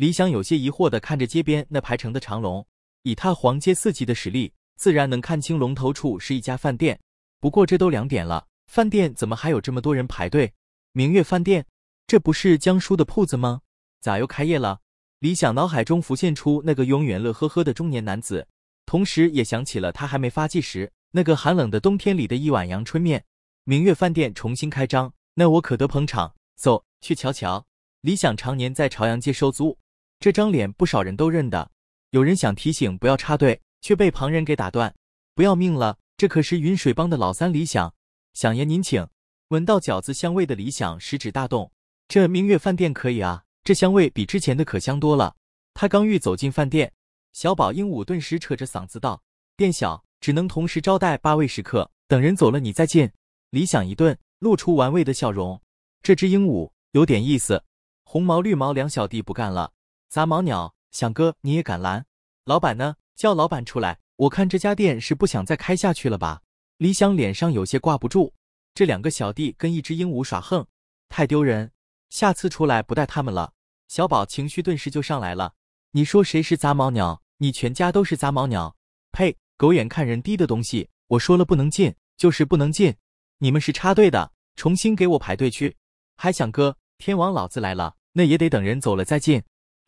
李想有些疑惑的看着街边那排成的长龙，以他黄街四级的实力，自然能看清龙头处是一家饭店。不过这都两点了，饭店怎么还有这么多人排队？明月饭店，这不是江叔的铺子吗？咋又开业了？李想脑海中浮现出那个永远乐呵呵的中年男子，同时也想起了他还没发迹时那个寒冷的冬天里的一碗阳春面。明月饭店重新开张，那我可得捧场。走去瞧瞧。李想常年在朝阳街收租。这张脸不少人都认得，有人想提醒不要插队，却被旁人给打断。不要命了，这可是云水帮的老三李想。想爷您请。闻到饺子香味的李想食指大动，这明月饭店可以啊，这香味比之前的可香多了。他刚欲走进饭店，小宝鹦鹉顿时扯着嗓子道：“店小只能同时招待八位食客，等人走了你再进。”李想一顿露出玩味的笑容，这只鹦鹉有点意思。红毛绿毛两小弟不干了。杂毛鸟，想哥你也敢拦？老板呢？叫老板出来！我看这家店是不想再开下去了吧？李想脸上有些挂不住，这两个小弟跟一只鹦鹉耍横，太丢人！下次出来不带他们了。小宝情绪顿时就上来了。你说谁是杂毛鸟？你全家都是杂毛鸟！呸！狗眼看人低的东西！我说了不能进，就是不能进！你们是插队的，重新给我排队去！还想哥，天王老子来了，那也得等人走了再进。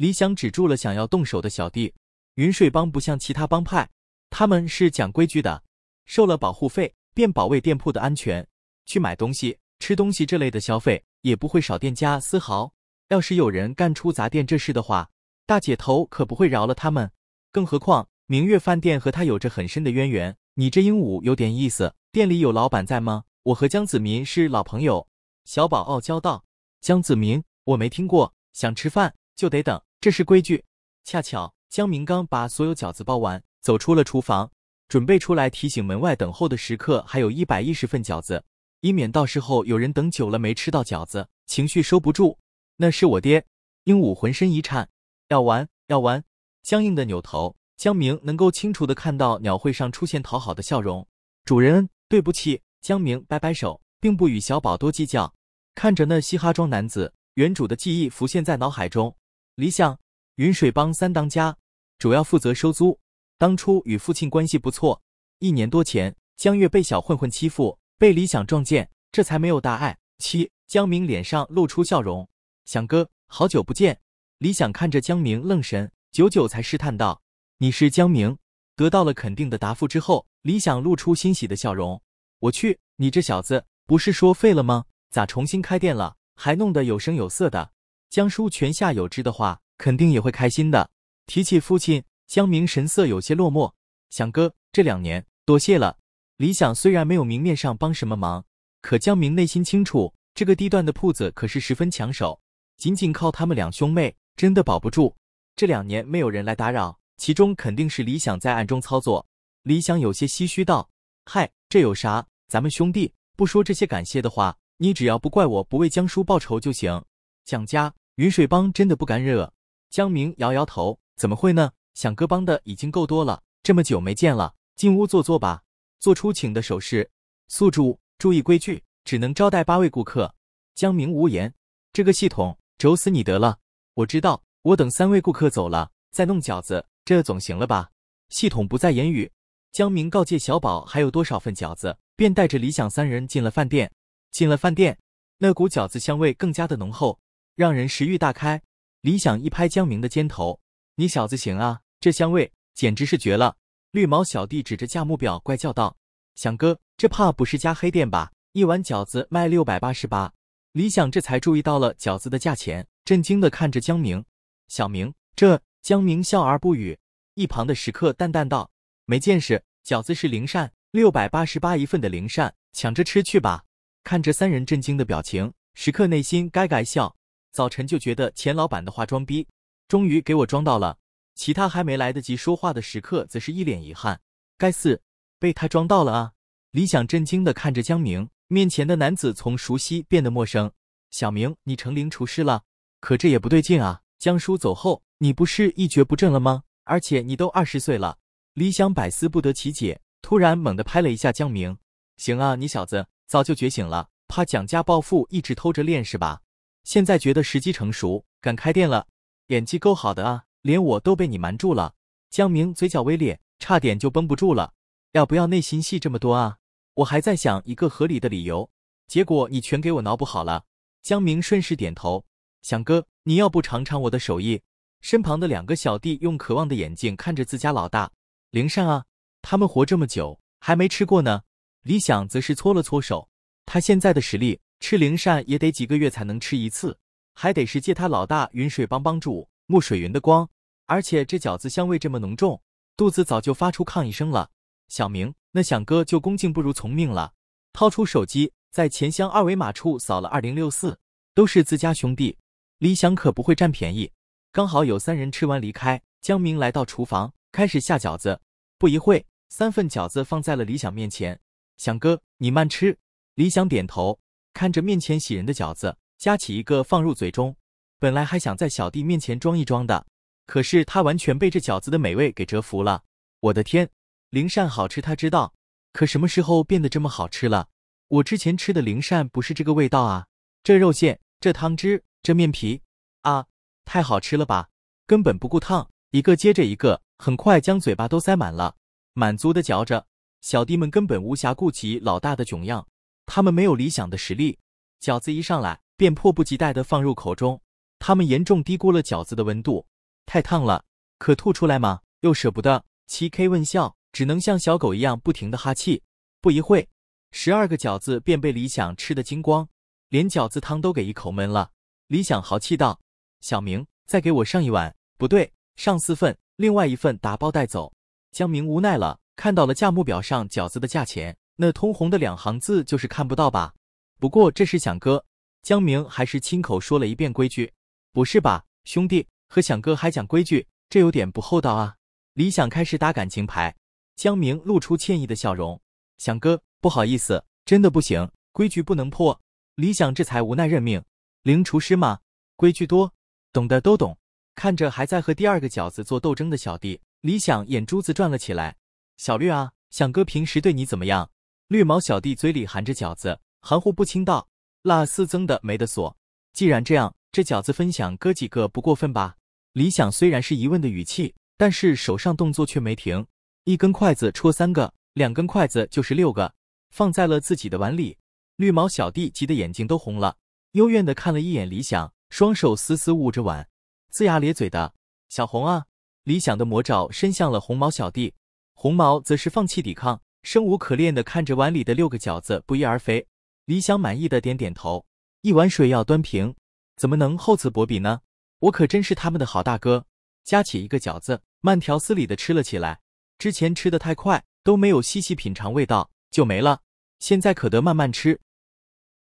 李想止住了想要动手的小弟。云水帮不像其他帮派，他们是讲规矩的，收了保护费便保卫店铺的安全。去买东西、吃东西这类的消费也不会少店家丝毫。要是有人干出砸店这事的话，大姐头可不会饶了他们。更何况明月饭店和他有着很深的渊源。你这鹦鹉有点意思。店里有老板在吗？我和江子明是老朋友。小宝傲娇道：“江子明，我没听过。想吃饭就得等。”这是规矩。恰巧江明刚把所有饺子包完，走出了厨房，准备出来提醒门外等候的食客，还有一百一十份饺子，以免到时候有人等久了没吃到饺子，情绪收不住。那是我爹。鹦鹉浑身一颤，要完要完，僵硬的扭头。江明能够清楚的看到鸟会上出现讨好的笑容。主人，对不起。江明摆摆手，并不与小宝多计较。看着那嘻哈装男子，原主的记忆浮现在脑海中。理想，云水帮三当家，主要负责收租。当初与父亲关系不错。一年多前，江月被小混混欺负，被李想撞见，这才没有大碍。七江明脸上露出笑容，想哥，好久不见。李想看着江明，愣神，久久才试探道：“你是江明？”得到了肯定的答复之后，李想露出欣喜的笑容。我去，你这小子不是说废了吗？咋重新开店了，还弄得有声有色的？江叔泉下有知的话，肯定也会开心的。提起父亲，江明神色有些落寞。想哥，这两年多谢了。李想虽然没有明面上帮什么忙，可江明内心清楚，这个地段的铺子可是十分抢手，仅仅靠他们两兄妹真的保不住。这两年没有人来打扰，其中肯定是李想在暗中操作。李想有些唏嘘道：“嗨，这有啥？咱们兄弟不说这些感谢的话，你只要不怪我不为江叔报仇就行。”蒋家。云水帮真的不敢惹。江明摇摇头：“怎么会呢？想哥帮的已经够多了，这么久没见了，进屋坐坐吧。”做出请的手势。宿主注意规矩，只能招待八位顾客。江明无言。这个系统轴死你得了！我知道，我等三位顾客走了再弄饺子，这总行了吧？系统不再言语。江明告诫小宝还有多少份饺子，便带着李想三人进了饭店。进了饭店，那股饺子香味更加的浓厚。让人食欲大开。李想一拍江明的肩头：“你小子行啊，这香味简直是绝了！”绿毛小弟指着价目表怪叫道：“想哥，这怕不是家黑店吧？一碗饺子卖六百八十八！”李想这才注意到了饺子的价钱，震惊的看着江明。小明，这……江明笑而不语。一旁的食客淡淡道：“没见识，饺子是灵膳，六百八十八一份的灵膳，抢着吃去吧！”看着三人震惊的表情，食客内心嘎嘎笑。早晨就觉得钱老板的话装逼，终于给我装到了。其他还没来得及说话的食客则是一脸遗憾，该死，被他装到了啊！李想震惊的看着江明面前的男子，从熟悉变得陌生。小明，你成灵厨师了？可这也不对劲啊！江叔走后，你不是一蹶不振了吗？而且你都二十岁了，李想百思不得其解，突然猛地拍了一下江明。行啊，你小子早就觉醒了，怕蒋家暴富，一直偷着练是吧？现在觉得时机成熟，敢开店了。演技够好的啊，连我都被你瞒住了。江明嘴角微咧，差点就绷不住了。要不要内心戏这么多啊？我还在想一个合理的理由，结果你全给我脑补好了。江明顺势点头，想哥，你要不尝尝我的手艺？身旁的两个小弟用渴望的眼睛看着自家老大。灵善啊，他们活这么久还没吃过呢。李想则是搓了搓手，他现在的实力。吃灵膳也得几个月才能吃一次，还得是借他老大云水帮帮主穆水云的光。而且这饺子香味这么浓重，肚子早就发出抗议声了。小明，那响哥就恭敬不如从命了，掏出手机，在钱箱二维码处扫了二零六四。都是自家兄弟，李响可不会占便宜。刚好有三人吃完离开，江明来到厨房开始下饺子。不一会三份饺子放在了李响面前。响哥，你慢吃。李响点头。看着面前喜人的饺子，夹起一个放入嘴中。本来还想在小弟面前装一装的，可是他完全被这饺子的美味给折服了。我的天，灵膳好吃他知道，可什么时候变得这么好吃了？我之前吃的灵膳不是这个味道啊！这肉馅，这汤汁，这面皮啊，太好吃了吧！根本不顾烫，一个接着一个，很快将嘴巴都塞满了。满足的嚼着，小弟们根本无暇顾及老大的窘样。他们没有理想的实力，饺子一上来便迫不及待地放入口中。他们严重低估了饺子的温度，太烫了，可吐出来吗？又舍不得。七 k 问笑，只能像小狗一样不停地哈气。不一会，十二个饺子便被李想吃得精光，连饺子汤都给一口闷了。李想豪气道：“小明，再给我上一碗，不对，上四份，另外一份打包带走。”江明无奈了，看到了价目表上饺子的价钱。那通红的两行字就是看不到吧？不过这是响哥江明还是亲口说了一遍规矩，不是吧，兄弟和响哥还讲规矩，这有点不厚道啊！李想开始打感情牌，江明露出歉意的笑容，响哥不好意思，真的不行，规矩不能破。李想这才无奈认命，零厨师嘛，规矩多，懂的都懂。看着还在和第二个饺子做斗争的小弟，李想眼珠子转了起来，小绿啊，响哥平时对你怎么样？绿毛小弟嘴里含着饺子，含糊不清道：“辣四增的没得说，既然这样，这饺子分享哥几个不过分吧？”李想虽然是疑问的语气，但是手上动作却没停，一根筷子戳三个，两根筷子就是六个，放在了自己的碗里。绿毛小弟急得眼睛都红了，幽怨的看了一眼李想，双手死死捂着碗，龇牙咧嘴的。小红啊！李想的魔爪伸向了红毛小弟，红毛则是放弃抵抗。生无可恋的看着碗里的六个饺子不翼而飞，李想满意的点点头。一碗水要端平，怎么能厚此薄彼呢？我可真是他们的好大哥。夹起一个饺子，慢条斯理的吃了起来。之前吃的太快，都没有细细品尝味道，就没了。现在可得慢慢吃。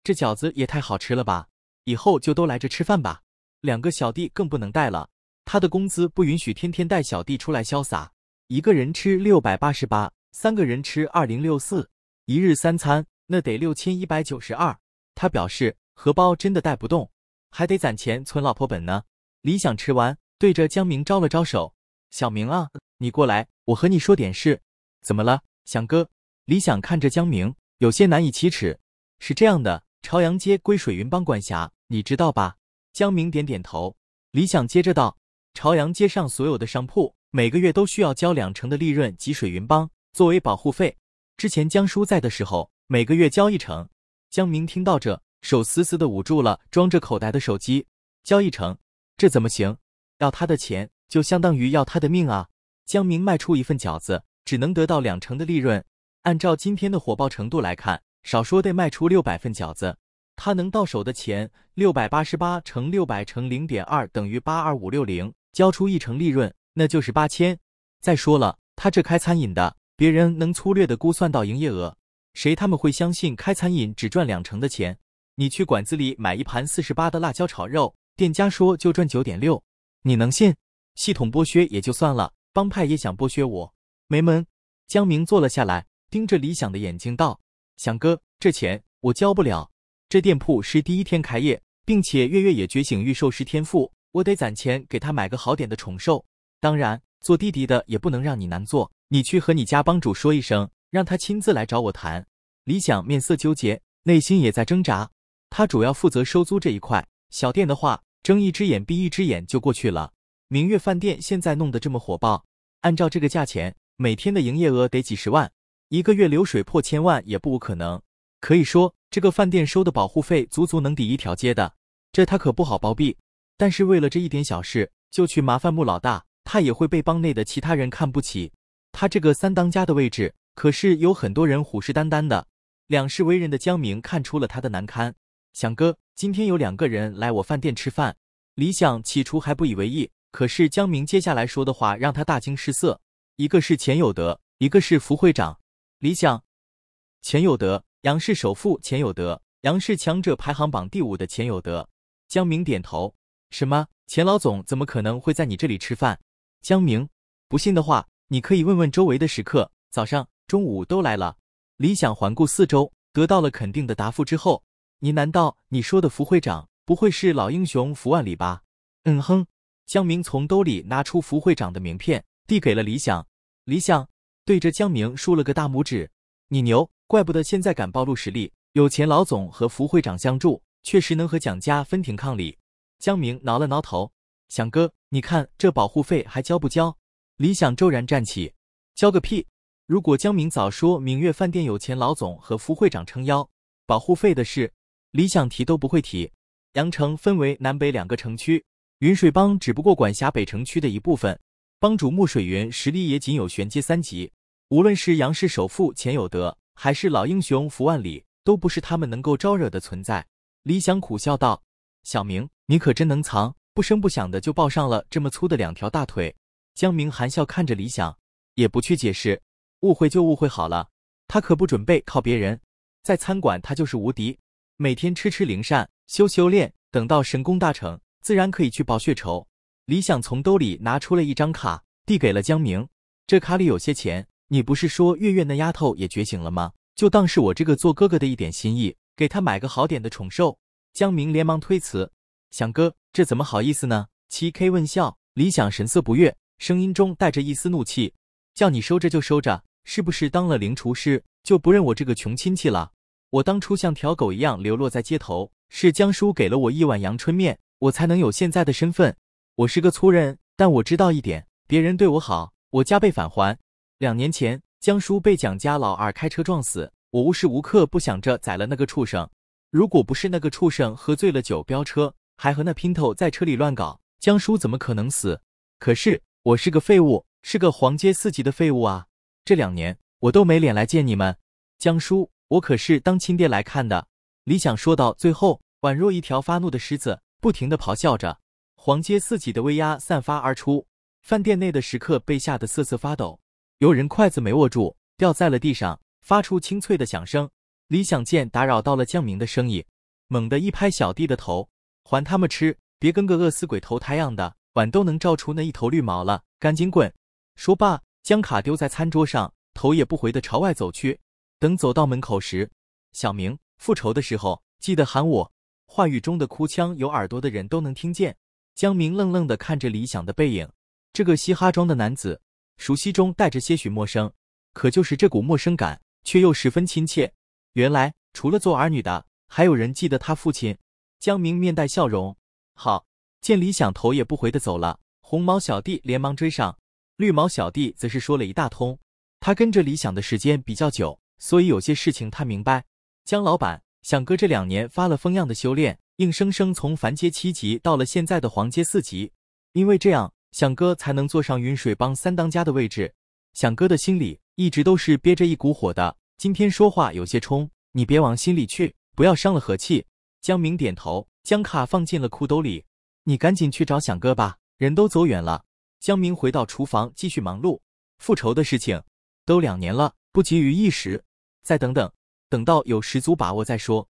这饺子也太好吃了吧！以后就都来这吃饭吧。两个小弟更不能带了，他的工资不允许天天带小弟出来潇洒。一个人吃六百八十八。三个人吃二零六四，一日三餐那得六千一百九十二。他表示荷包真的带不动，还得攒钱存老婆本呢。李想吃完，对着江明招了招手：“小明啊，你过来，我和你说点事。怎么了，祥哥？”李想看着江明，有些难以启齿：“是这样的，朝阳街归水云帮管辖，你知道吧？”江明点点头。李想接着道：“朝阳街上所有的商铺，每个月都需要交两成的利润给水云帮。”作为保护费，之前江叔在的时候，每个月交一成。江明听到这，手死死的捂住了装着口袋的手机。交一成，这怎么行？要他的钱，就相当于要他的命啊！江明卖出一份饺子，只能得到两成的利润。按照今天的火爆程度来看，少说得卖出六百份饺子，他能到手的钱六百八十八乘六百乘零点二等于八二五六零，交出一成利润，那就是八千。再说了，他这开餐饮的。别人能粗略的估算到营业额，谁他们会相信开餐饮只赚两成的钱？你去馆子里买一盘四十八的辣椒炒肉，店家说就赚九点六，你能信？系统剥削也就算了，帮派也想剥削我，没门！江明坐了下来，盯着李想的眼睛道：“翔哥，这钱我交不了。这店铺是第一天开业，并且月月也觉醒预售师天赋，我得攒钱给他买个好点的宠兽。当然，做弟弟的也不能让你难做。”你去和你家帮主说一声，让他亲自来找我谈。李想面色纠结，内心也在挣扎。他主要负责收租这一块，小店的话睁一只眼闭一只眼就过去了。明月饭店现在弄得这么火爆，按照这个价钱，每天的营业额得几十万，一个月流水破千万也不无可能。可以说，这个饭店收的保护费足足能抵一条街的，这他可不好包庇。但是为了这一点小事就去麻烦穆老大，他也会被帮内的其他人看不起。他这个三当家的位置，可是有很多人虎视眈眈的。两世为人的江明看出了他的难堪，想哥，今天有两个人来我饭店吃饭。李想起初还不以为意，可是江明接下来说的话让他大惊失色。一个是钱有德，一个是福会长。李想，钱有德，杨氏首富钱有德，杨氏强者排行榜第五的钱有德。江明点头。什么？钱老总怎么可能会在你这里吃饭？江明，不信的话。你可以问问周围的食客，早上、中午都来了。李想环顾四周，得到了肯定的答复之后，你难道你说的福会长不会是老英雄福万里吧？嗯哼，江明从兜里拿出福会长的名片，递给了李想。李想对着江明竖了个大拇指，你牛，怪不得现在敢暴露实力。有钱老总和福会长相助，确实能和蒋家分庭抗礼。江明挠了挠头，想哥，你看这保护费还交不交？理想骤然站起，交个屁！如果江明早说明月饭店有钱老总和副会长撑腰，保护费的事，理想提都不会提。阳城分为南北两个城区，云水帮只不过管辖北城区的一部分，帮主穆水云实力也仅有玄阶三级。无论是杨氏首富钱有德，还是老英雄福万里，都不是他们能够招惹的存在。李想苦笑道：“小明，你可真能藏，不声不响的就抱上了这么粗的两条大腿。”江明含笑看着李想，也不去解释，误会就误会好了。他可不准备靠别人，在餐馆他就是无敌，每天吃吃灵膳，修修炼，等到神功大成，自然可以去报血仇。李想从兜里拿出了一张卡，递给了江明。这卡里有些钱，你不是说月月那丫头也觉醒了吗？就当是我这个做哥哥的一点心意，给她买个好点的宠兽。江明连忙推辞，想哥，这怎么好意思呢？七 k 问笑，李想神色不悦。声音中带着一丝怒气，叫你收着就收着，是不是当了灵厨师就不认我这个穷亲戚了？我当初像条狗一样流落在街头，是江叔给了我一碗阳春面，我才能有现在的身份。我是个粗人，但我知道一点：别人对我好，我加倍返还。两年前，江叔被蒋家老二开车撞死，我无时无刻不想着宰了那个畜生。如果不是那个畜生喝醉了酒飙车，还和那姘头在车里乱搞，江叔怎么可能死？可是。我是个废物，是个黄阶四级的废物啊！这两年我都没脸来见你们，江叔，我可是当亲爹来看的。李想说到最后，宛若一条发怒的狮子，不停的咆哮着，黄阶四级的威压散发而出，饭店内的食客被吓得瑟瑟发抖，有人筷子没握住，掉在了地上，发出清脆的响声。李想见打扰到了江明的生意，猛地一拍小弟的头：“还他们吃，别跟个饿死鬼投胎样的。”碗都能照出那一头绿毛了，赶紧滚！说罢，将卡丢在餐桌上，头也不回的朝外走去。等走到门口时，小明，复仇的时候记得喊我。话语中的哭腔，有耳朵的人都能听见。江明愣愣的看着李想的背影，这个嘻哈装的男子，熟悉中带着些许陌生，可就是这股陌生感，却又十分亲切。原来，除了做儿女的，还有人记得他父亲。江明面带笑容，好。见李想头也不回的走了，红毛小弟连忙追上，绿毛小弟则是说了一大通。他跟着李想的时间比较久，所以有些事情他明白。江老板，响哥这两年发了疯样的修炼，硬生生从凡阶七级到了现在的黄阶四级，因为这样，响哥才能坐上云水帮三当家的位置。响哥的心里一直都是憋着一股火的，今天说话有些冲，你别往心里去，不要伤了和气。江明点头，将卡放进了裤兜里。你赶紧去找响哥吧，人都走远了。江明回到厨房继续忙碌。复仇的事情都两年了，不急于一时，再等等，等到有十足把握再说。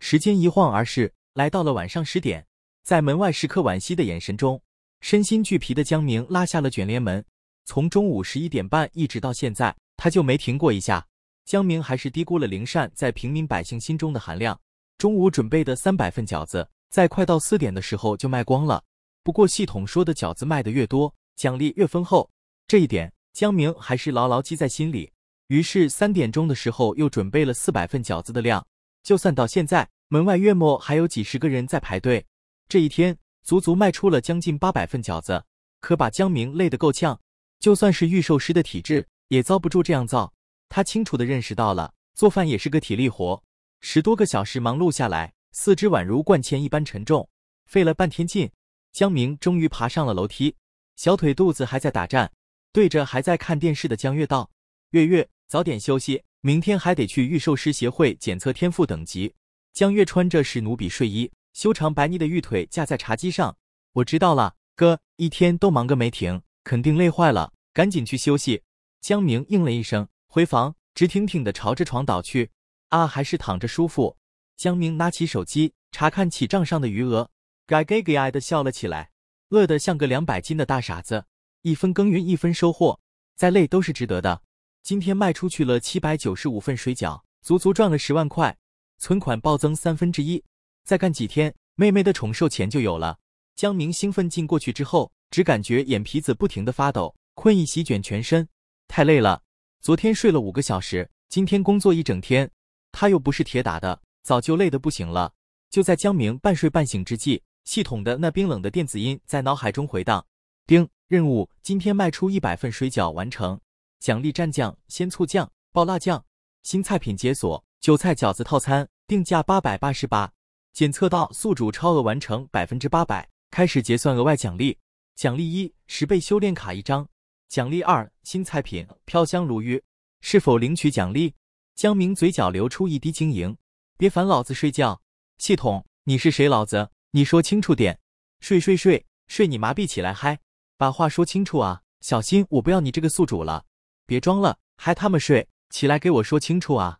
时间一晃而逝，来到了晚上十点，在门外食客惋惜的眼神中，身心俱疲的江明拉下了卷帘门。从中午十一点半一直到现在，他就没停过一下。江明还是低估了灵善在平民百姓心中的含量。中午准备的三百份饺子。在快到四点的时候就卖光了。不过系统说的饺子卖的越多，奖励越丰厚，这一点江明还是牢牢记在心里。于是三点钟的时候又准备了四百份饺子的量。就算到现在，门外月末还有几十个人在排队。这一天足足卖出了将近八百份饺子，可把江明累得够呛。就算是预售师的体质，也遭不住这样造。他清楚地认识到了，做饭也是个体力活。十多个小时忙碌下来。四肢宛如灌铅一般沉重，费了半天劲，江明终于爬上了楼梯，小腿肚子还在打颤。对着还在看电视的江月道：“月月，早点休息，明天还得去御兽师协会检测天赋等级。”江月穿着史努比睡衣，修长白腻的玉腿架在茶几上。我知道了，哥，一天都忙个没停，肯定累坏了，赶紧去休息。江明应了一声，回房，直挺挺的朝着床倒去。啊，还是躺着舒服。江明拿起手机查看起账上的余额，嘎嘎嘎的笑了起来，乐得像个两百斤的大傻子。一分耕耘一分收获，再累都是值得的。今天卖出去了七百九十五份水饺，足足赚了十万块，存款暴增三分之一。再干几天，妹妹的宠兽钱就有了。江明兴奋劲过去之后，只感觉眼皮子不停的发抖，困意席卷全身。太累了，昨天睡了五个小时，今天工作一整天，他又不是铁打的。早就累得不行了。就在江明半睡半醒之际，系统的那冰冷的电子音在脑海中回荡。丁，任务，今天卖出一百份水饺，完成，奖励蘸酱、鲜醋酱、爆辣酱，新菜品解锁，韭菜饺子套餐，定价八百八十八。检测到宿主超额完成百分之八百，开始结算额外奖励。奖励一，十倍修炼卡一张。奖励二，新菜品飘香鲈鱼。是否领取奖励？江明嘴角流出一滴晶莹。别烦老子睡觉，系统，你是谁？老子，你说清楚点。睡睡睡睡，你麻痹起来嗨，把话说清楚啊！小心我不要你这个宿主了。别装了，还他妈睡起来给我说清楚啊！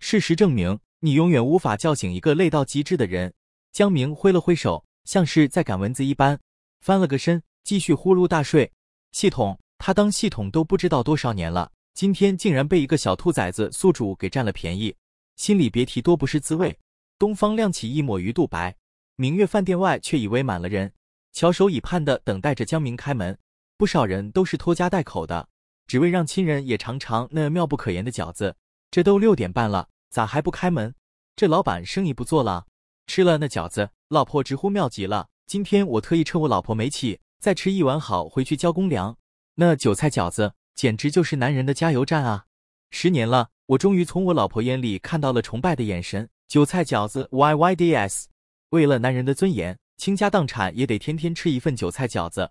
事实证明，你永远无法叫醒一个累到极致的人。江明挥了挥手，像是在赶蚊子一般，翻了个身，继续呼噜大睡。系统，他当系统都不知道多少年了，今天竟然被一个小兔崽子宿主给占了便宜。心里别提多不是滋味。东方亮起一抹鱼肚白，明月饭店外却已围满了人，翘首以盼的等待着江明开门。不少人都是拖家带口的，只为让亲人也尝尝那妙不可言的饺子。这都六点半了，咋还不开门？这老板生意不做了？吃了那饺子，老婆直呼妙极了。今天我特意趁我老婆没起，再吃一碗，好回去交公粮。那韭菜饺子简直就是男人的加油站啊！十年了。我终于从我老婆眼里看到了崇拜的眼神。韭菜饺子，Y Y D S。为了男人的尊严，倾家荡产也得天天吃一份韭菜饺子。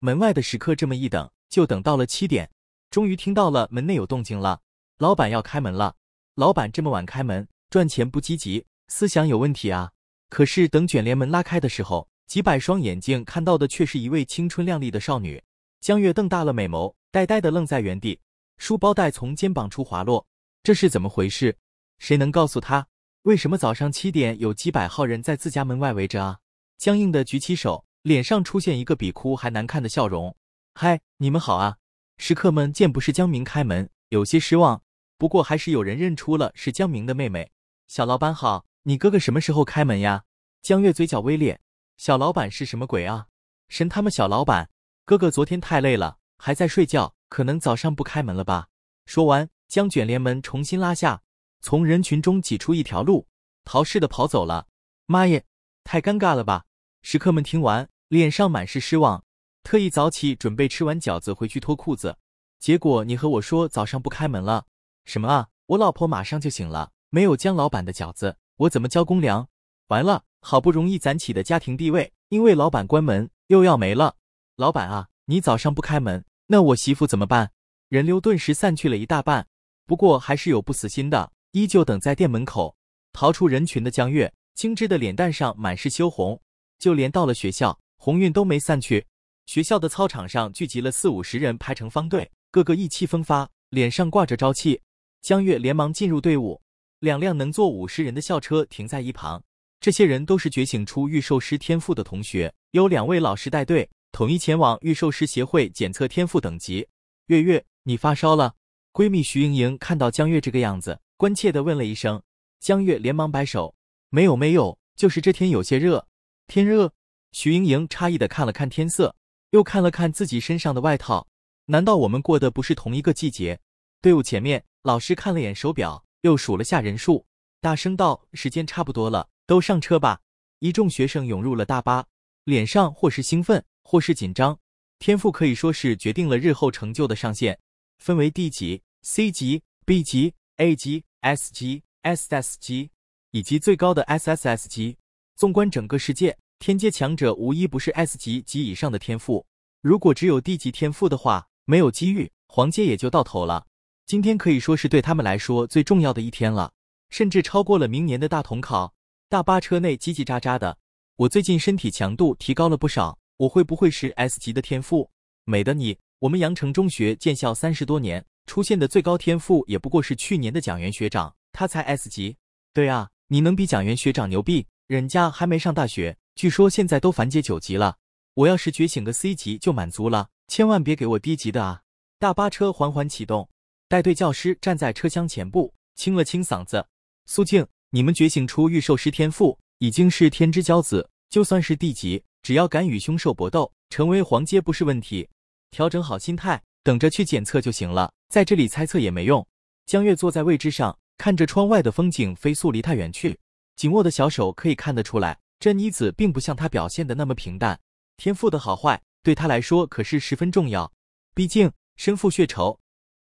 门外的食客这么一等，就等到了七点。终于听到了门内有动静了，老板要开门了。老板这么晚开门，赚钱不积极，思想有问题啊！可是等卷帘门拉开的时候，几百双眼睛看到的却是一位青春靓丽的少女。江月瞪大了美眸，呆呆的愣在原地，书包带从肩膀处滑落。这是怎么回事？谁能告诉他，为什么早上七点有几百号人在自家门外围着啊？僵硬的举起手，脸上出现一个比哭还难看的笑容。嗨，你们好啊！食客们见不是江明开门，有些失望。不过还是有人认出了是江明的妹妹。小老板好，你哥哥什么时候开门呀？江月嘴角微裂，小老板是什么鬼啊？神他妈小老板！哥哥昨天太累了，还在睡觉，可能早上不开门了吧。说完。将卷帘门重新拉下，从人群中挤出一条路，逃似的跑走了。妈耶，太尴尬了吧！食客们听完，脸上满是失望，特意早起准备吃完饺子回去脱裤子。结果你和我说早上不开门了，什么啊？我老婆马上就醒了，没有姜老板的饺子，我怎么交公粮？完了，好不容易攒起的家庭地位，因为老板关门又要没了。老板啊，你早上不开门，那我媳妇怎么办？人流顿时散去了一大半。不过还是有不死心的，依旧等在店门口。逃出人群的江月，精致的脸蛋上满是羞红，就连到了学校，红晕都没散去。学校的操场上聚集了四五十人，排成方队，个个意气风发，脸上挂着朝气。江月连忙进入队伍。两辆能坐五十人的校车停在一旁。这些人都是觉醒出预兽师天赋的同学，由两位老师带队，统一前往预兽师协会检测天赋等级。月月，你发烧了。闺蜜徐莹莹看到江月这个样子，关切地问了一声。江月连忙摆手：“没有，没有，就是这天有些热，天热。”徐莹莹诧异地看了看天色，又看了看自己身上的外套，难道我们过的不是同一个季节？队伍前面，老师看了眼手表，又数了下人数，大声道：“时间差不多了，都上车吧！”一众学生涌入了大巴，脸上或是兴奋，或是紧张。天赋可以说是决定了日后成就的上限。分为 D 级、C 级、B 级、A 级、S 级、SS 级以及最高的 SSS 级。纵观整个世界，天阶强者无一不是 S 级及以上的天赋。如果只有 D 级天赋的话，没有机遇，黄阶也就到头了。今天可以说是对他们来说最重要的一天了，甚至超过了明年的大统考。大巴车内叽叽喳喳的。我最近身体强度提高了不少，我会不会是 S 级的天赋？美的你。我们阳城中学建校三十多年，出现的最高天赋也不过是去年的蒋元学长，他才 S 级。对啊，你能比蒋元学长牛逼？人家还没上大学，据说现在都凡阶九级了。我要是觉醒个 C 级就满足了，千万别给我低级的啊！大巴车缓缓启动，带队教师站在车厢前部，清了清嗓子：“苏静，你们觉醒出御兽师天赋，已经是天之骄子。就算是 D 级，只要敢与凶兽搏斗，成为黄阶不是问题。”调整好心态，等着去检测就行了。在这里猜测也没用。江月坐在位置上，看着窗外的风景飞速离他远去，紧握的小手可以看得出来，这妮子并不像他表现的那么平淡。天赋的好坏对他来说可是十分重要，毕竟身负血仇。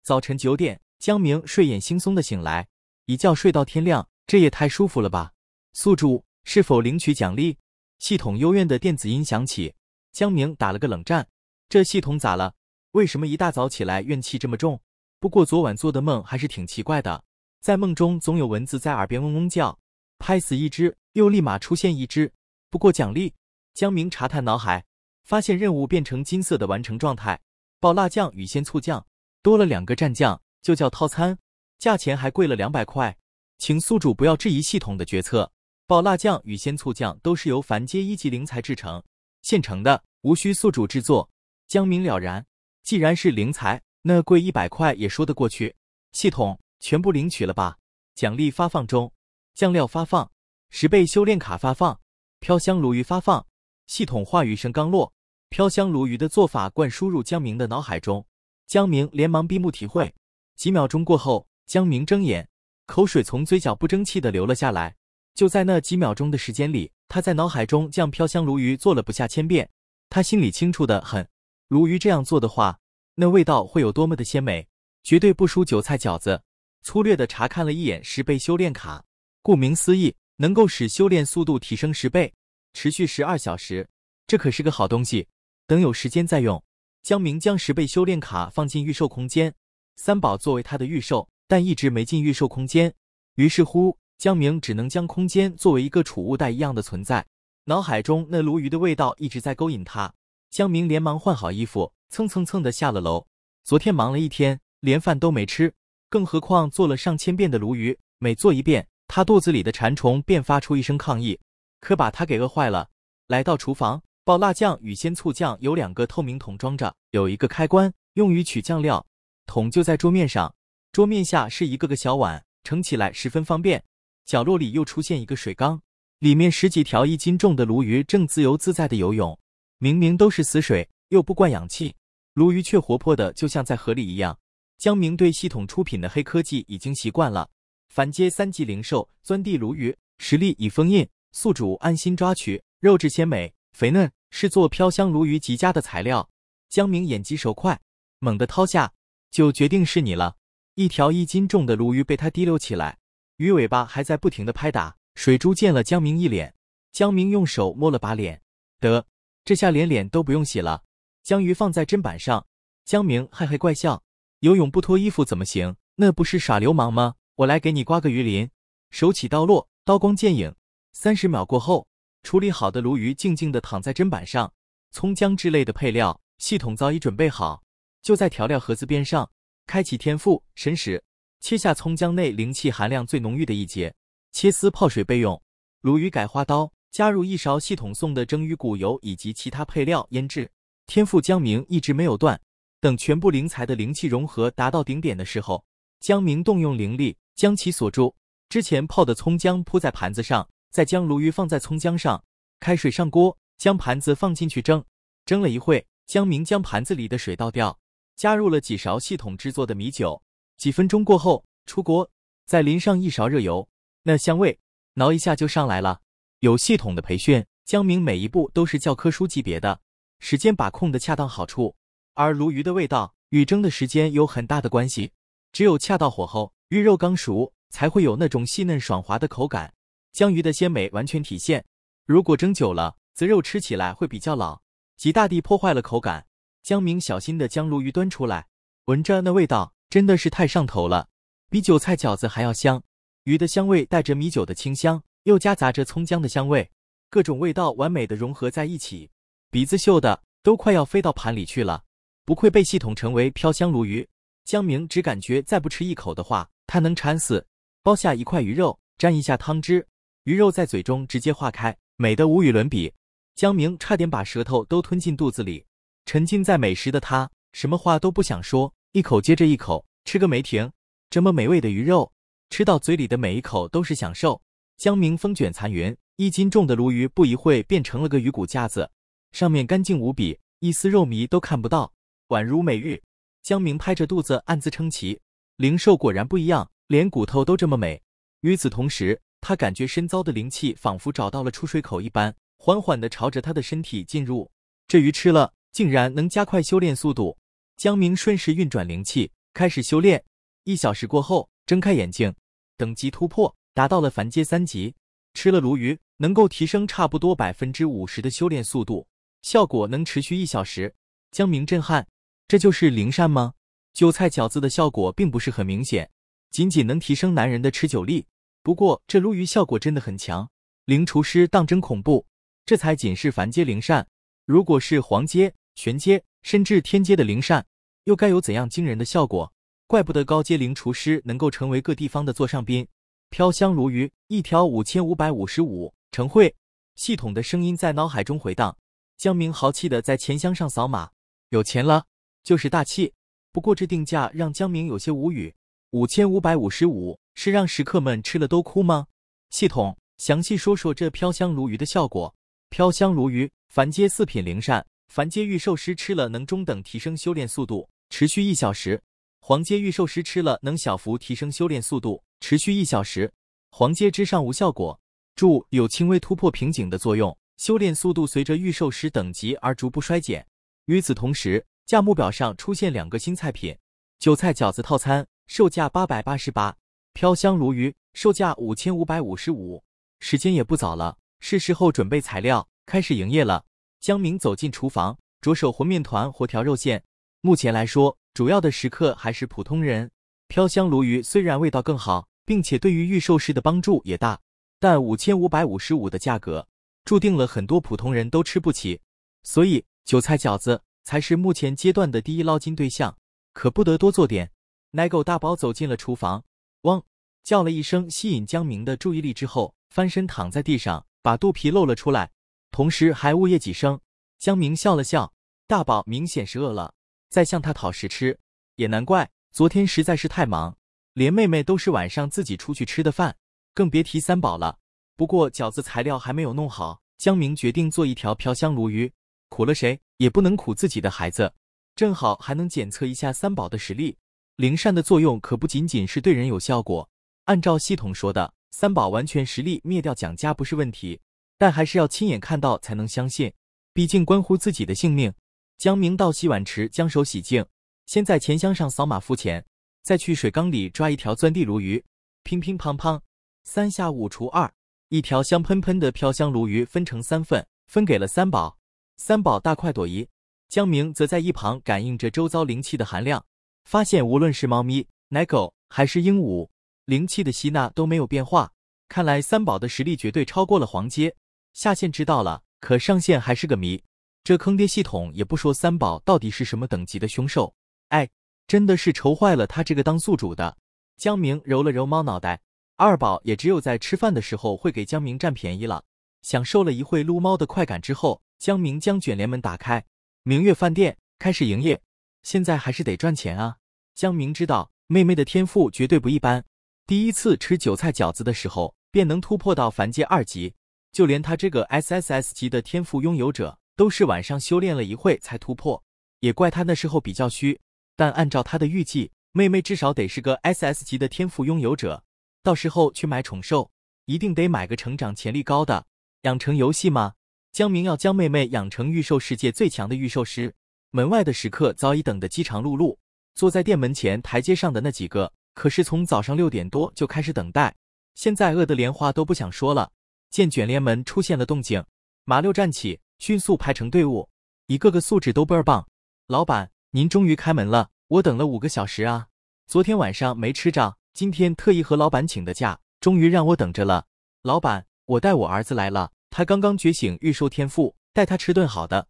早晨九点，江明睡眼惺忪的醒来，一觉睡到天亮，这也太舒服了吧！宿主是否领取奖励？系统幽怨的电子音响起，江明打了个冷战。这系统咋了？为什么一大早起来怨气这么重？不过昨晚做的梦还是挺奇怪的，在梦中总有蚊子在耳边嗡嗡叫，拍死一只又立马出现一只。不过奖励，江明查探脑海，发现任务变成金色的完成状态，爆辣酱与鲜醋酱多了两个蘸酱，就叫套餐，价钱还贵了两百块。请宿主不要质疑系统的决策，爆辣酱与鲜醋酱都是由凡阶一级灵材制成，现成的，无需宿主制作。江明了然，既然是灵材，那贵一百块也说得过去。系统，全部领取了吧？奖励发放中，酱料发放，十倍修炼卡发放，飘香鲈鱼发放。系统话语声刚落，飘香鲈鱼的做法灌输入江明的脑海中。江明连忙闭目体会，几秒钟过后，江明睁眼，口水从嘴角不争气的流了下来。就在那几秒钟的时间里，他在脑海中将飘香鲈鱼做了不下千遍。他心里清楚的很。鲈鱼这样做的话，那味道会有多么的鲜美，绝对不输韭菜饺子。粗略的查看了一眼十倍修炼卡，顾名思义，能够使修炼速度提升十倍，持续十二小时。这可是个好东西，等有时间再用。江明将十倍修炼卡放进预售空间，三宝作为他的预售，但一直没进预售空间。于是乎，江明只能将空间作为一个储物袋一样的存在。脑海中那鲈鱼的味道一直在勾引他。江明连忙换好衣服，蹭蹭蹭的下了楼。昨天忙了一天，连饭都没吃，更何况做了上千遍的鲈鱼，每做一遍，他肚子里的馋虫便发出一声抗议，可把他给饿坏了。来到厨房，爆辣酱与鲜醋酱有两个透明桶装着，有一个开关用于取酱料，桶就在桌面上，桌面下是一个个小碗，盛起来十分方便。角落里又出现一个水缸，里面十几条一斤重的鲈鱼正自由自在的游泳。明明都是死水，又不灌氧气，鲈鱼却活泼的就像在河里一样。江明对系统出品的黑科技已经习惯了。凡接三级灵兽钻地鲈鱼，实力已封印，宿主安心抓取，肉质鲜美，肥嫩，是做飘香鲈鱼极佳的材料。江明眼疾手快，猛地掏下，就决定是你了。一条一斤重的鲈鱼被他提溜起来，鱼尾巴还在不停的拍打。水珠溅了江明一脸，江明用手摸了把脸，得。这下连脸都不用洗了。将鱼放在砧板上，江明嘿嘿怪笑。游泳不脱衣服怎么行？那不是耍流氓吗？我来给你刮个鱼鳞。手起刀落，刀光剑影。三十秒过后，处理好的鲈鱼静静地躺在砧板上。葱姜之类的配料系统早已准备好，就在调料盒子边上。开启天赋神识，切下葱姜内灵气含量最浓郁的一节，切丝泡水备用。鲈鱼改花刀。加入一勺系统送的蒸鱼骨油以及其他配料腌制，天赋江明一直没有断。等全部灵材的灵气融合达到顶点的时候，江明动用灵力将其锁住。之前泡的葱姜铺在盘子上，再将鲈鱼放在葱姜上，开水上锅，将盘子放进去蒸。蒸了一会，江明将盘子里的水倒掉，加入了几勺系统制作的米酒。几分钟过后出锅，再淋上一勺热油，那香味挠一下就上来了。有系统的培训，江明每一步都是教科书级别的，时间把控的恰当好处。而鲈鱼的味道与蒸的时间有很大的关系，只有恰到火候，鱼肉刚熟，才会有那种细嫩爽滑的口感，江鱼的鲜美完全体现。如果蒸久了，则肉吃起来会比较老，极大地破坏了口感。江明小心地将鲈鱼端出来，闻着那味道真的是太上头了，比韭菜饺子还要香，鱼的香味带着米酒的清香。又夹杂着葱姜的香味，各种味道完美的融合在一起，鼻子嗅的都快要飞到盘里去了。不愧被系统称为飘香鲈鱼，江明只感觉再不吃一口的话，他能馋死。剥下一块鱼肉，沾一下汤汁，鱼肉在嘴中直接化开，美得无与伦比。江明差点把舌头都吞进肚子里，沉浸在美食的他，什么话都不想说，一口接着一口，吃个没停。这么美味的鱼肉，吃到嘴里的每一口都是享受。江明风卷残云，一斤重的鲈鱼不一会变成了个鱼骨架子，上面干净无比，一丝肉糜都看不到，宛如美玉。江明拍着肚子暗自称奇，灵兽果然不一样，连骨头都这么美。与此同时，他感觉身遭的灵气仿佛找到了出水口一般，缓缓的朝着他的身体进入。这鱼吃了，竟然能加快修炼速度。江明顺势运转灵气，开始修炼。一小时过后，睁开眼睛，等级突破。达到了凡阶三级，吃了鲈鱼能够提升差不多百分之五十的修炼速度，效果能持续一小时。江明震撼，这就是灵膳吗？韭菜饺子的效果并不是很明显，仅仅能提升男人的持久力。不过这鲈鱼效果真的很强，灵厨师当真恐怖。这才仅是凡阶灵膳，如果是黄阶、玄阶，甚至天阶的灵膳，又该有怎样惊人的效果？怪不得高阶灵厨师能够成为各地方的座上宾。飘香鲈鱼，一条五千五百五十五。陈慧，系统的声音在脑海中回荡。江明豪气的在钱箱上扫码，有钱了就是大气。不过这定价让江明有些无语，五千五百五十五是让食客们吃了都哭吗？系统，详细说说这飘香鲈鱼的效果。飘香鲈鱼，凡阶四品灵膳，凡阶御兽师吃了能中等提升修炼速度，持续一小时；黄阶御兽师吃了能小幅提升修炼速度。持续一小时，黄阶之上无效果。注：有轻微突破瓶颈的作用。修炼速度随着预售时等级而逐步衰减。与此同时，价目表上出现两个新菜品：韭菜饺子套餐，售价八百八十八；飘香鲈鱼，售价五千五百五十五。时间也不早了，是时候准备材料，开始营业了。江明走进厨房，着手和面团、和调肉馅。目前来说，主要的食客还是普通人。飘香鲈鱼虽然味道更好。并且对于预售师的帮助也大，但五千五百五十五的价格注定了很多普通人都吃不起，所以韭菜饺子才是目前阶段的第一捞金对象，可不得多做点。奶狗大宝走进了厨房，汪叫了一声，吸引江明的注意力之后，翻身躺在地上，把肚皮露了出来，同时还呜咽几声。江明笑了笑，大宝明显是饿了，在向他讨食吃，也难怪，昨天实在是太忙。连妹妹都是晚上自己出去吃的饭，更别提三宝了。不过饺子材料还没有弄好，江明决定做一条飘香鲈鱼。苦了谁也不能苦自己的孩子，正好还能检测一下三宝的实力。灵膳的作用可不仅仅是对人有效果。按照系统说的，三宝完全实力灭掉蒋家不是问题，但还是要亲眼看到才能相信，毕竟关乎自己的性命。江明到洗碗池将手洗净，先在钱箱上扫码付钱。再去水缸里抓一条钻地鲈鱼，乒乒乓乓，三下五除二，一条香喷喷的飘香鲈鱼分成三份，分给了三宝。三宝大快朵颐，江明则在一旁感应着周遭灵气的含量，发现无论是猫咪、奶狗还是鹦鹉，灵气的吸纳都没有变化。看来三宝的实力绝对超过了黄阶下线，知道了，可上线还是个谜。这坑爹系统也不说三宝到底是什么等级的凶兽，哎。真的是愁坏了他这个当宿主的。江明揉了揉猫脑袋，二宝也只有在吃饭的时候会给江明占便宜了。享受了一会撸猫的快感之后，江明将卷帘门打开，明月饭店开始营业。现在还是得赚钱啊！江明知道妹妹的天赋绝对不一般，第一次吃韭菜饺子的时候便能突破到凡界二级，就连他这个 S S S 级的天赋拥有者都是晚上修炼了一会才突破，也怪他那时候比较虚。但按照他的预计，妹妹至少得是个 S S 级的天赋拥有者。到时候去买宠兽，一定得买个成长潜力高的养成游戏吗？江明要将妹妹养成御兽世界最强的御兽师。门外的食客早已等得饥肠辘辘，坐在店门前台阶上的那几个，可是从早上六点多就开始等待，现在饿得连话都不想说了。见卷帘门出现了动静，马六站起，迅速排成队伍，一个个素质都倍儿棒。老板。您终于开门了，我等了五个小时啊！昨天晚上没吃着，今天特意和老板请的假，终于让我等着了。老板，我带我儿子来了，他刚刚觉醒预售天赋，带他吃顿好的。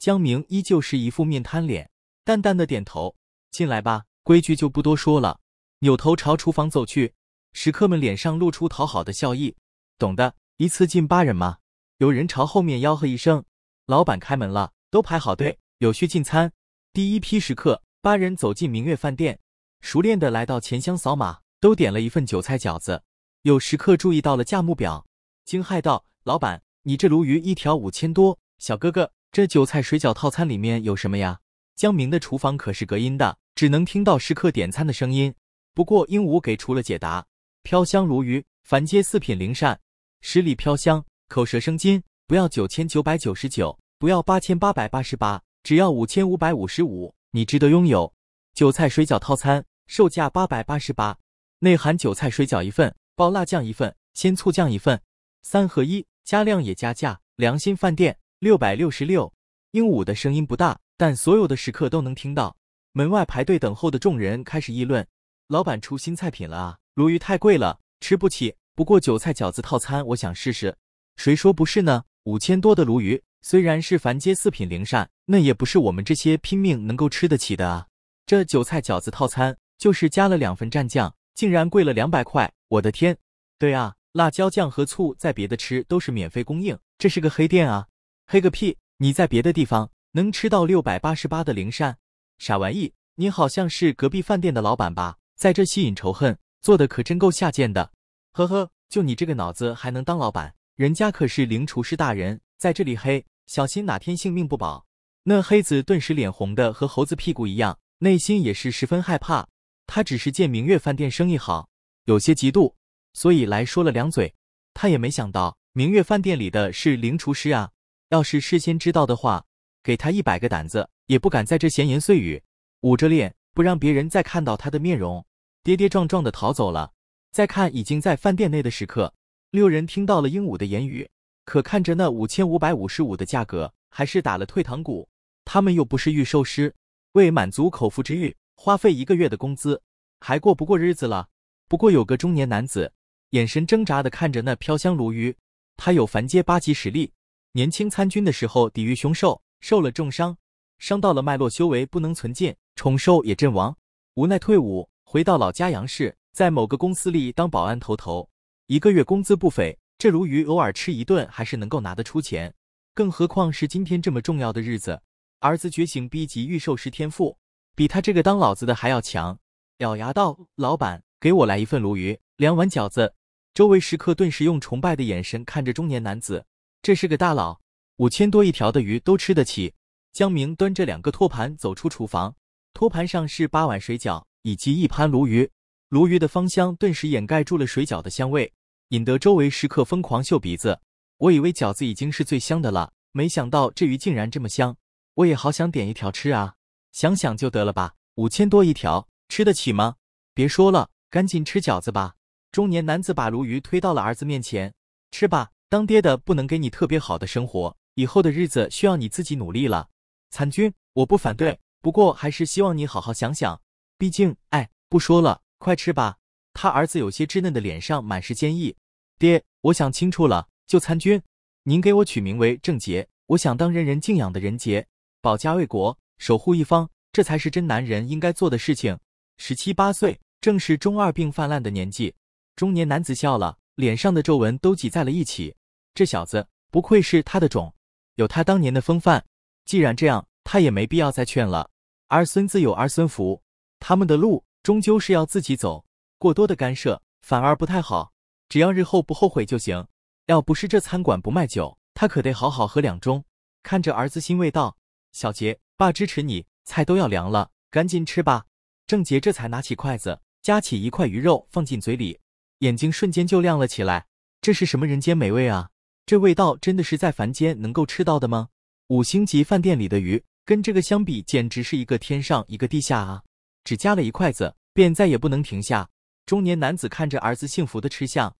江明依旧是一副面瘫脸，淡淡的点头，进来吧，规矩就不多说了。扭头朝厨房走去，食客们脸上露出讨好的笑意。懂的，一次进八人吗？有人朝后面吆喝一声，老板开门了，都排好队，有序进餐。第一批食客八人走进明月饭店，熟练的来到钱箱扫码，都点了一份韭菜饺子。有食客注意到了价目表，惊骇道：“老板，你这鲈鱼一条五千多？小哥哥，这韭菜水饺套餐里面有什么呀？”江明的厨房可是隔音的，只能听到食客点餐的声音。不过鹦鹉给出了解答：飘香鲈鱼，凡皆四品灵膳，十里飘香，口舌生津，不要九千九百九十九，不要八千八百八十八。只要五千五百五十五，你值得拥有。韭菜水饺套餐售价八百八十八，内含韭菜水饺一份，爆辣酱一份，鲜醋酱一份，三合一加量也加价。良心饭店六百六十六。鹦鹉的声音不大，但所有的食客都能听到。门外排队等候的众人开始议论：老板出新菜品了啊！鲈鱼太贵了，吃不起。不过韭菜饺子套餐我想试试。谁说不是呢？五千多的鲈鱼。虽然是凡间四品灵膳，那也不是我们这些拼命能够吃得起的啊！这韭菜饺子套餐就是加了两份蘸酱，竟然贵了两百块！我的天！对啊，辣椒酱和醋在别的吃都是免费供应，这是个黑店啊！黑个屁！你在别的地方能吃到六百八十八的灵膳？傻玩意！你好像是隔壁饭店的老板吧？在这吸引仇恨，做的可真够下贱的！呵呵，就你这个脑子还能当老板？人家可是灵厨师大人，在这里黑。小心哪天性命不保！那黑子顿时脸红的和猴子屁股一样，内心也是十分害怕。他只是见明月饭店生意好，有些嫉妒，所以来说了两嘴。他也没想到明月饭店里的是灵厨师啊！要是事先知道的话，给他一百个胆子也不敢在这闲言碎语。捂着脸，不让别人再看到他的面容，跌跌撞撞的逃走了。再看已经在饭店内的食客，六人听到了鹦鹉的言语。可看着那五千五百五十五的价格，还是打了退堂鼓。他们又不是御兽师，为满足口腹之欲，花费一个月的工资，还过不过日子了？不过有个中年男子，眼神挣扎的看着那飘香鲈鱼。他有凡阶八级实力，年轻参军的时候抵御凶兽，受了重伤，伤到了脉络，修为不能存进，宠兽也阵亡，无奈退伍，回到老家阳市，在某个公司里当保安头头，一个月工资不菲。这鲈鱼偶尔吃一顿还是能够拿得出钱，更何况是今天这么重要的日子。儿子觉醒 B 级预兽师天赋，比他这个当老子的还要强。咬牙道：“老板，给我来一份鲈鱼，两碗饺子。”周围食客顿时用崇拜的眼神看着中年男子，这是个大佬，五千多一条的鱼都吃得起。江明端着两个托盘走出厨房，托盘上是八碗水饺以及一盘鲈鱼，鲈鱼的芳香顿时掩盖住了水饺的香味。引得周围食客疯狂嗅鼻子。我以为饺子已经是最香的了，没想到这鱼竟然这么香，我也好想点一条吃啊！想想就得了吧，五千多一条，吃得起吗？别说了，赶紧吃饺子吧。中年男子把鲈鱼推到了儿子面前，吃吧，当爹的不能给你特别好的生活，以后的日子需要你自己努力了。参军，我不反对，不过还是希望你好好想想，毕竟，哎，不说了，快吃吧。他儿子有些稚嫩的脸上满是坚毅。爹，我想清楚了，就参军。您给我取名为郑杰，我想当人人敬仰的人杰，保家卫国，守护一方，这才是真男人应该做的事情。十七八岁，正是中二病泛滥的年纪。中年男子笑了，脸上的皱纹都挤在了一起。这小子不愧是他的种，有他当年的风范。既然这样，他也没必要再劝了。儿孙自有儿孙福，他们的路终究是要自己走，过多的干涉反而不太好。只要日后不后悔就行。要不是这餐馆不卖酒，他可得好好喝两盅。看着儿子欣慰道：“小杰，爸支持你。”菜都要凉了，赶紧吃吧。郑杰这才拿起筷子，夹起一块鱼肉放进嘴里，眼睛瞬间就亮了起来。这是什么人间美味啊！这味道真的是在凡间能够吃到的吗？五星级饭店里的鱼跟这个相比，简直是一个天上一个地下啊！只夹了一筷子，便再也不能停下。中年男子看着儿子幸福的吃相。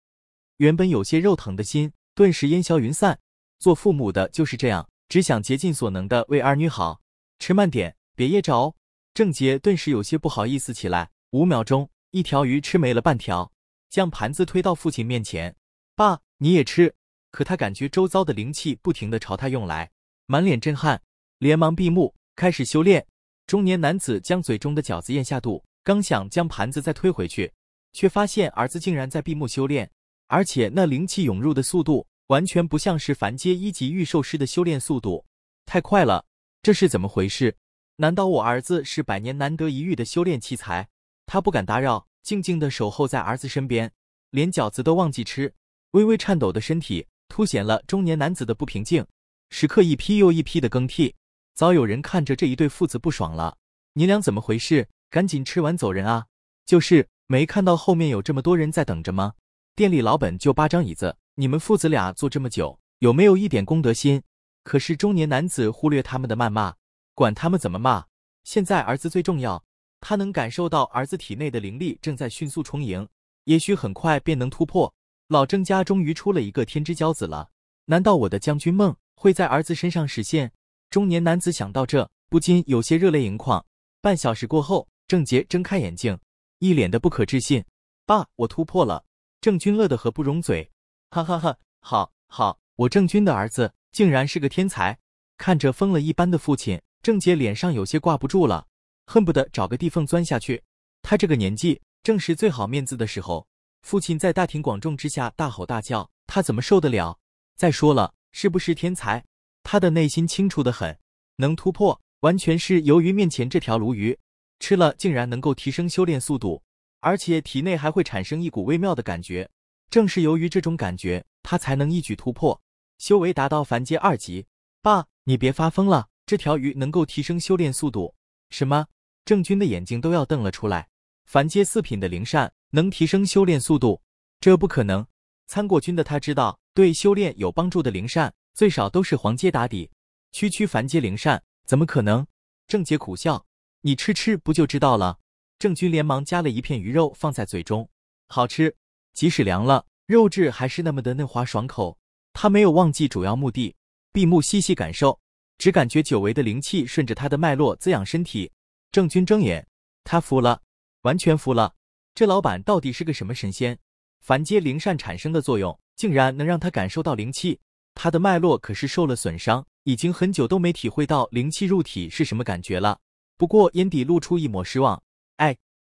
原本有些肉疼的心顿时烟消云散，做父母的就是这样，只想竭尽所能的为儿女好。吃慢点，别噎着。郑杰顿时有些不好意思起来。五秒钟，一条鱼吃没了半条，将盘子推到父亲面前。爸，你也吃。可他感觉周遭的灵气不停的朝他涌来，满脸震撼，连忙闭目开始修炼。中年男子将嘴中的饺子咽下肚，刚想将盘子再推回去，却发现儿子竟然在闭目修炼。而且那灵气涌入的速度，完全不像是凡阶一级御兽师的修炼速度，太快了。这是怎么回事？难道我儿子是百年难得一遇的修炼奇才？他不敢打扰，静静的守候在儿子身边，连饺子都忘记吃。微微颤抖的身体，凸显了中年男子的不平静。时刻一批又一批的更替，早有人看着这一对父子不爽了。你俩怎么回事？赶紧吃完走人啊！就是没看到后面有这么多人在等着吗？店里老本就八张椅子，你们父子俩坐这么久，有没有一点公德心？可是中年男子忽略他们的谩骂，管他们怎么骂。现在儿子最重要，他能感受到儿子体内的灵力正在迅速充盈，也许很快便能突破。老郑家终于出了一个天之骄子了，难道我的将军梦会在儿子身上实现？中年男子想到这，不禁有些热泪盈眶。半小时过后，郑杰睁开眼睛，一脸的不可置信：“爸，我突破了。”郑钧乐得合不拢嘴，哈哈哈！好，好，我郑钧的儿子竟然是个天才！看着疯了一般的父亲，郑杰脸上有些挂不住了，恨不得找个地缝钻下去。他这个年纪正是最好面子的时候，父亲在大庭广众之下大吼大叫，他怎么受得了？再说了，是不是天才，他的内心清楚的很。能突破，完全是由于面前这条鲈鱼，吃了竟然能够提升修炼速度。而且体内还会产生一股微妙的感觉，正是由于这种感觉，他才能一举突破，修为达到凡阶二级。爸，你别发疯了，这条鱼能够提升修炼速度？什么？郑军的眼睛都要瞪了出来。凡阶四品的灵扇能提升修炼速度？这不可能！参过军的他知道，对修炼有帮助的灵扇最少都是黄阶打底，区区凡阶灵扇怎么可能？郑杰苦笑，你吃吃不就知道了。郑军连忙夹了一片鱼肉放在嘴中，好吃。即使凉了，肉质还是那么的嫩滑爽口。他没有忘记主要目的，闭目细细感受，只感觉久违的灵气顺着他的脉络滋养身体。郑军睁眼，他服了，完全服了。这老板到底是个什么神仙？凡阶灵扇产生的作用，竟然能让他感受到灵气。他的脉络可是受了损伤，已经很久都没体会到灵气入体是什么感觉了。不过眼底露出一抹失望。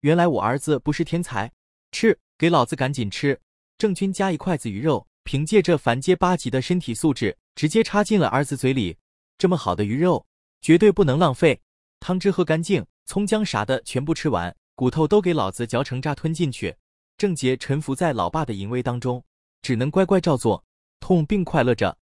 原来我儿子不是天才，吃，给老子赶紧吃！郑钧夹一筷子鱼肉，凭借着凡阶八级的身体素质，直接插进了儿子嘴里。这么好的鱼肉，绝对不能浪费。汤汁喝干净，葱姜啥的全部吃完，骨头都给老子嚼成渣吞进去。郑杰臣服在老爸的淫威当中，只能乖乖照做，痛并快乐着。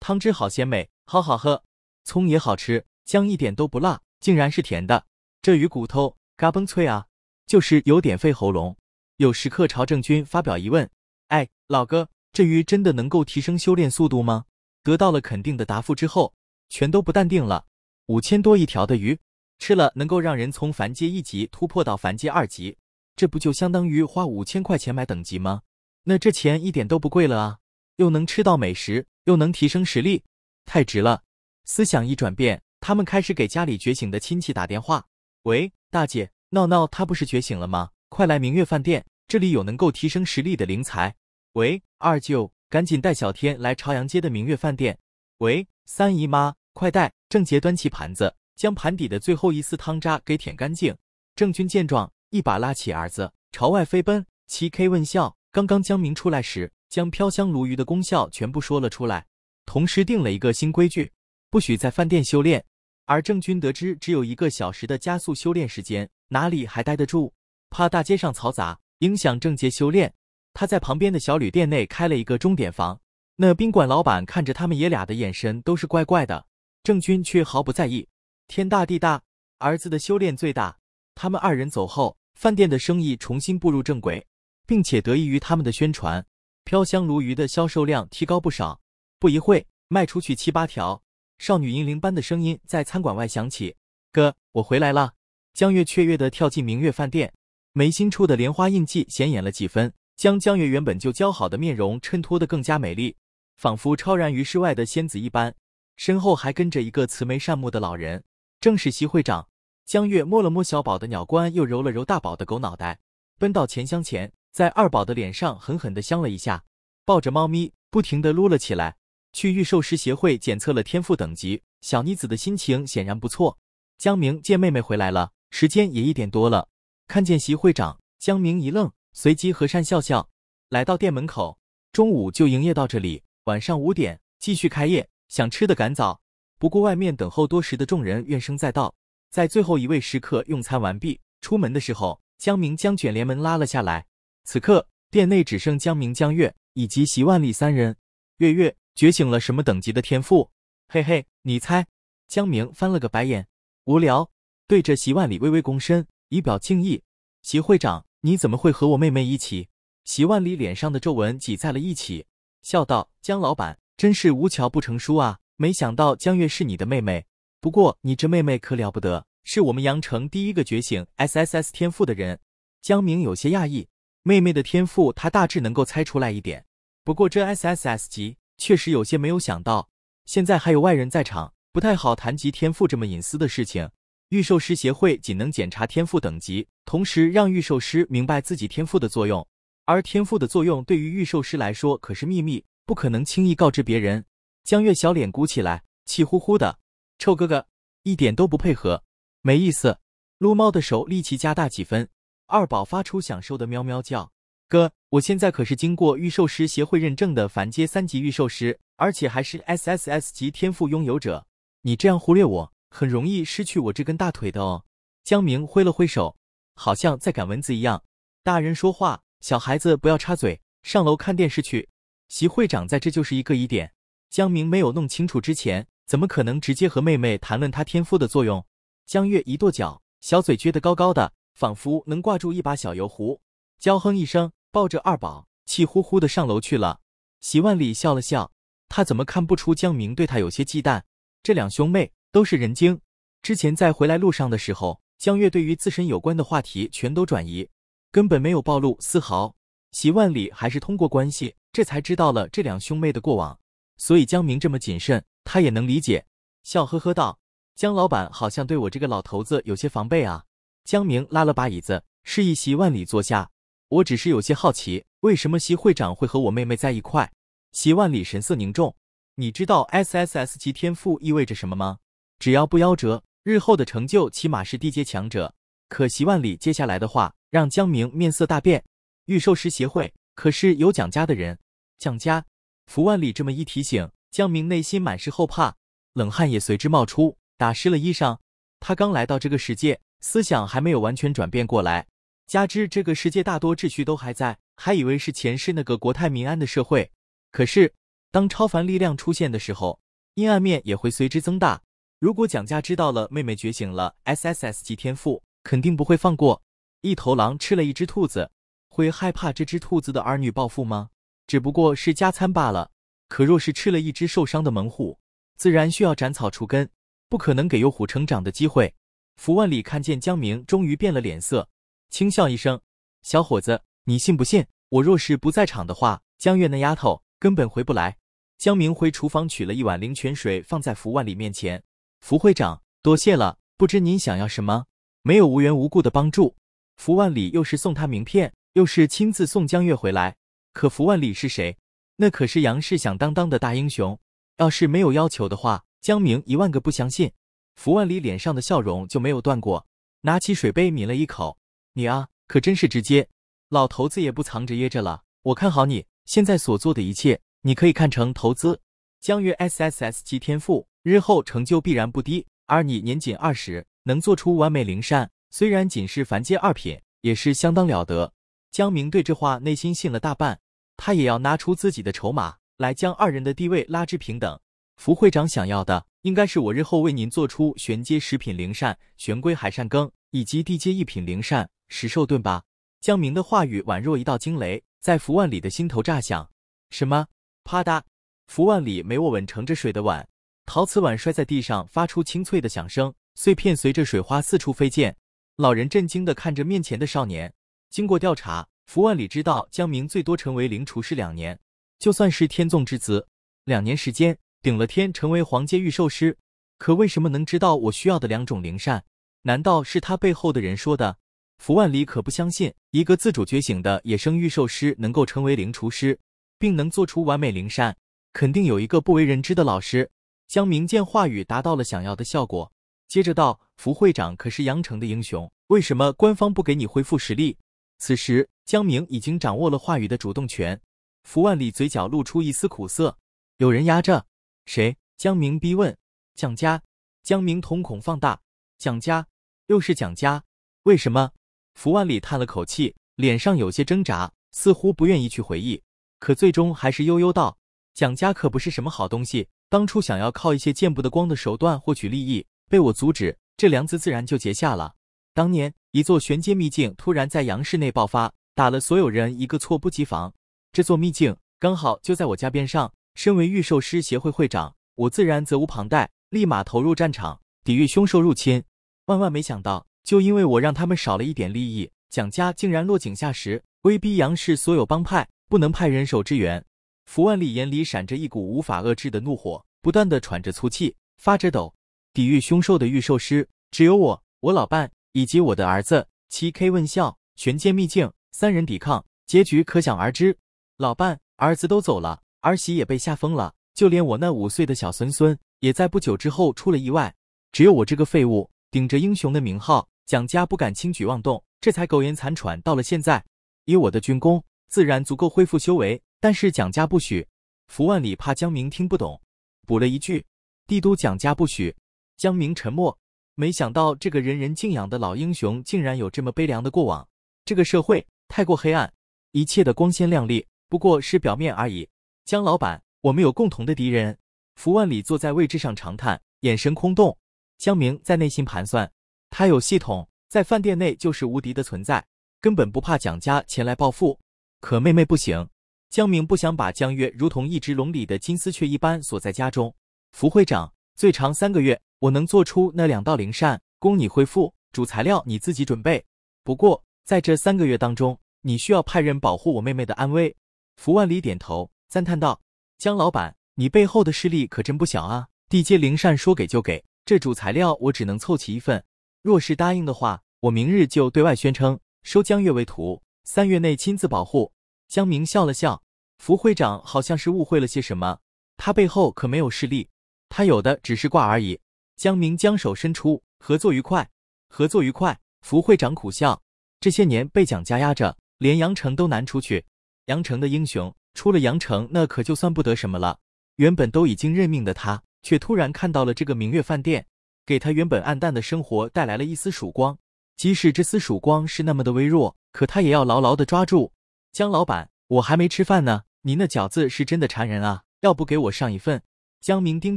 汤汁好鲜美，好好喝。葱也好吃，姜一点都不辣，竟然是甜的。这鱼骨头嘎嘣脆啊！就是有点费喉咙。有食客朝郑军发表疑问：“哎，老哥，这鱼真的能够提升修炼速度吗？”得到了肯定的答复之后，全都不淡定了。五千多一条的鱼，吃了能够让人从凡阶一级突破到凡阶二级，这不就相当于花五千块钱买等级吗？那这钱一点都不贵了啊！又能吃到美食，又能提升实力，太值了！思想一转变，他们开始给家里觉醒的亲戚打电话：“喂，大姐。”闹闹，他不是觉醒了吗？快来明月饭店，这里有能够提升实力的灵材。喂，二舅，赶紧带小天来朝阳街的明月饭店。喂，三姨妈，快带。郑杰端起盘子，将盘底的最后一丝汤渣给舔干净。郑军见状，一把拉起儿子，朝外飞奔。七 k 问笑，刚刚江明出来时，将飘香鲈鱼的功效全部说了出来，同时定了一个新规矩：不许在饭店修炼。而郑军得知，只有一个小时的加速修炼时间。哪里还待得住？怕大街上嘈杂，影响正杰修炼。他在旁边的小旅店内开了一个钟点房。那宾馆老板看着他们爷俩的眼神都是怪怪的，郑军却毫不在意。天大地大，儿子的修炼最大。他们二人走后，饭店的生意重新步入正轨，并且得益于他们的宣传，飘香鲈鱼的销售量提高不少。不一会，卖出去七八条。少女银铃般的声音在餐馆外响起：“哥，我回来了。”江月雀跃地跳进明月饭店，眉心处的莲花印记显眼了几分，将江月原本就姣好的面容衬托得更加美丽，仿佛超然于世外的仙子一般。身后还跟着一个慈眉善目的老人，正是席会长。江月摸了摸小宝的鸟冠，又揉了揉大宝的狗脑袋，奔到钱箱前，在二宝的脸上狠狠地香了一下，抱着猫咪不停地撸了起来。去御兽师协会检测了天赋等级，小妮子的心情显然不错。江明见妹妹回来了。时间也一点多了，看见席会长江明一愣，随即和善笑笑，来到店门口。中午就营业到这里，晚上五点继续开业。想吃的赶早。不过外面等候多时的众人怨声载道。在最后一位食客用餐完毕出门的时候，江明将卷帘门拉了下来。此刻店内只剩江明、江月以及席万里三人。月月觉醒了什么等级的天赋？嘿嘿，你猜。江明翻了个白眼，无聊。对着席万里微微躬身，以表敬意。席会长，你怎么会和我妹妹一起？席万里脸上的皱纹挤在了一起，笑道：“江老板，真是无巧不成书啊！没想到江月是你的妹妹。不过你这妹妹可了不得，是我们阳城第一个觉醒 S S S 天赋的人。”江明有些讶异，妹妹的天赋他大致能够猜出来一点，不过这 S S S 级确实有些没有想到。现在还有外人在场，不太好谈及天赋这么隐私的事情。预售师协会仅能检查天赋等级，同时让预售师明白自己天赋的作用。而天赋的作用对于预售师来说可是秘密，不可能轻易告知别人。江月小脸鼓起来，气呼呼的：“臭哥哥，一点都不配合，没意思！”撸猫的手力气加大几分，二宝发出享受的喵喵叫：“哥，我现在可是经过预售师协会认证的凡阶三级预售师，而且还是 S S S 级天赋拥有者，你这样忽略我。”很容易失去我这根大腿的哦，江明挥了挥手，好像在赶蚊子一样。大人说话，小孩子不要插嘴，上楼看电视去。席会长在，这就是一个疑点。江明没有弄清楚之前，怎么可能直接和妹妹谈论他天赋的作用？江月一跺脚，小嘴撅得高高的，仿佛能挂住一把小油壶，娇哼一声，抱着二宝，气呼呼的上楼去了。席万里笑了笑，他怎么看不出江明对他有些忌惮？这两兄妹。都是人精。之前在回来路上的时候，江月对于自身有关的话题全都转移，根本没有暴露丝毫。席万里还是通过关系，这才知道了这两兄妹的过往。所以江明这么谨慎，他也能理解。笑呵呵道：“江老板好像对我这个老头子有些防备啊。”江明拉了把椅子，示意席万里坐下。我只是有些好奇，为什么席会长会和我妹妹在一块？席万里神色凝重：“你知道 S S S 级天赋意味着什么吗？”只要不夭折，日后的成就起码是地阶强者。可惜万里接下来的话，让江明面色大变。预售师协会可是有蒋家的人，蒋家。福万里这么一提醒，江明内心满是后怕，冷汗也随之冒出，打湿了衣裳。他刚来到这个世界，思想还没有完全转变过来，加之这个世界大多秩序都还在，还以为是前世那个国泰民安的社会。可是当超凡力量出现的时候，阴暗面也会随之增大。如果蒋家知道了妹妹觉醒了 S S S 级天赋，肯定不会放过。一头狼吃了一只兔子，会害怕这只兔子的儿女报复吗？只不过是加餐罢了。可若是吃了一只受伤的猛虎，自然需要斩草除根，不可能给幼虎成长的机会。福万里看见江明终于变了脸色，轻笑一声：“小伙子，你信不信？我若是不在场的话，江月那丫头根本回不来。”江明回厨房取了一碗灵泉水，放在福万里面前。福会长，多谢了。不知您想要什么？没有无缘无故的帮助。福万里又是送他名片，又是亲自送江月回来。可福万里是谁？那可是杨氏响当当的大英雄。要是没有要求的话，江明一万个不相信。福万里脸上的笑容就没有断过，拿起水杯抿了一口。你啊，可真是直接。老头子也不藏着掖着了，我看好你。现在所做的一切，你可以看成投资。江月 S S S 级天赋。日后成就必然不低，而你年仅二十，能做出完美灵扇，虽然仅是凡阶二品，也是相当了得。江明对这话内心信了大半，他也要拿出自己的筹码来，将二人的地位拉至平等。福会长想要的，应该是我日后为您做出玄阶十品灵扇、玄龟海扇羹，以及地阶一品灵扇石兽盾吧。江明的话语宛若一道惊雷，在福万里的心头炸响。什么？啪嗒！福万里没握稳盛着水的碗。陶瓷碗摔在地上，发出清脆的响声，碎片随着水花四处飞溅。老人震惊地看着面前的少年。经过调查，符万里知道江明最多成为灵厨师两年，就算是天纵之子，两年时间顶了天成为黄阶御兽师。可为什么能知道我需要的两种灵扇？难道是他背后的人说的？符万里可不相信，一个自主觉醒的野生御兽师能够成为灵厨师，并能做出完美灵扇，肯定有一个不为人知的老师。江明剑话语达到了想要的效果，接着道：“福会长可是阳城的英雄，为什么官方不给你恢复实力？”此时，江明已经掌握了话语的主动权。福万里嘴角露出一丝苦涩：“有人压着谁？”江明逼问：“蒋家。”江明瞳孔放大：“蒋家，又是蒋家，为什么？”福万里叹了口气，脸上有些挣扎，似乎不愿意去回忆，可最终还是悠悠道：“蒋家可不是什么好东西。”当初想要靠一些见不得光的手段获取利益，被我阻止，这梁子自然就结下了。当年一座玄阶秘境突然在杨氏内爆发，打了所有人一个措不及防。这座秘境刚好就在我家边上，身为御兽师协会会长，我自然责无旁贷，立马投入战场，抵御凶兽入侵。万万没想到，就因为我让他们少了一点利益，蒋家竟然落井下石，威逼杨氏所有帮派不能派人手支援。符万里眼里闪着一股无法遏制的怒火，不断的喘着粗气，发着抖。抵御凶兽的御兽师只有我、我老伴以及我的儿子七 k 问笑玄剑秘境三人抵抗，结局可想而知。老伴、儿子都走了，儿媳也被吓疯了，就连我那五岁的小孙孙也在不久之后出了意外。只有我这个废物顶着英雄的名号，蒋家不敢轻举妄动，这才苟延残喘到了现在。以我的军功，自然足够恢复修为。但是蒋家不许，福万里怕江明听不懂，补了一句：“帝都蒋家不许。”江明沉默。没想到这个人人敬仰的老英雄，竟然有这么悲凉的过往。这个社会太过黑暗，一切的光鲜亮丽不过是表面而已。江老板，我们有共同的敌人。福万里坐在位置上长叹，眼神空洞。江明在内心盘算，他有系统，在饭店内就是无敌的存在，根本不怕蒋家前来报复。可妹妹不行。江明不想把江月如同一只笼里的金丝雀一般锁在家中。福会长，最长三个月，我能做出那两道灵扇供你恢复。主材料你自己准备。不过在这三个月当中，你需要派人保护我妹妹的安危。福万里点头，赞叹道：“江老板，你背后的势力可真不小啊！地阶灵扇说给就给，这主材料我只能凑齐一份。若是答应的话，我明日就对外宣称收江月为徒，三月内亲自保护。”江明笑了笑，福会长好像是误会了些什么。他背后可没有势力，他有的只是挂而已。江明将手伸出，合作愉快，合作愉快。福会长苦笑，这些年被蒋家压着，连杨成都难出去。杨成的英雄出了杨成，那可就算不得什么了。原本都已经认命的他，却突然看到了这个明月饭店，给他原本暗淡的生活带来了一丝曙光。即使这丝曙光是那么的微弱，可他也要牢牢的抓住。江老板，我还没吃饭呢，您的饺子是真的馋人啊，要不给我上一份？江明盯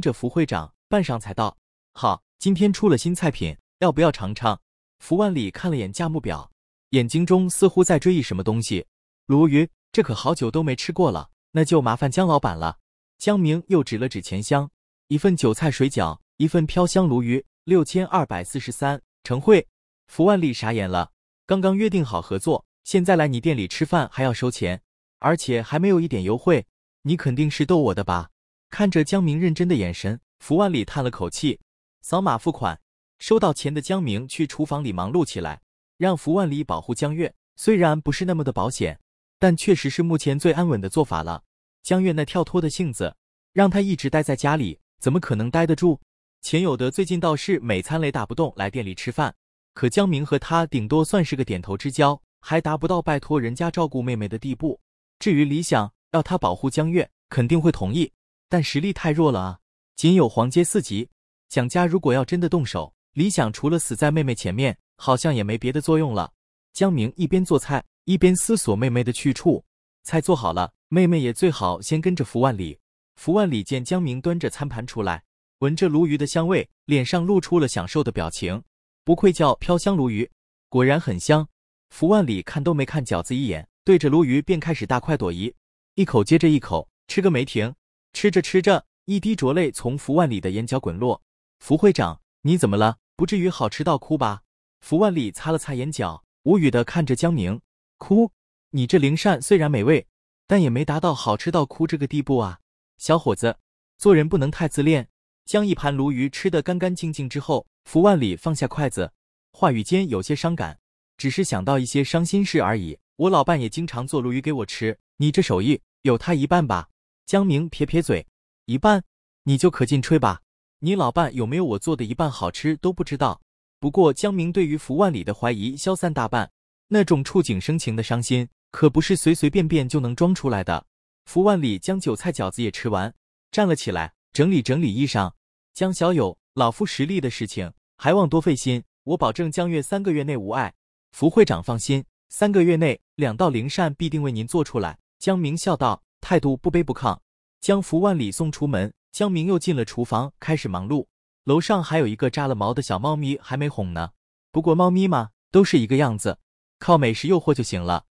着福会长，半晌才道：“好，今天出了新菜品，要不要尝尝？”福万里看了眼价目表，眼睛中似乎在追忆什么东西。鲈鱼，这可好久都没吃过了，那就麻烦江老板了。江明又指了指钱箱，一份韭菜水饺，一份飘香鲈鱼，六千二百四十三。陈慧，福万里傻眼了，刚刚约定好合作。现在来你店里吃饭还要收钱，而且还没有一点优惠，你肯定是逗我的吧？看着江明认真的眼神，福万里叹了口气，扫码付款。收到钱的江明去厨房里忙碌起来，让福万里保护江月，虽然不是那么的保险，但确实是目前最安稳的做法了。江月那跳脱的性子，让他一直待在家里，怎么可能待得住？钱有德最近倒是每餐雷打不动来店里吃饭，可江明和他顶多算是个点头之交。还达不到拜托人家照顾妹妹的地步。至于李想，要他保护江月，肯定会同意，但实力太弱了啊，仅有黄阶四级。蒋家如果要真的动手，李想除了死在妹妹前面，好像也没别的作用了。江明一边做菜，一边思索妹妹的去处。菜做好了，妹妹也最好先跟着福万里。福万里见江明端着餐盘出来，闻着鲈鱼的香味，脸上露出了享受的表情。不愧叫飘香鲈鱼，果然很香。福万里看都没看饺子一眼，对着鲈鱼便开始大快朵颐，一口接着一口，吃个没停。吃着吃着，一滴浊泪从福万里的眼角滚落。福会长，你怎么了？不至于好吃到哭吧？福万里擦了擦眼角，无语的看着江明。哭？你这灵扇虽然美味，但也没达到好吃到哭这个地步啊。小伙子，做人不能太自恋。将一盘鲈鱼吃得干干净净之后，福万里放下筷子，话语间有些伤感。只是想到一些伤心事而已。我老伴也经常做鲈鱼给我吃，你这手艺有他一半吧？江明撇撇嘴，一半你就可劲吹吧。你老伴有没有我做的一半好吃都不知道。不过江明对于福万里的怀疑消散大半，那种触景生情的伤心可不是随随便便就能装出来的。福万里将韭菜饺子也吃完，站了起来，整理整理衣裳。江小友，老夫实力的事情还望多费心，我保证江月三个月内无碍。福会长放心，三个月内两道灵膳必定为您做出来。江明笑道，态度不卑不亢，将福万里送出门。江明又进了厨房，开始忙碌。楼上还有一个炸了毛的小猫咪还没哄呢。不过猫咪嘛，都是一个样子，靠美食诱惑就行了。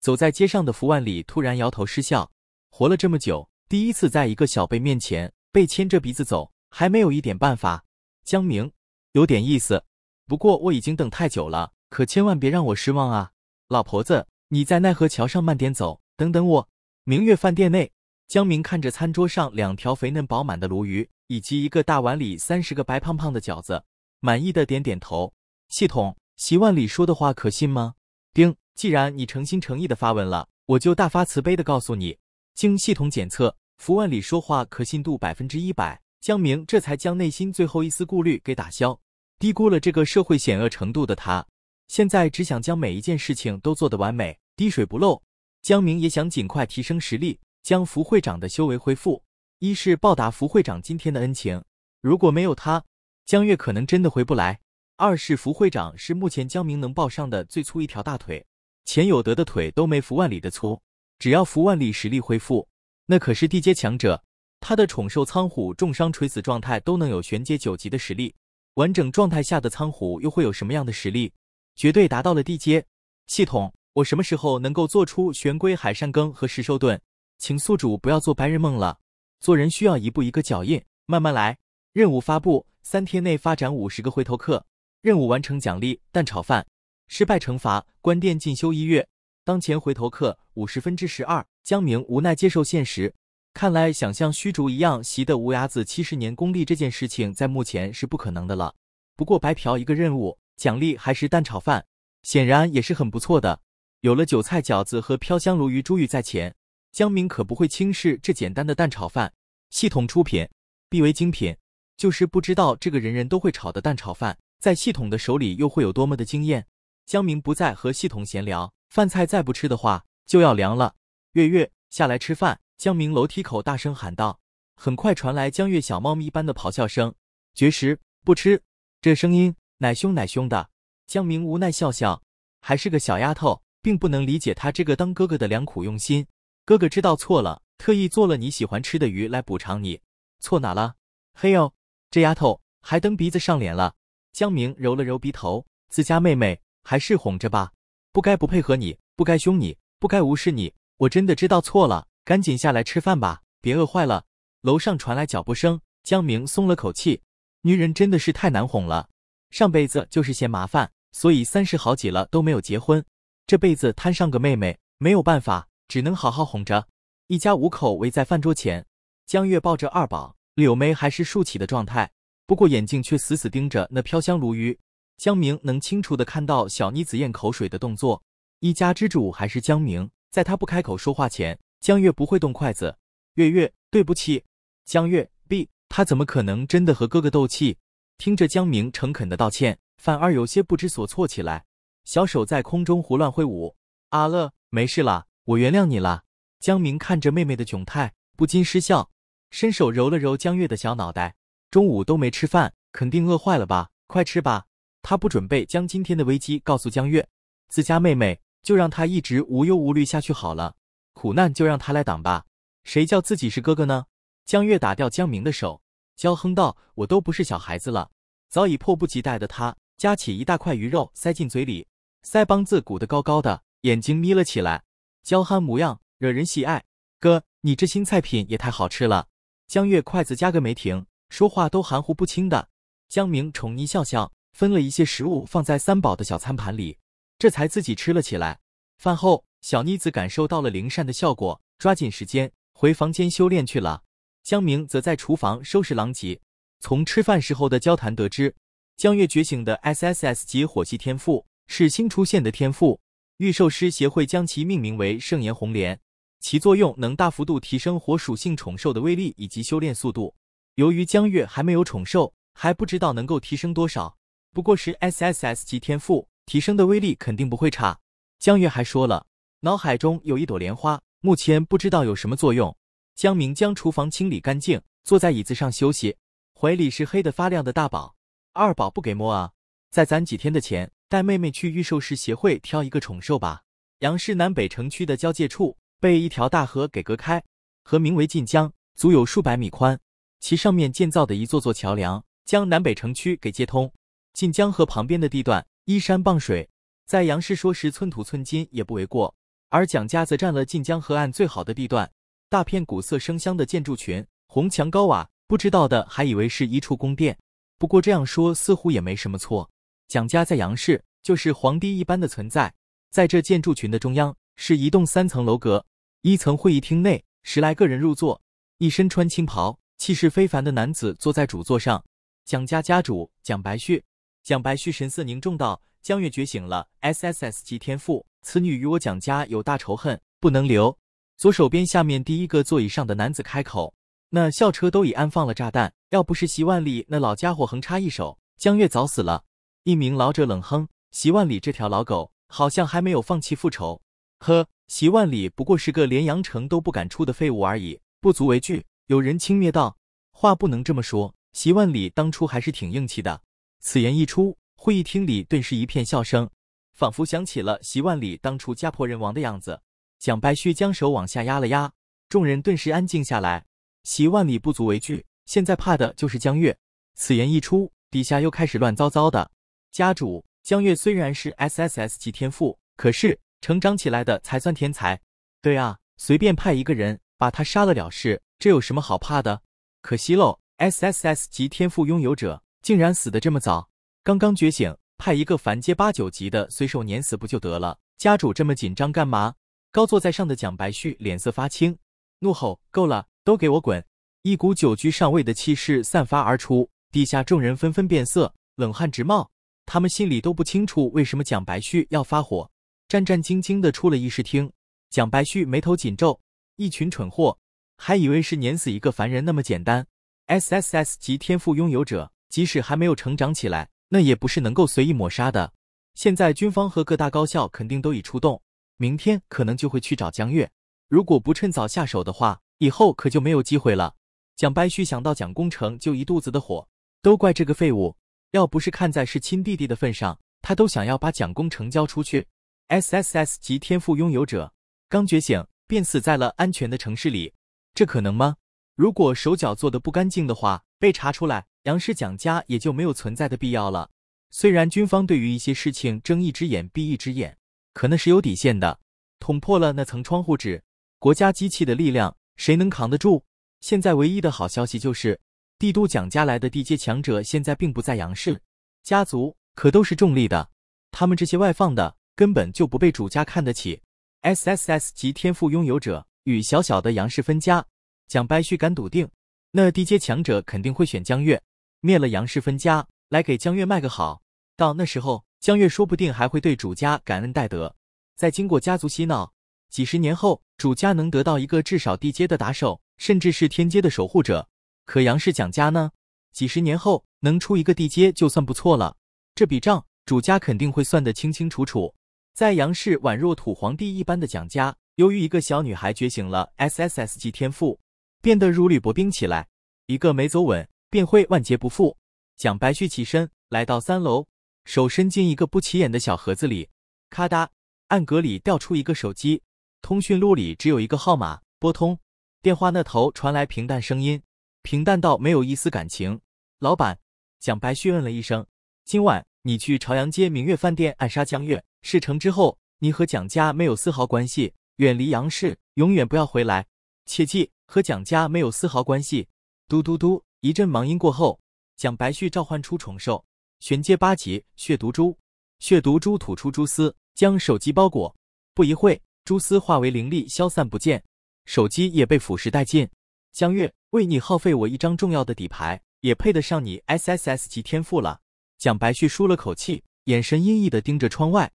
走在街上的福万里突然摇头失笑，活了这么久，第一次在一个小辈面前被牵着鼻子走，还没有一点办法。江明有点意思，不过我已经等太久了。可千万别让我失望啊，老婆子，你在奈何桥上慢点走，等等我。明月饭店内，江明看着餐桌上两条肥嫩饱满的鲈鱼，以及一个大碗里三十个白胖胖的饺子，满意的点点头。系统，席万里说的话可信吗？丁，既然你诚心诚意的发问了，我就大发慈悲的告诉你，经系统检测，福万里说话可信度百分之一百。江明这才将内心最后一丝顾虑给打消，低估了这个社会险恶程度的他。现在只想将每一件事情都做得完美，滴水不漏。江明也想尽快提升实力，将福会长的修为恢复。一是报答福会长今天的恩情，如果没有他，江月可能真的回不来。二是福会长是目前江明能抱上的最粗一条大腿，钱有德的腿都没福万里的粗。只要福万里实力恢复，那可是地阶强者。他的宠兽苍虎重伤垂死状态都能有玄阶九级的实力，完整状态下的苍虎又会有什么样的实力？绝对达到了地阶。系统，我什么时候能够做出玄龟海参羹和石兽盾？请宿主不要做白日梦了。做人需要一步一个脚印，慢慢来。任务发布：三天内发展五十个回头客。任务完成奖励：蛋炒饭。失败惩罚：关店进修一月。当前回头客五十分之十二。江明无奈接受现实。看来想像虚竹一样习得无崖子七十年功力这件事情，在目前是不可能的了。不过白嫖一个任务。奖励还是蛋炒饭，显然也是很不错的。有了韭菜饺子和飘香鲈鱼、茱萸在前，江明可不会轻视这简单的蛋炒饭。系统出品，必为精品。就是不知道这个人人都会炒的蛋炒饭，在系统的手里又会有多么的惊艳。江明不再和系统闲聊，饭菜再不吃的话就要凉了。月月，下来吃饭！江明楼梯口大声喊道。很快传来江月小猫咪般的咆哮声：绝食，不吃！这声音。奶凶奶凶的，江明无奈笑笑，还是个小丫头，并不能理解他这个当哥哥的良苦用心。哥哥知道错了，特意做了你喜欢吃的鱼来补偿你。错哪了？嘿呦，这丫头还蹬鼻子上脸了。江明揉了揉鼻头，自家妹妹还是哄着吧，不该不配合你，不该凶你，不该无视你。我真的知道错了，赶紧下来吃饭吧，别饿坏了。楼上传来脚步声，江明松了口气，女人真的是太难哄了。上辈子就是嫌麻烦，所以三十好几了都没有结婚。这辈子摊上个妹妹，没有办法，只能好好哄着。一家五口围在饭桌前，江月抱着二宝，柳眉还是竖起的状态，不过眼睛却死死盯着那飘香鲈鱼。江明能清楚的看到小妮子咽口水的动作。一家之主还是江明，在他不开口说话前，江月不会动筷子。月月，对不起。江月，B，他怎么可能真的和哥哥斗气？听着江明诚恳的道歉，反而有些不知所措起来，小手在空中胡乱挥舞。阿乐，没事了，我原谅你了。江明看着妹妹的窘态，不禁失笑，伸手揉了揉江月的小脑袋。中午都没吃饭，肯定饿坏了吧？快吃吧。他不准备将今天的危机告诉江月，自家妹妹就让他一直无忧无虑下去好了，苦难就让他来挡吧。谁叫自己是哥哥呢？江月打掉江明的手。娇哼道：“我都不是小孩子了，早已迫不及待的他夹起一大块鱼肉塞进嘴里，腮帮子鼓得高高的，眼睛眯了起来，娇憨模样惹人喜爱。哥，你这新菜品也太好吃了！”江月筷子夹个没停，说话都含糊不清的。江明宠溺笑笑，分了一些食物放在三宝的小餐盘里，这才自己吃了起来。饭后，小妮子感受到了灵膳的效果，抓紧时间回房间修炼去了。江明则在厨房收拾狼藉，从吃饭时候的交谈得知，江月觉醒的 SSS 级火系天赋是新出现的天赋，御兽师协会将其命名为圣炎红莲，其作用能大幅度提升火属性宠兽的威力以及修炼速度。由于江月还没有宠兽，还不知道能够提升多少，不过是 SSS 级天赋，提升的威力肯定不会差。江月还说了，脑海中有一朵莲花，目前不知道有什么作用。江明将厨房清理干净，坐在椅子上休息，怀里是黑得发亮的大宝、二宝不给摸啊。再攒几天的钱，带妹妹去预售室协会挑一个宠兽吧。杨氏南北城区的交界处被一条大河给隔开，河名为晋江，足有数百米宽，其上面建造的一座座桥梁将南北城区给接通。晋江河旁边的地段依山傍水，在杨氏说是寸土寸金也不为过，而蒋家则占了晋江河岸最好的地段。大片古色生香的建筑群，红墙高瓦，不知道的还以为是一处宫殿。不过这样说似乎也没什么错。蒋家在杨氏就是皇帝一般的存在。在这建筑群的中央，是一栋三层楼阁。一层会议厅内，十来个人入座，一身穿青袍、气势非凡的男子坐在主座上。蒋家家主蒋白旭，蒋白旭神色凝重道：“江月觉醒了 S S S 级天赋，此女与我蒋家有大仇恨，不能留。”左手边下面第一个座椅上的男子开口：“那校车都已安放了炸弹，要不是席万里那老家伙横插一手，江月早死了。”一名老者冷哼：“席万里这条老狗，好像还没有放弃复仇。”“呵，席万里不过是个连阳城都不敢出的废物而已，不足为惧。”有人轻蔑道：“话不能这么说，席万里当初还是挺硬气的。”此言一出，会议厅里顿时一片笑声，仿佛想起了席万里当初家破人亡的样子。蒋白旭将手往下压了压，众人顿时安静下来。席万里不足为惧，现在怕的就是江月。此言一出，底下又开始乱糟糟的。家主江月虽然是 S S S 级天赋，可是成长起来的才算天才。对啊，随便派一个人把他杀了了事，这有什么好怕的？可惜喽，S S S 级天赋拥有者竟然死的这么早。刚刚觉醒，派一个凡阶八九级的随手碾死不就得了？家主这么紧张干嘛？高坐在上的蒋白旭脸色发青，怒吼：“够了，都给我滚！”一股久居上位的气势散发而出，地下众人纷纷变色，冷汗直冒。他们心里都不清楚为什么蒋白旭要发火，战战兢兢的出了议事厅。蒋白旭眉头紧皱：“一群蠢货，还以为是碾死一个凡人那么简单？S S S 级天赋拥有者，即使还没有成长起来，那也不是能够随意抹杀的。现在军方和各大高校肯定都已出动。”明天可能就会去找江月，如果不趁早下手的话，以后可就没有机会了。蒋白须想到蒋工程就一肚子的火，都怪这个废物，要不是看在是亲弟弟的份上，他都想要把蒋工程交出去。S S S 级天赋拥有者刚觉醒便死在了安全的城市里，这可能吗？如果手脚做的不干净的话，被查出来，杨氏蒋家也就没有存在的必要了。虽然军方对于一些事情睁一只眼闭一只眼。可那是有底线的，捅破了那层窗户纸，国家机器的力量，谁能扛得住？现在唯一的好消息就是，帝都蒋家来的地阶强者现在并不在杨氏家族，可都是重力的，他们这些外放的根本就不被主家看得起。S S S 级天赋拥有者与小小的杨氏分家，蒋白须敢笃定，那地阶强者肯定会选江月，灭了杨氏分家来给江月卖个好，到那时候。江月说不定还会对主家感恩戴德，在经过家族洗脑，几十年后主家能得到一个至少地阶的打手，甚至是天阶的守护者。可杨氏蒋家呢？几十年后能出一个地阶就算不错了。这笔账主家肯定会算得清清楚楚。在杨氏宛若土皇帝一般的蒋家，由于一个小女孩觉醒了 S S S 级天赋，变得如履薄冰起来，一个没走稳便会万劫不复。蒋白旭起身来到三楼。手伸进一个不起眼的小盒子里，咔嗒，暗格里掉出一个手机，通讯录里只有一个号码，拨通，电话那头传来平淡声音，平淡到没有一丝感情。老板，蒋白旭问了一声：“今晚你去朝阳街明月饭店暗杀江月，事成之后，你和蒋家没有丝毫关系，远离杨氏，永远不要回来，切记和蒋家没有丝毫关系。”嘟嘟嘟，一阵忙音过后，蒋白旭召唤出宠兽。玄阶八级血毒蛛，血毒蛛吐出蛛丝，将手机包裹。不一会，蛛丝化为灵力，消散不见，手机也被腐蚀殆尽。江月，为你耗费我一张重要的底牌，也配得上你 S S S 级天赋了。蒋白旭舒了口气，眼神阴翳的盯着窗外。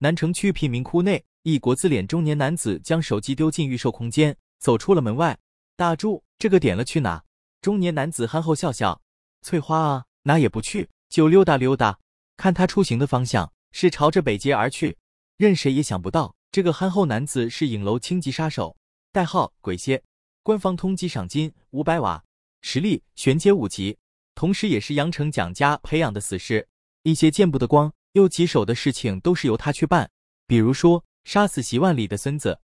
南城区贫民窟内，一国字脸中年男子将手机丢进预售空间，走出了门外。大柱，这个点了去哪？中年男子憨厚笑笑。翠花啊，哪也不去。就溜达溜达，看他出行的方向是朝着北街而去。任谁也想不到，这个憨厚男子是影楼轻级杀手，代号鬼蝎，官方通缉赏金五百瓦，实力玄阶五级，同时也是阳城蒋家培养的死士。一些见不得光又棘手的事情都是由他去办，比如说杀死席万里的孙子。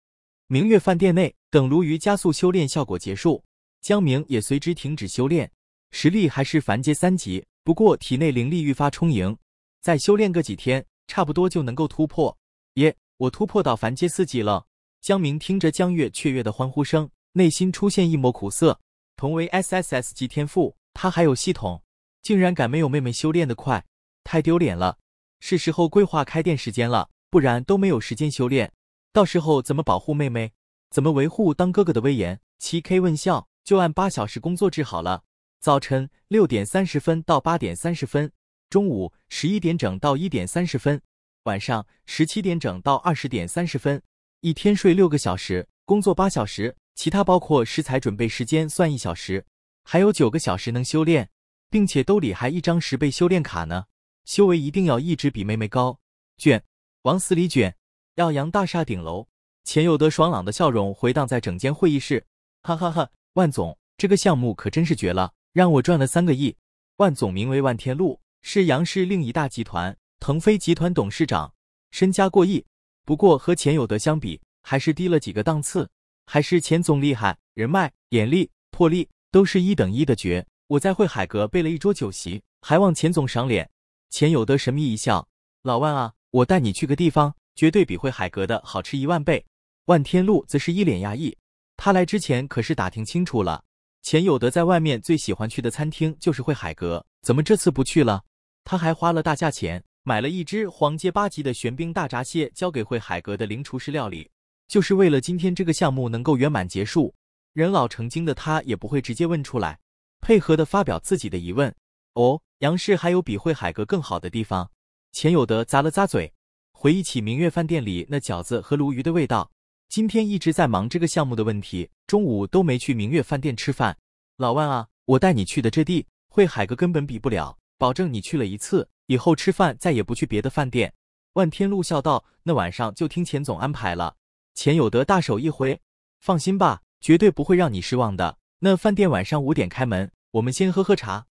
明月饭店内，等鲈鱼加速修炼效果结束，江明也随之停止修炼，实力还是凡阶三级。不过体内灵力愈发充盈，再修炼个几天，差不多就能够突破。耶！我突破到凡阶四级了！江明听着江月雀跃的欢呼声，内心出现一抹苦涩。同为 S S S 级天赋，他还有系统，竟然敢没有妹妹修炼的快，太丢脸了！是时候规划开店时间了，不然都没有时间修炼，到时候怎么保护妹妹？怎么维护当哥哥的威严？七 K 问笑，就按八小时工作制好了。早晨六点三十分到八点三十分，中午十一点整到一点三十分，晚上十七点整到二十点三十分。一天睡六个小时，工作八小时，其他包括食材准备时间算一小时，还有九个小时能修炼，并且兜里还一张十倍修炼卡呢。修为一定要一直比妹妹高，卷，往死里卷！耀阳大厦顶楼，钱有德爽朗的笑容回荡在整间会议室。哈哈哈，万总，这个项目可真是绝了！让我赚了三个亿，万总名为万天禄，是杨氏另一大集团腾飞集团董事长，身家过亿。不过和钱有德相比，还是低了几个档次。还是钱总厉害，人脉、眼力、魄力都是一等一的绝。我在会海阁备了一桌酒席，还望钱总赏脸。钱有德神秘一笑：“老万啊，我带你去个地方，绝对比会海阁的好吃一万倍。”万天禄则是一脸讶异，他来之前可是打听清楚了。钱有德在外面最喜欢去的餐厅就是汇海阁，怎么这次不去了？他还花了大价钱买了一只黄阶八级的玄冰大闸蟹，交给汇海阁的零厨师料理，就是为了今天这个项目能够圆满结束。人老成精的他也不会直接问出来，配合的发表自己的疑问。哦，杨氏还有比汇海阁更好的地方？钱有德咂了咂嘴，回忆起明月饭店里那饺子和鲈鱼的味道。今天一直在忙这个项目的问题，中午都没去明月饭店吃饭。老万啊，我带你去的这地，会海哥根本比不了，保证你去了一次以后，吃饭再也不去别的饭店。万天禄笑道：“那晚上就听钱总安排了。”钱有德大手一挥：“放心吧，绝对不会让你失望的。”那饭店晚上五点开门，我们先喝喝茶。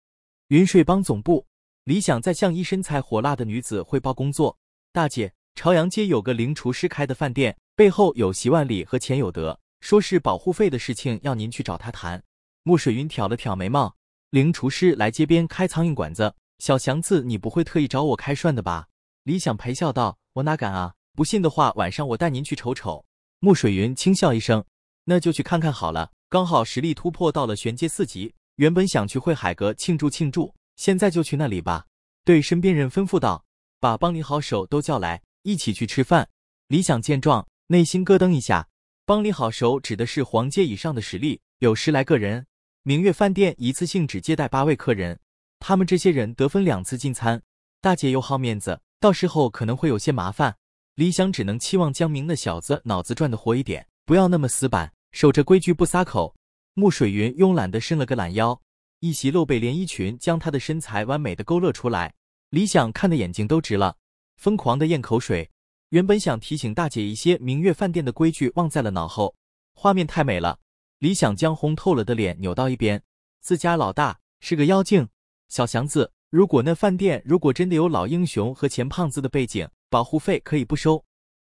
云水帮总部，李想在向一身材火辣的女子汇报工作。大姐。朝阳街有个零厨师开的饭店，背后有席万里和钱有德，说是保护费的事情，要您去找他谈。穆水云挑了挑眉毛，零厨师来街边开苍蝇馆子，小祥子，你不会特意找我开涮的吧？李想陪笑道：“我哪敢啊！不信的话，晚上我带您去瞅瞅。”穆水云轻笑一声：“那就去看看好了。刚好实力突破到了玄阶四级，原本想去会海阁庆祝庆祝，现在就去那里吧。”对身边人吩咐道：“把帮你好手都叫来。”一起去吃饭。李想见状，内心咯噔一下。帮李好熟，指的是黄阶以上的实力，有十来个人。明月饭店一次性只接待八位客人，他们这些人得分两次进餐。大姐又好面子，到时候可能会有些麻烦。李想只能期望江明那小子脑子转得活一点，不要那么死板，守着规矩不撒口。穆水云慵懒地伸了个懒腰，一袭露背连衣裙将她的身材完美的勾勒出来。李想看的眼睛都直了。疯狂的咽口水，原本想提醒大姐一些明月饭店的规矩，忘在了脑后。画面太美了，李想将红透了的脸扭到一边。自家老大是个妖精，小祥子，如果那饭店如果真的有老英雄和钱胖子的背景，保护费可以不收。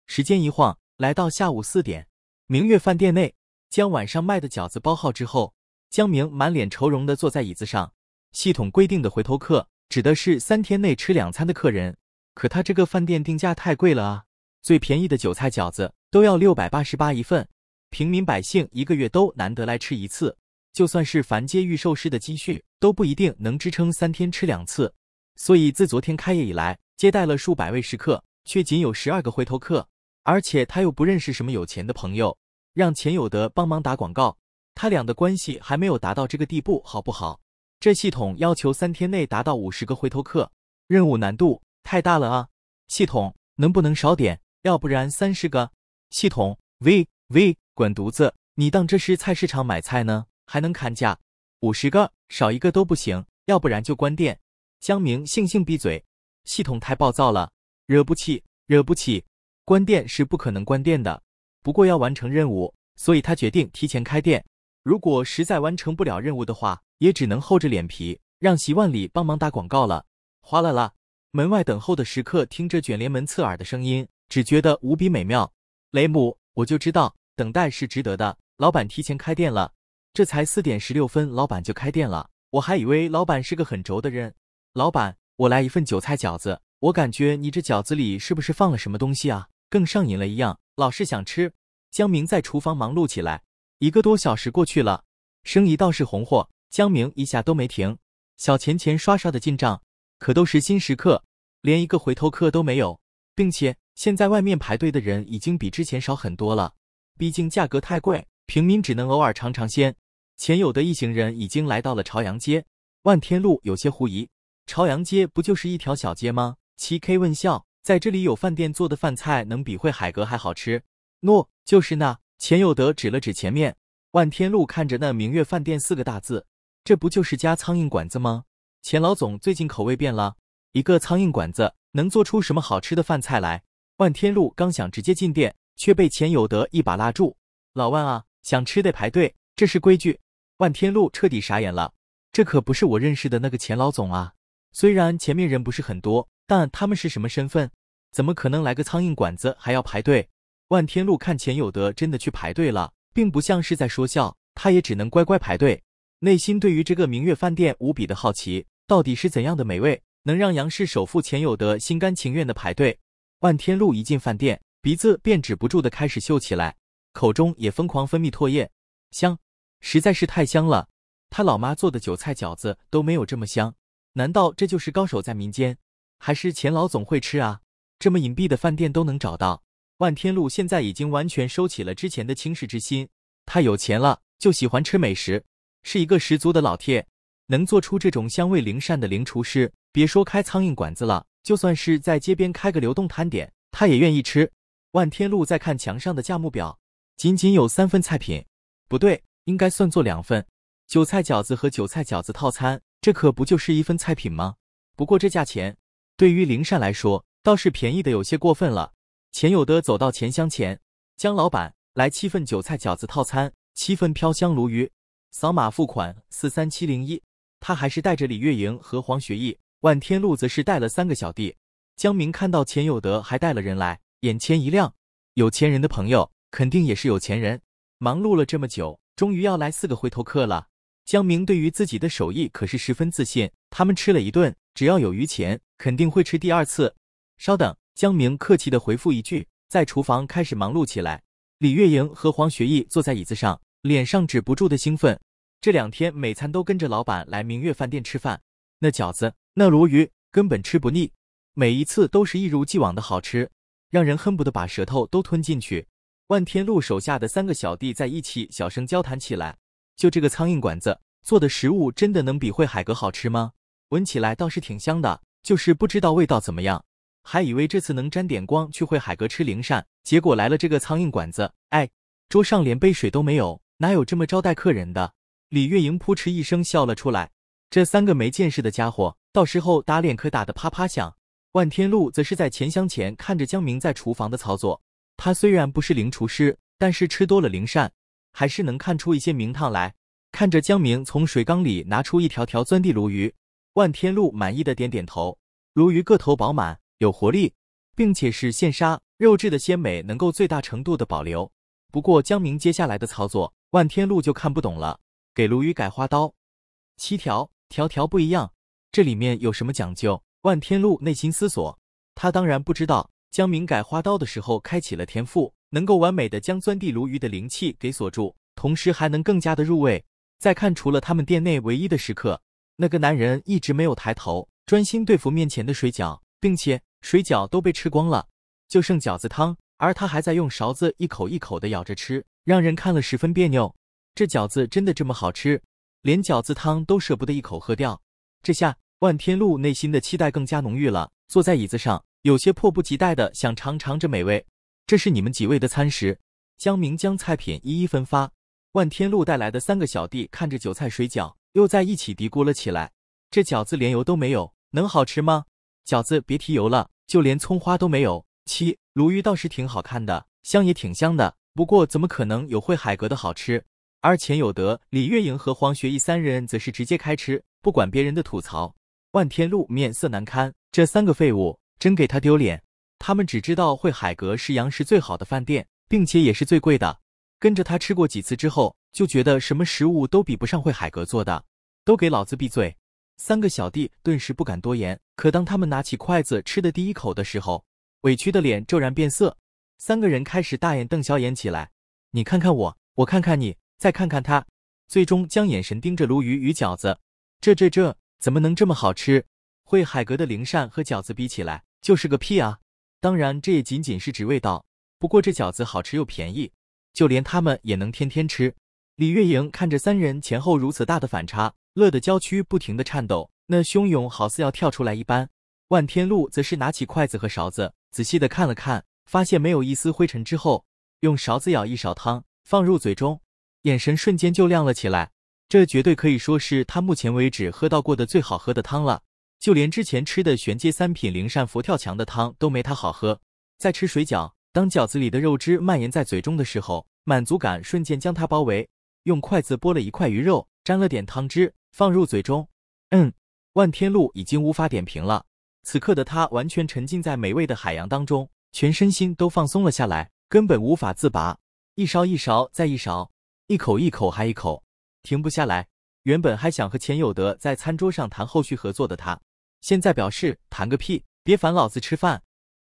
时间一晃，来到下午四点，明月饭店内，将晚上卖的饺子包好之后，江明满脸愁容的坐在椅子上。系统规定的回头客指的是三天内吃两餐的客人。可他这个饭店定价太贵了啊，最便宜的韭菜饺子都要六百八十八一份，平民百姓一个月都难得来吃一次，就算是凡阶预售师的积蓄都不一定能支撑三天吃两次。所以自昨天开业以来，接待了数百位食客，却仅有十二个回头客。而且他又不认识什么有钱的朋友，让钱有德帮忙打广告，他俩的关系还没有达到这个地步，好不好？这系统要求三天内达到五十个回头客，任务难度。太大了啊！系统能不能少点？要不然三十个？系统喂喂，滚犊子！你当这是菜市场买菜呢？还能砍价？五十个，少一个都不行！要不然就关店。江明悻悻闭嘴，系统太暴躁了，惹不起，惹不起。关店是不可能关店的，不过要完成任务，所以他决定提前开店。如果实在完成不了任务的话，也只能厚着脸皮让席万里帮忙打广告了。哗啦啦。门外等候的食客听着卷帘门刺耳的声音，只觉得无比美妙。雷姆，我就知道，等待是值得的。老板提前开店了，这才四点十六分，老板就开店了。我还以为老板是个很轴的人。老板，我来一份韭菜饺子。我感觉你这饺子里是不是放了什么东西啊？更上瘾了一样，老是想吃。江明在厨房忙碌起来，一个多小时过去了，生意倒是红火，江明一下都没停，小钱钱刷刷的进账。可都是新食客，连一个回头客都没有，并且现在外面排队的人已经比之前少很多了。毕竟价格太贵，平民只能偶尔尝尝鲜。钱有德一行人已经来到了朝阳街，万天禄有些狐疑：朝阳街不就是一条小街吗？七 k 问笑，在这里有饭店做的饭菜能比惠海阁还好吃？喏，就是那。钱有德指了指前面。万天禄看着那“明月饭店”四个大字，这不就是家苍蝇馆子吗？钱老总最近口味变了，一个苍蝇馆子能做出什么好吃的饭菜来？万天禄刚想直接进店，却被钱有德一把拉住。老万啊，想吃得排队，这是规矩。万天禄彻底傻眼了，这可不是我认识的那个钱老总啊！虽然前面人不是很多，但他们是什么身份？怎么可能来个苍蝇馆子还要排队？万天禄看钱有德真的去排队了，并不像是在说笑，他也只能乖乖排队，内心对于这个明月饭店无比的好奇。到底是怎样的美味，能让杨氏首富钱有德心甘情愿的排队？万天禄一进饭店，鼻子便止不住的开始嗅起来，口中也疯狂分泌唾液，香，实在是太香了！他老妈做的韭菜饺子都没有这么香，难道这就是高手在民间？还是钱老总会吃啊？这么隐蔽的饭店都能找到，万天禄现在已经完全收起了之前的轻视之心，太有钱了就喜欢吃美食，是一个十足的老铁。能做出这种香味灵膳的灵厨师，别说开苍蝇馆子了，就算是在街边开个流动摊点，他也愿意吃。万天禄在看墙上的价目表，仅仅有三份菜品，不对，应该算作两份。韭菜饺子和韭菜饺子套餐，这可不就是一份菜品吗？不过这价钱对于灵善来说，倒是便宜的有些过分了。钱有德走到钱箱前，江老板，来七份韭菜饺子套餐，七份飘香鲈鱼，扫码付款四三七零一。他还是带着李月莹和黄学义，万天禄则是带了三个小弟。江明看到钱有德还带了人来，眼前一亮，有钱人的朋友肯定也是有钱人。忙碌了这么久，终于要来四个回头客了。江明对于自己的手艺可是十分自信，他们吃了一顿，只要有余钱，肯定会吃第二次。稍等，江明客气的回复一句，在厨房开始忙碌起来。李月莹和黄学义坐在椅子上，脸上止不住的兴奋。这两天每餐都跟着老板来明月饭店吃饭，那饺子、那鲈鱼根本吃不腻，每一次都是一如既往的好吃，让人恨不得把舌头都吞进去。万天禄手下的三个小弟在一起小声交谈起来：“就这个苍蝇馆子做的食物，真的能比汇海阁好吃吗？闻起来倒是挺香的，就是不知道味道怎么样。还以为这次能沾点光去汇海阁吃灵膳，结果来了这个苍蝇馆子，哎，桌上连杯水都没有，哪有这么招待客人的？”李月莹扑哧一声笑了出来，这三个没见识的家伙，到时候打脸可打得啪啪响。万天禄则是在钱箱前看着江明在厨房的操作，他虽然不是零厨师，但是吃多了零膳，还是能看出一些名堂来。看着江明从水缸里拿出一条条钻地鲈鱼，万天禄满意的点点头。鲈鱼个头饱满，有活力，并且是现杀，肉质的鲜美能够最大程度的保留。不过江明接下来的操作，万天禄就看不懂了。给鲈鱼改花刀，七条条条不一样，这里面有什么讲究？万天禄内心思索，他当然不知道。江明改花刀的时候开启了天赋，能够完美的将钻地鲈鱼的灵气给锁住，同时还能更加的入味。再看除了他们店内唯一的食客，那个男人一直没有抬头，专心对付面前的水饺，并且水饺都被吃光了，就剩饺子汤，而他还在用勺子一口一口的咬着吃，让人看了十分别扭。这饺子真的这么好吃，连饺子汤都舍不得一口喝掉。这下万天禄内心的期待更加浓郁了，坐在椅子上，有些迫不及待的想尝尝这美味。这是你们几位的餐食，江明将菜品一一分发。万天禄带来的三个小弟看着韭菜水饺，又在一起嘀咕了起来：这饺子连油都没有，能好吃吗？饺子别提油了，就连葱花都没有。七，鲈鱼倒是挺好看的，香也挺香的，不过怎么可能有会海格的好吃？而钱有德、李月莹和黄学义三人则是直接开吃，不管别人的吐槽。万天禄面色难堪，这三个废物真给他丢脸。他们只知道汇海阁是杨氏最好的饭店，并且也是最贵的。跟着他吃过几次之后，就觉得什么食物都比不上汇海阁做的，都给老子闭嘴！三个小弟顿时不敢多言。可当他们拿起筷子吃的第一口的时候，委屈的脸骤然变色，三个人开始大眼瞪小眼起来。你看看我，我看看你。再看看他，最终将眼神盯着鲈鱼与饺子，这这这怎么能这么好吃？会海格的灵扇和饺子比起来就是个屁啊！当然，这也仅仅是指味道。不过这饺子好吃又便宜，就连他们也能天天吃。李月莹看着三人前后如此大的反差，乐得娇躯不停的颤抖，那汹涌好似要跳出来一般。万天禄则是拿起筷子和勺子，仔细的看了看，发现没有一丝灰尘之后，用勺子舀一勺汤放入嘴中。眼神瞬间就亮了起来，这绝对可以说是他目前为止喝到过的最好喝的汤了，就连之前吃的玄阶三品灵膳佛跳墙的汤都没它好喝。在吃水饺，当饺子里的肉汁蔓延在嘴中的时候，满足感瞬间将他包围。用筷子拨了一块鱼肉，沾了点汤汁，放入嘴中。嗯，万天禄已经无法点评了。此刻的他完全沉浸在美味的海洋当中，全身心都放松了下来，根本无法自拔。一勺一勺再一勺。一口一口还一口，停不下来。原本还想和钱有德在餐桌上谈后续合作的他，现在表示谈个屁，别烦老子吃饭。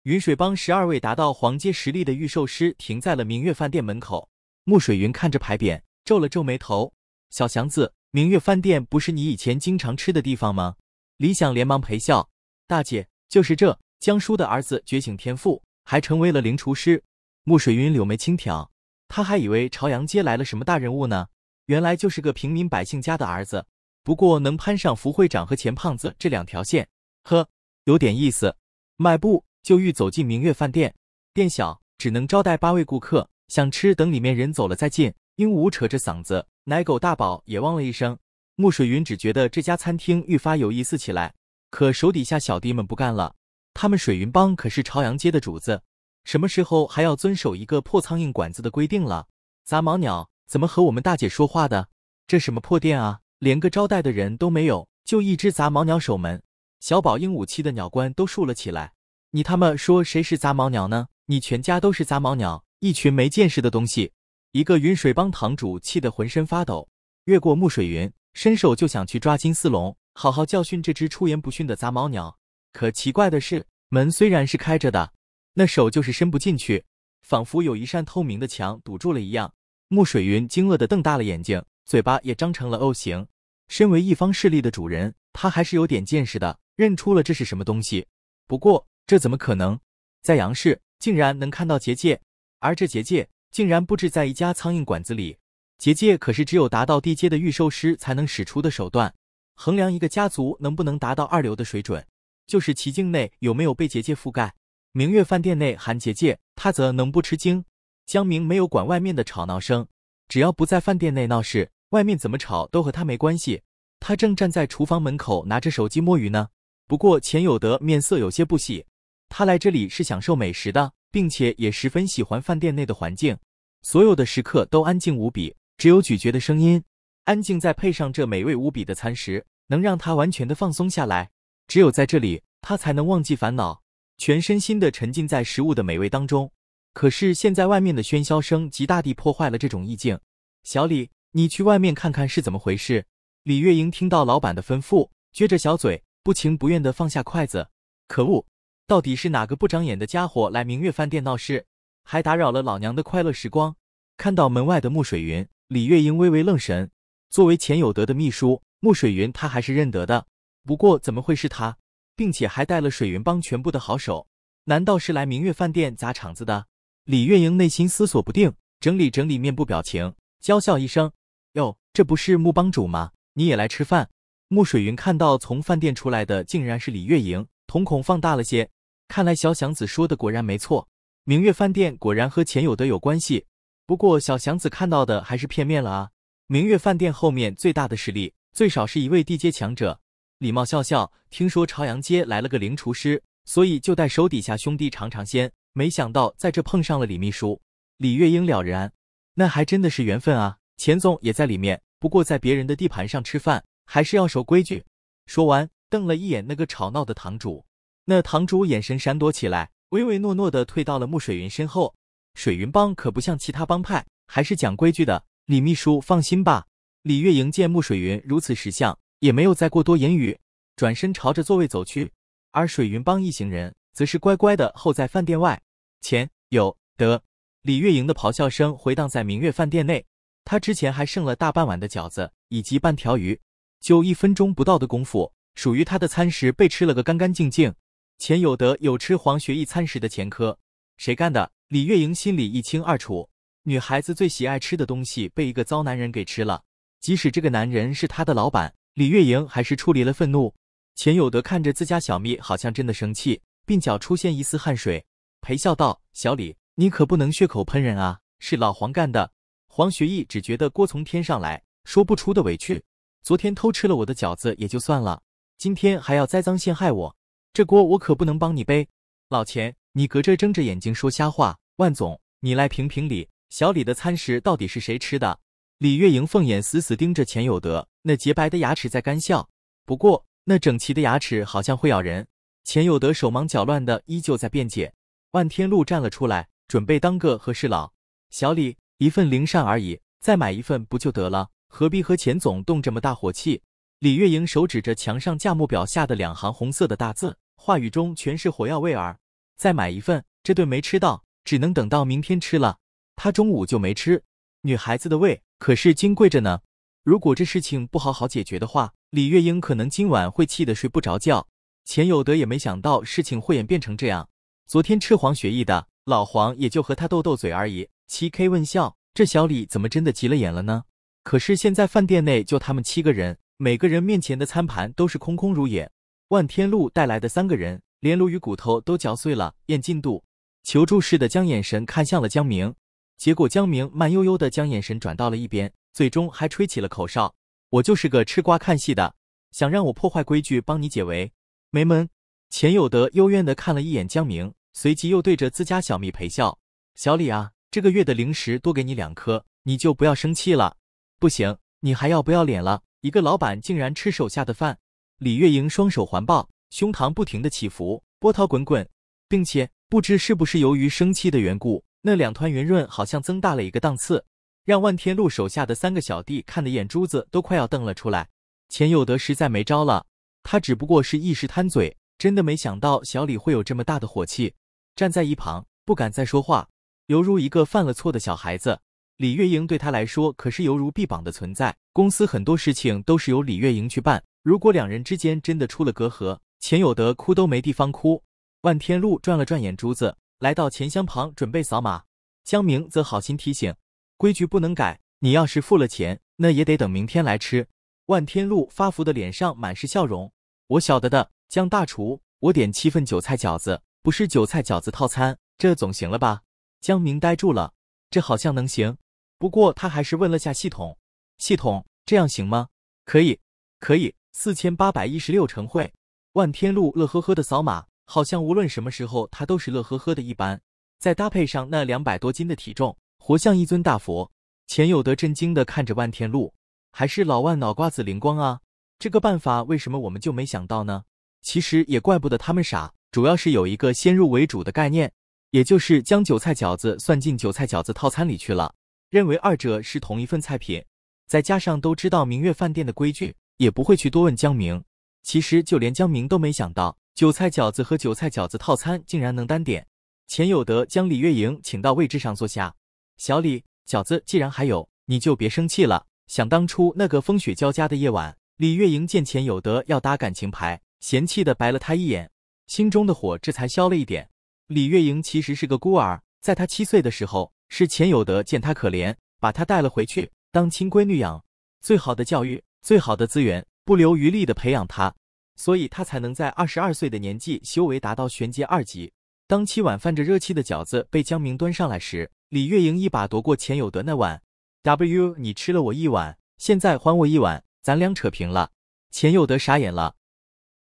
云水帮十二位达到黄阶实力的御兽师停在了明月饭店门口。穆水云看着牌匾，皱了皱眉头：“小祥子，明月饭店不是你以前经常吃的地方吗？”李想连忙陪笑：“大姐，就是这。”江叔的儿子觉醒天赋，还成为了灵厨师。穆水云柳眉轻挑。他还以为朝阳街来了什么大人物呢，原来就是个平民百姓家的儿子。不过能攀上福会长和钱胖子这两条线，呵，有点意思。迈步就欲走进明月饭店，店小只能招待八位顾客，想吃等里面人走了再进。鹦鹉扯着嗓子，奶狗大宝也汪了一声。穆水云只觉得这家餐厅愈发有意思起来，可手底下小弟们不干了，他们水云帮可是朝阳街的主子。什么时候还要遵守一个破苍蝇馆子的规定了？杂毛鸟怎么和我们大姐说话的？这什么破店啊，连个招待的人都没有，就一只杂毛鸟守门。小宝鹦鹉气的鸟冠都竖了起来。你他妈说谁是杂毛鸟呢？你全家都是杂毛鸟，一群没见识的东西！一个云水帮堂主气得浑身发抖，越过木水云，伸手就想去抓金丝笼，好好教训这只出言不逊的杂毛鸟。可奇怪的是，门虽然是开着的。那手就是伸不进去，仿佛有一扇透明的墙堵住了一样。穆水云惊愕的瞪大了眼睛，嘴巴也张成了 O 型。身为一方势力的主人，他还是有点见识的，认出了这是什么东西。不过这怎么可能？在杨氏竟然能看到结界，而这结界竟然布置在一家苍蝇馆子里。结界可是只有达到地阶的御兽师才能使出的手段。衡量一个家族能不能达到二流的水准，就是其境内有没有被结界覆盖。明月饭店内，韩结界，他则能不吃惊。江明没有管外面的吵闹声，只要不在饭店内闹事，外面怎么吵都和他没关系。他正站在厨房门口，拿着手机摸鱼呢。不过钱有德面色有些不喜。他来这里是享受美食的，并且也十分喜欢饭店内的环境。所有的食客都安静无比，只有咀嚼的声音。安静再配上这美味无比的餐食，能让他完全的放松下来。只有在这里，他才能忘记烦恼。全身心的沉浸在食物的美味当中，可是现在外面的喧嚣声极大地破坏了这种意境。小李，你去外面看看是怎么回事？李月英听到老板的吩咐，撅着小嘴，不情不愿地放下筷子。可恶，到底是哪个不长眼的家伙来明月饭店闹事，还打扰了老娘的快乐时光？看到门外的穆水云，李月英微微愣神。作为钱有德的秘书，穆水云她还是认得的，不过怎么会是他？并且还带了水云帮全部的好手，难道是来明月饭店砸场子的？李月莹内心思索不定，整理整理面部表情，娇笑一声：“哟，这不是木帮主吗？你也来吃饭？”穆水云看到从饭店出来的竟然是李月莹，瞳孔放大了些。看来小祥子说的果然没错，明月饭店果然和钱有德有关系。不过小祥子看到的还是片面了啊！明月饭店后面最大的势力，最少是一位地阶强者。礼貌笑笑，听说朝阳街来了个灵厨师，所以就带手底下兄弟尝尝鲜。没想到在这碰上了李秘书。李月英了然，那还真的是缘分啊。钱总也在里面，不过在别人的地盘上吃饭还是要守规矩。说完，瞪了一眼那个吵闹的堂主。那堂主眼神闪躲起来，唯唯诺诺的退到了穆水云身后。水云帮可不像其他帮派，还是讲规矩的。李秘书放心吧。李月莹见穆水云如此识相。也没有再过多言语，转身朝着座位走去。而水云帮一行人则是乖乖的候在饭店外。钱有德、李月莹的咆哮声回荡在明月饭店内。她之前还剩了大半碗的饺子以及半条鱼，就一分钟不到的功夫，属于她的餐食被吃了个干干净净。钱有德有吃黄学义餐食的前科，谁干的？李月莹心里一清二楚。女孩子最喜爱吃的东西被一个糟男人给吃了，即使这个男人是她的老板。李月莹还是处理了愤怒。钱有德看着自家小蜜，好像真的生气，鬓角出现一丝汗水，陪笑道：“小李，你可不能血口喷人啊，是老黄干的。”黄学义只觉得锅从天上来说不出的委屈，昨天偷吃了我的饺子也就算了，今天还要栽赃陷害我，这锅我可不能帮你背。老钱，你隔着睁着眼睛说瞎话。万总，你来评评理，小李的餐食到底是谁吃的？李月莹凤眼死死盯着钱有德。那洁白的牙齿在干笑，不过那整齐的牙齿好像会咬人。钱有德手忙脚乱的，依旧在辩解。万天禄站了出来，准备当个和事佬。小李，一份灵膳而已，再买一份不就得了？何必和钱总动这么大火气？李月莹手指着墙上价目表下的两行红色的大字，话语中全是火药味儿。再买一份，这顿没吃到，只能等到明天吃了。她中午就没吃，女孩子的胃可是金贵着呢。如果这事情不好好解决的话，李月英可能今晚会气得睡不着觉。钱有德也没想到事情会演变成这样。昨天赤黄学艺的老黄也就和他斗斗嘴而已。七 k 问笑，这小李怎么真的急了眼了呢？可是现在饭店内就他们七个人，每个人面前的餐盘都是空空如也。万天禄带来的三个人连鲈鱼骨头都嚼碎了，验进度，求助似的将眼神看向了江明。结果江明慢悠悠的将眼神转到了一边。最终还吹起了口哨，我就是个吃瓜看戏的，想让我破坏规矩帮你解围，没门！钱有德幽怨的看了一眼江明，随即又对着自家小蜜陪笑：“小李啊，这个月的零食多给你两颗，你就不要生气了。”“不行，你还要不要脸了？一个老板竟然吃手下的饭！”李月莹双手环抱，胸膛不停的起伏，波涛滚滚，并且不知是不是由于生气的缘故，那两团圆润好像增大了一个档次。让万天禄手下的三个小弟看的眼珠子都快要瞪了出来。钱有德实在没招了，他只不过是一时贪嘴，真的没想到小李会有这么大的火气，站在一旁不敢再说话，犹如一个犯了错的小孩子。李月莹对他来说可是犹如臂膀的存在，公司很多事情都是由李月莹去办。如果两人之间真的出了隔阂，钱有德哭都没地方哭。万天禄转了转眼珠子，来到钱箱旁准备扫码，江明则好心提醒。规矩不能改，你要是付了钱，那也得等明天来吃。万天禄发福的脸上满是笑容。我晓得的，江大厨，我点七份韭菜饺子，不是韭菜饺子套餐，这总行了吧？江明呆住了，这好像能行，不过他还是问了下系统。系统，这样行吗？可以，可以，四千八百一十六乘会。万天禄乐呵呵的扫码，好像无论什么时候他都是乐呵呵的一般。再搭配上那两百多斤的体重。活像一尊大佛，钱有德震惊的看着万天禄，还是老万脑瓜子灵光啊！这个办法为什么我们就没想到呢？其实也怪不得他们傻，主要是有一个先入为主的概念，也就是将韭菜饺子算进韭菜饺子套餐里去了，认为二者是同一份菜品。再加上都知道明月饭店的规矩，也不会去多问江明。其实就连江明都没想到，韭菜饺子和韭菜饺子套餐竟然能单点。钱有德将李月莹请到位置上坐下。小李饺子既然还有，你就别生气了。想当初那个风雪交加的夜晚，李月莹见钱有德要搭感情牌，嫌弃的白了他一眼，心中的火这才消了一点。李月莹其实是个孤儿，在她七岁的时候，是钱有德见她可怜，把她带了回去当亲闺女养，最好的教育，最好的资源，不留余力的培养她，所以她才能在二十二岁的年纪修为达到玄阶二级。当七碗泛着热气的饺子被江明端上来时，李月莹一把夺过钱有德那碗，W，你吃了我一碗，现在还我一碗，咱俩扯平了。钱有德傻眼了，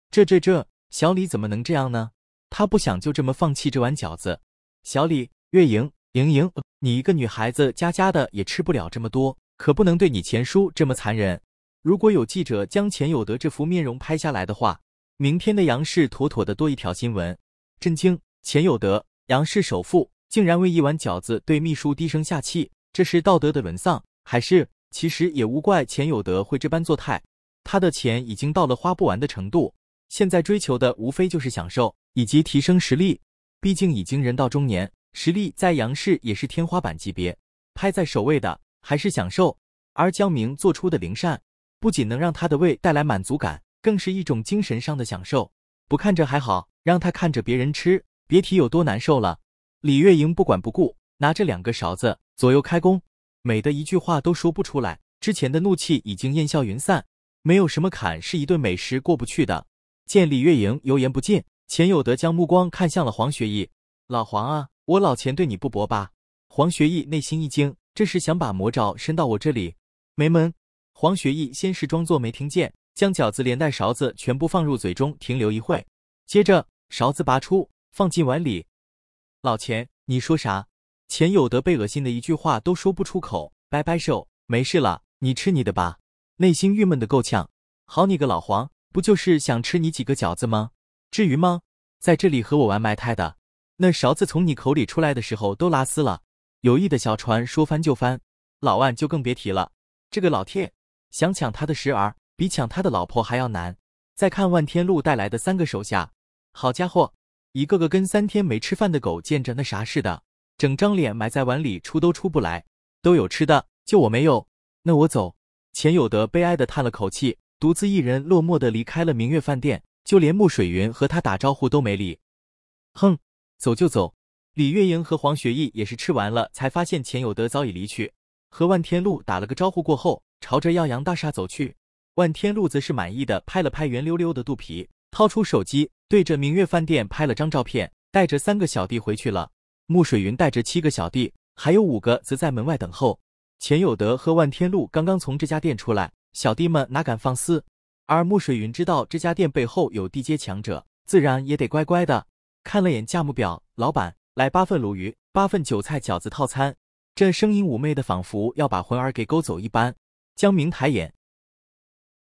这这这，小李怎么能这样呢？他不想就这么放弃这碗饺子。小李，月莹，莹莹，你一个女孩子家家的也吃不了这么多，可不能对你钱叔这么残忍。如果有记者将钱有德这副面容拍下来的话，明天的杨氏妥妥的多一条新闻。震惊，钱有德，杨氏首富。竟然为一碗饺子对秘书低声下气，这是道德的沦丧还是？其实也无怪钱有德会这般作态，他的钱已经到了花不完的程度，现在追求的无非就是享受以及提升实力。毕竟已经人到中年，实力在杨氏也是天花板级别，排在首位的还是享受。而江明做出的灵膳，不仅能让他的胃带来满足感，更是一种精神上的享受。不看着还好，让他看着别人吃，别提有多难受了。李月莹不管不顾，拿着两个勺子左右开弓，美的一句话都说不出来。之前的怒气已经烟消云散，没有什么坎是一顿美食过不去的。见李月莹油盐不进，钱有德将目光看向了黄学义：“老黄啊，我老钱对你不薄吧？”黄学义内心一惊，这是想把魔爪伸到我这里？没门！黄学义先是装作没听见，将饺子连带勺子全部放入嘴中停留一会，接着勺子拔出，放进碗里。老钱，你说啥？钱有德被恶心的一句话都说不出口，摆摆手，没事了，你吃你的吧。内心郁闷的够呛。好你个老黄，不就是想吃你几个饺子吗？至于吗？在这里和我玩埋汰的？那勺子从你口里出来的时候都拉丝了。有意的小船说翻就翻，老万就更别提了。这个老铁想抢他的时儿，比抢他的老婆还要难。再看万天禄带来的三个手下，好家伙！一个个跟三天没吃饭的狗见着那啥似的，整张脸埋在碗里出都出不来，都有吃的就我没有，那我走。钱有德悲哀的叹了口气，独自一人落寞的离开了明月饭店，就连穆水云和他打招呼都没理。哼，走就走。李月莹和黄学义也是吃完了才发现钱有德早已离去，和万天禄打了个招呼过后，朝着耀阳大厦走去。万天禄则是满意的拍了拍圆溜溜的肚皮。掏出手机，对着明月饭店拍了张照片，带着三个小弟回去了。穆水云带着七个小弟，还有五个则在门外等候。钱有德和万天禄刚刚从这家店出来，小弟们哪敢放肆？而穆水云知道这家店背后有地阶强者，自然也得乖乖的。看了眼价目表，老板，来八份鲈鱼，八份韭菜饺子套餐。这声音妩媚的，仿佛要把魂儿给勾走一般。江明抬眼，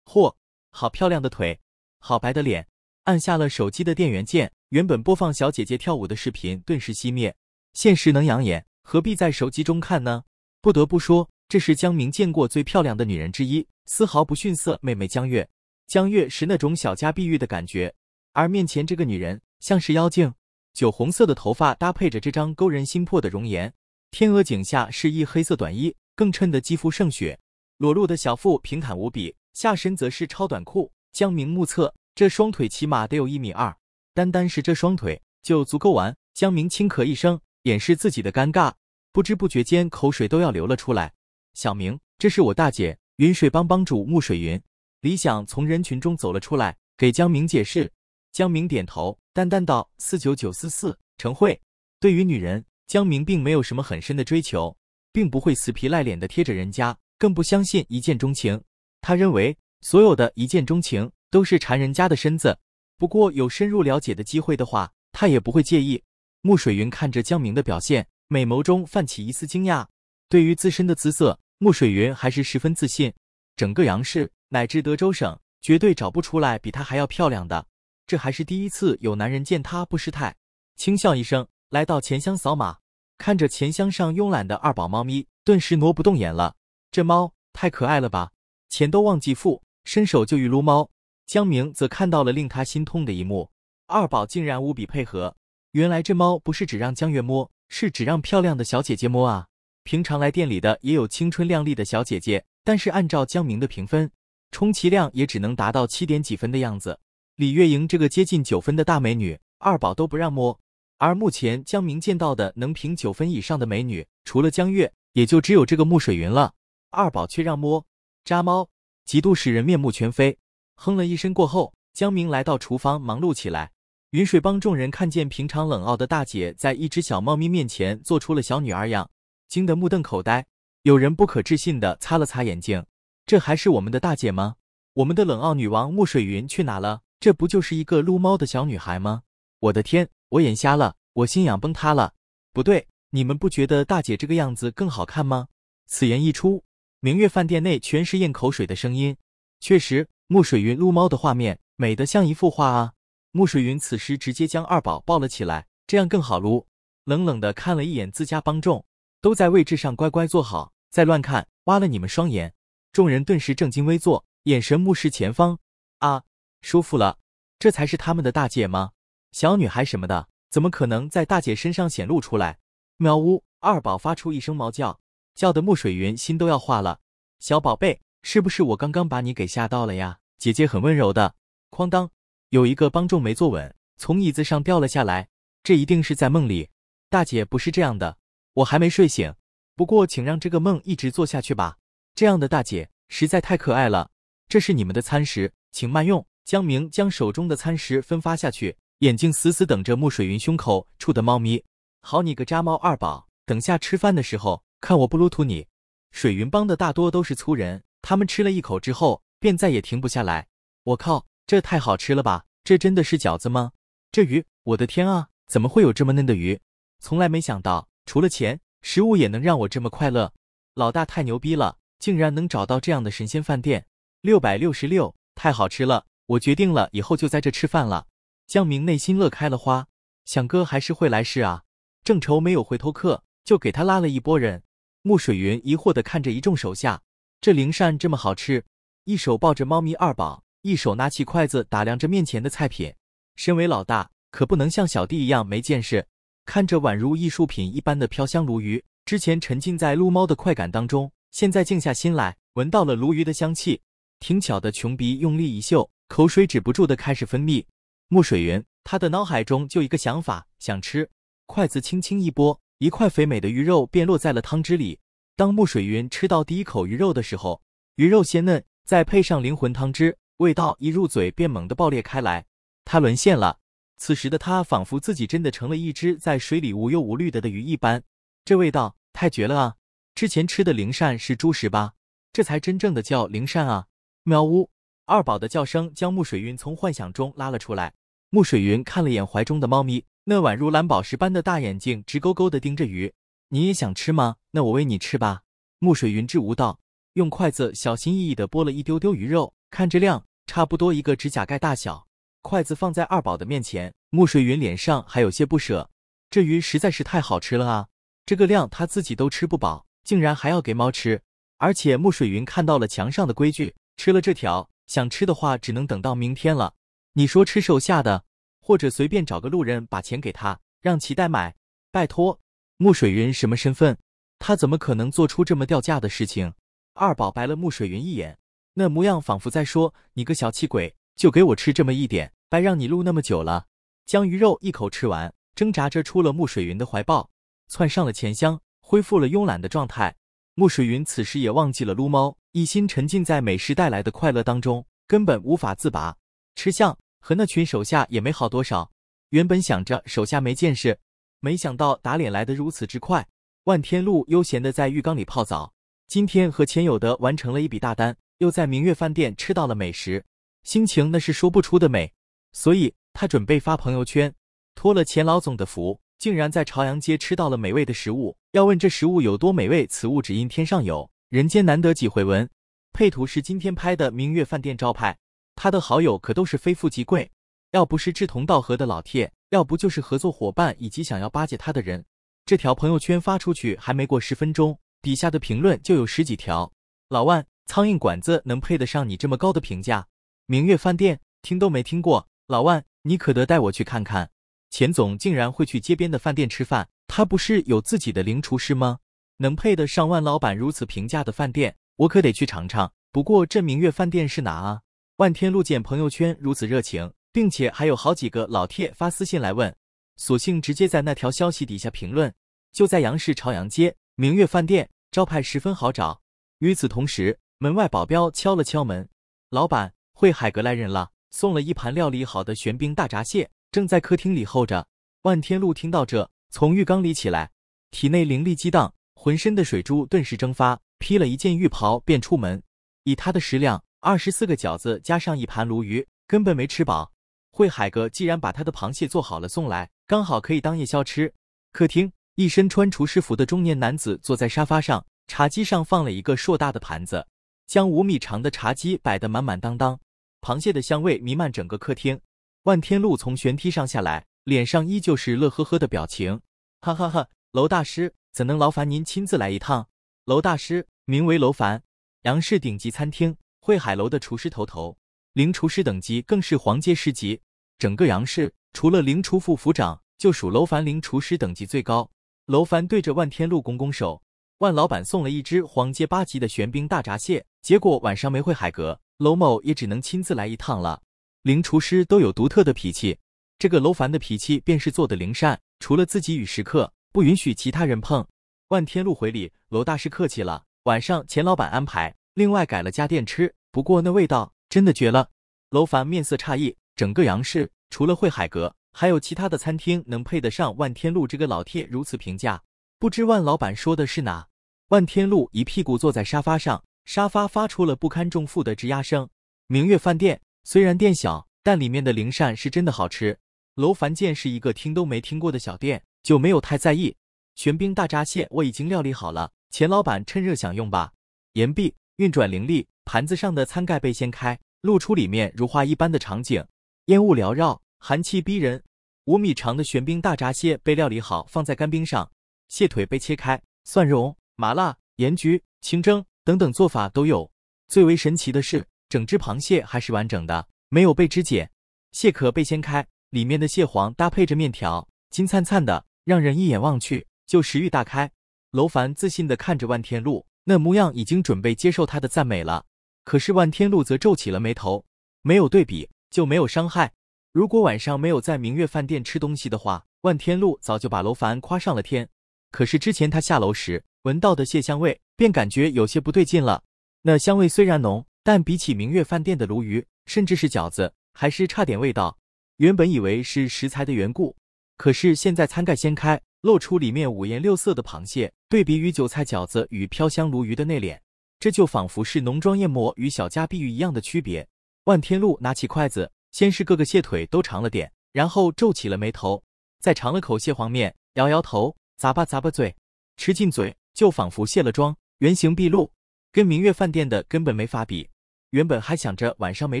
嚯，好漂亮的腿，好白的脸。按下了手机的电源键，原本播放小姐姐跳舞的视频顿时熄灭。现实能养眼，何必在手机中看呢？不得不说，这是江明见过最漂亮的女人之一，丝毫不逊色妹妹江月。江月是那种小家碧玉的感觉，而面前这个女人像是妖精，酒红色的头发搭配着这张勾人心魄的容颜，天鹅颈下是一黑色短衣，更衬得肌肤胜雪。裸露的小腹平坦无比，下身则是超短裤。江明目测。这双腿起码得有一米二，单单是这双腿就足够玩。江明轻咳一声，掩饰自己的尴尬，不知不觉间口水都要流了出来。小明，这是我大姐，云水帮帮主穆水云。李想从人群中走了出来，给江明解释。江明点头，淡淡道：“四九九四四，陈慧。”对于女人，江明并没有什么很深的追求，并不会死皮赖脸的贴着人家，更不相信一见钟情。他认为所有的一见钟情。都是馋人家的身子，不过有深入了解的机会的话，他也不会介意。穆水云看着江明的表现，美眸中泛起一丝惊讶。对于自身的姿色，穆水云还是十分自信。整个杨氏乃至德州省，绝对找不出来比她还要漂亮的。这还是第一次有男人见她不失态，轻笑一声，来到钱箱扫码，看着钱箱上慵懒的二宝猫咪，顿时挪不动眼了。这猫太可爱了吧！钱都忘记付，伸手就欲撸猫。江明则看到了令他心痛的一幕，二宝竟然无比配合。原来这猫不是只让江月摸，是只让漂亮的小姐姐摸啊。平常来店里的也有青春靓丽的小姐姐，但是按照江明的评分，充其量也只能达到七点几分的样子。李月莹这个接近九分的大美女，二宝都不让摸。而目前江明见到的能评九分以上的美女，除了江月，也就只有这个穆水云了。二宝却让摸，渣猫，极度使人面目全非。哼了一声过后，江明来到厨房忙碌起来。云水帮众人看见平常冷傲的大姐在一只小猫咪面前做出了小女儿样，惊得目瞪口呆。有人不可置信地擦了擦眼睛：“这还是我们的大姐吗？我们的冷傲女王穆水云去哪了？这不就是一个撸猫的小女孩吗？”我的天，我眼瞎了，我心眼崩塌了。不对，你们不觉得大姐这个样子更好看吗？此言一出，明月饭店内全是咽口水的声音。确实。穆水云撸猫的画面美得像一幅画啊！穆水云此时直接将二宝抱了起来，这样更好撸。冷冷的看了一眼自家帮众，都在位置上乖乖坐好，再乱看，挖了你们双眼！众人顿时正襟危坐，眼神目视前方。啊，舒服了，这才是他们的大姐吗？小女孩什么的，怎么可能在大姐身上显露出来？喵呜！二宝发出一声猫叫，叫得穆水云心都要化了。小宝贝。是不是我刚刚把你给吓到了呀？姐姐很温柔的。哐当，有一个帮众没坐稳，从椅子上掉了下来。这一定是在梦里。大姐不是这样的，我还没睡醒。不过请让这个梦一直做下去吧。这样的大姐实在太可爱了。这是你们的餐食，请慢用。江明将手中的餐食分发下去，眼睛死死等着穆水云胸口处的猫咪。好你个渣猫二宝，等下吃饭的时候看我不撸秃你。水云帮的大多都是粗人。他们吃了一口之后，便再也停不下来。我靠，这太好吃了吧！这真的是饺子吗？这鱼，我的天啊，怎么会有这么嫩的鱼？从来没想到，除了钱，食物也能让我这么快乐。老大太牛逼了，竟然能找到这样的神仙饭店。六百六十六，太好吃了！我决定了，以后就在这吃饭了。江明内心乐开了花，想哥还是会来世啊！正愁没有回头客，就给他拉了一波人。穆水云疑惑地看着一众手下。这灵扇这么好吃，一手抱着猫咪二宝，一手拿起筷子打量着面前的菜品。身为老大，可不能像小弟一样没见识。看着宛如艺术品一般的飘香鲈鱼，之前沉浸在撸猫的快感当中，现在静下心来，闻到了鲈鱼的香气，挺巧的。穷鼻用力一嗅，口水止不住的开始分泌。墨水云，他的脑海中就一个想法，想吃。筷子轻轻一拨，一块肥美的鱼肉便落在了汤汁里。当穆水云吃到第一口鱼肉的时候，鱼肉鲜嫩，再配上灵魂汤汁，味道一入嘴便猛地爆裂开来。他沦陷了。此时的他仿佛自己真的成了一只在水里无忧无虑的的鱼一般。这味道太绝了啊！之前吃的灵膳是猪食吧？这才真正的叫灵膳啊！喵呜！二宝的叫声将穆水云从幻想中拉了出来。穆水云看了眼怀中的猫咪，那宛如蓝宝石般的大眼睛直勾勾的盯着鱼。你也想吃吗？那我喂你吃吧。木水云知无道用筷子小心翼翼地剥了一丢丢鱼肉，看这量，差不多一个指甲盖大小。筷子放在二宝的面前，木水云脸上还有些不舍，这鱼实在是太好吃了啊！这个量他自己都吃不饱，竟然还要给猫吃。而且木水云看到了墙上的规矩，吃了这条，想吃的话只能等到明天了。你说吃手下的，或者随便找个路人把钱给他，让其代买，拜托。穆水云什么身份？他怎么可能做出这么掉价的事情？二宝白了穆水云一眼，那模样仿佛在说：“你个小气鬼，就给我吃这么一点，白让你撸那么久了。”将鱼肉一口吃完，挣扎着出了穆水云的怀抱，窜上了钱箱，恢复了慵懒的状态。穆水云此时也忘记了撸猫，一心沉浸在美食带来的快乐当中，根本无法自拔。吃相和那群手下也没好多少。原本想着手下没见识。没想到打脸来得如此之快。万天禄悠闲地在浴缸里泡澡，今天和钱有的完成了一笔大单，又在明月饭店吃到了美食，心情那是说不出的美。所以他准备发朋友圈，托了钱老总的福，竟然在朝阳街吃到了美味的食物。要问这食物有多美味，此物只因天上有，人间难得几回闻。配图是今天拍的明月饭店招牌。他的好友可都是非富即贵。要不是志同道合的老铁，要不就是合作伙伴以及想要巴结他的人。这条朋友圈发出去还没过十分钟，底下的评论就有十几条。老万，苍蝇馆子能配得上你这么高的评价？明月饭店听都没听过，老万，你可得带我去看看。钱总竟然会去街边的饭店吃饭，他不是有自己的零厨师吗？能配得上万老板如此评价的饭店，我可得去尝尝。不过这明月饭店是哪啊？万天路见朋友圈如此热情。并且还有好几个老铁发私信来问，索性直接在那条消息底下评论。就在杨氏朝阳街明月饭店，招牌十分好找。与此同时，门外保镖敲了敲门，老板，会海阁来人了，送了一盘料理好的玄冰大闸蟹，正在客厅里候着。万天禄听到这，从浴缸里起来，体内灵力激荡，浑身的水珠顿时蒸发，披了一件浴袍便出门。以他的食量，二十四个饺子加上一盘鲈鱼，根本没吃饱。慧海哥既然把他的螃蟹做好了送来，刚好可以当夜宵吃。客厅，一身穿厨师服的中年男子坐在沙发上，茶几上放了一个硕大的盘子，将五米长的茶几摆得满满当当。螃蟹的香味弥漫整个客厅。万天禄从舷梯上下来，脸上依旧是乐呵呵的表情。哈哈哈，楼大师怎能劳烦您亲自来一趟？楼大师名为楼凡，杨氏顶级餐厅汇海楼的厨师头头。灵厨师等级更是黄阶十级，整个杨氏除了灵厨副府长，就属楼凡灵厨师等级最高。楼凡对着万天禄拱拱手，万老板送了一只黄阶八级的玄冰大闸蟹，结果晚上没回海阁，楼某也只能亲自来一趟了。灵厨师都有独特的脾气，这个楼凡的脾气便是做的灵善，除了自己与食客，不允许其他人碰。万天禄回礼，楼大师客气了，晚上钱老板安排，另外改了家店吃，不过那味道。真的绝了！楼凡面色诧异，整个杨氏除了汇海阁，还有其他的餐厅能配得上万天禄这个老铁如此评价？不知万老板说的是哪？万天禄一屁股坐在沙发上，沙发发出了不堪重负的吱呀声。明月饭店虽然店小，但里面的灵膳是真的好吃。楼凡见是一个听都没听过的小店，就没有太在意。玄冰大闸蟹我已经料理好了，钱老板趁热享用吧。言毕，运转灵力。盘子上的餐盖被掀开，露出里面如画一般的场景，烟雾缭绕，寒气逼人。五米长的玄冰大闸蟹被料理好，放在干冰上，蟹腿被切开，蒜蓉、麻辣、盐焗、清蒸等等做法都有。最为神奇的是，整只螃蟹还是完整的，没有被肢解。蟹壳被掀开，里面的蟹黄搭配着面条，金灿灿的，让人一眼望去就食欲大开。楼凡自信的看着万天禄，那模样已经准备接受他的赞美了。可是万天禄则皱起了眉头，没有对比就没有伤害。如果晚上没有在明月饭店吃东西的话，万天禄早就把楼凡夸上了天。可是之前他下楼时闻到的蟹香味，便感觉有些不对劲了。那香味虽然浓，但比起明月饭店的鲈鱼，甚至是饺子，还是差点味道。原本以为是食材的缘故，可是现在餐盖掀开，露出里面五颜六色的螃蟹，对比于韭菜饺子与飘香鲈鱼的内敛。这就仿佛是浓妆艳抹与小家碧玉一样的区别。万天禄拿起筷子，先是各个蟹腿都尝了点，然后皱起了眉头，再尝了口蟹黄面，摇摇头，咂吧咂吧嘴，吃进嘴就仿佛卸了妆，原形毕露，跟明月饭店的根本没法比。原本还想着晚上没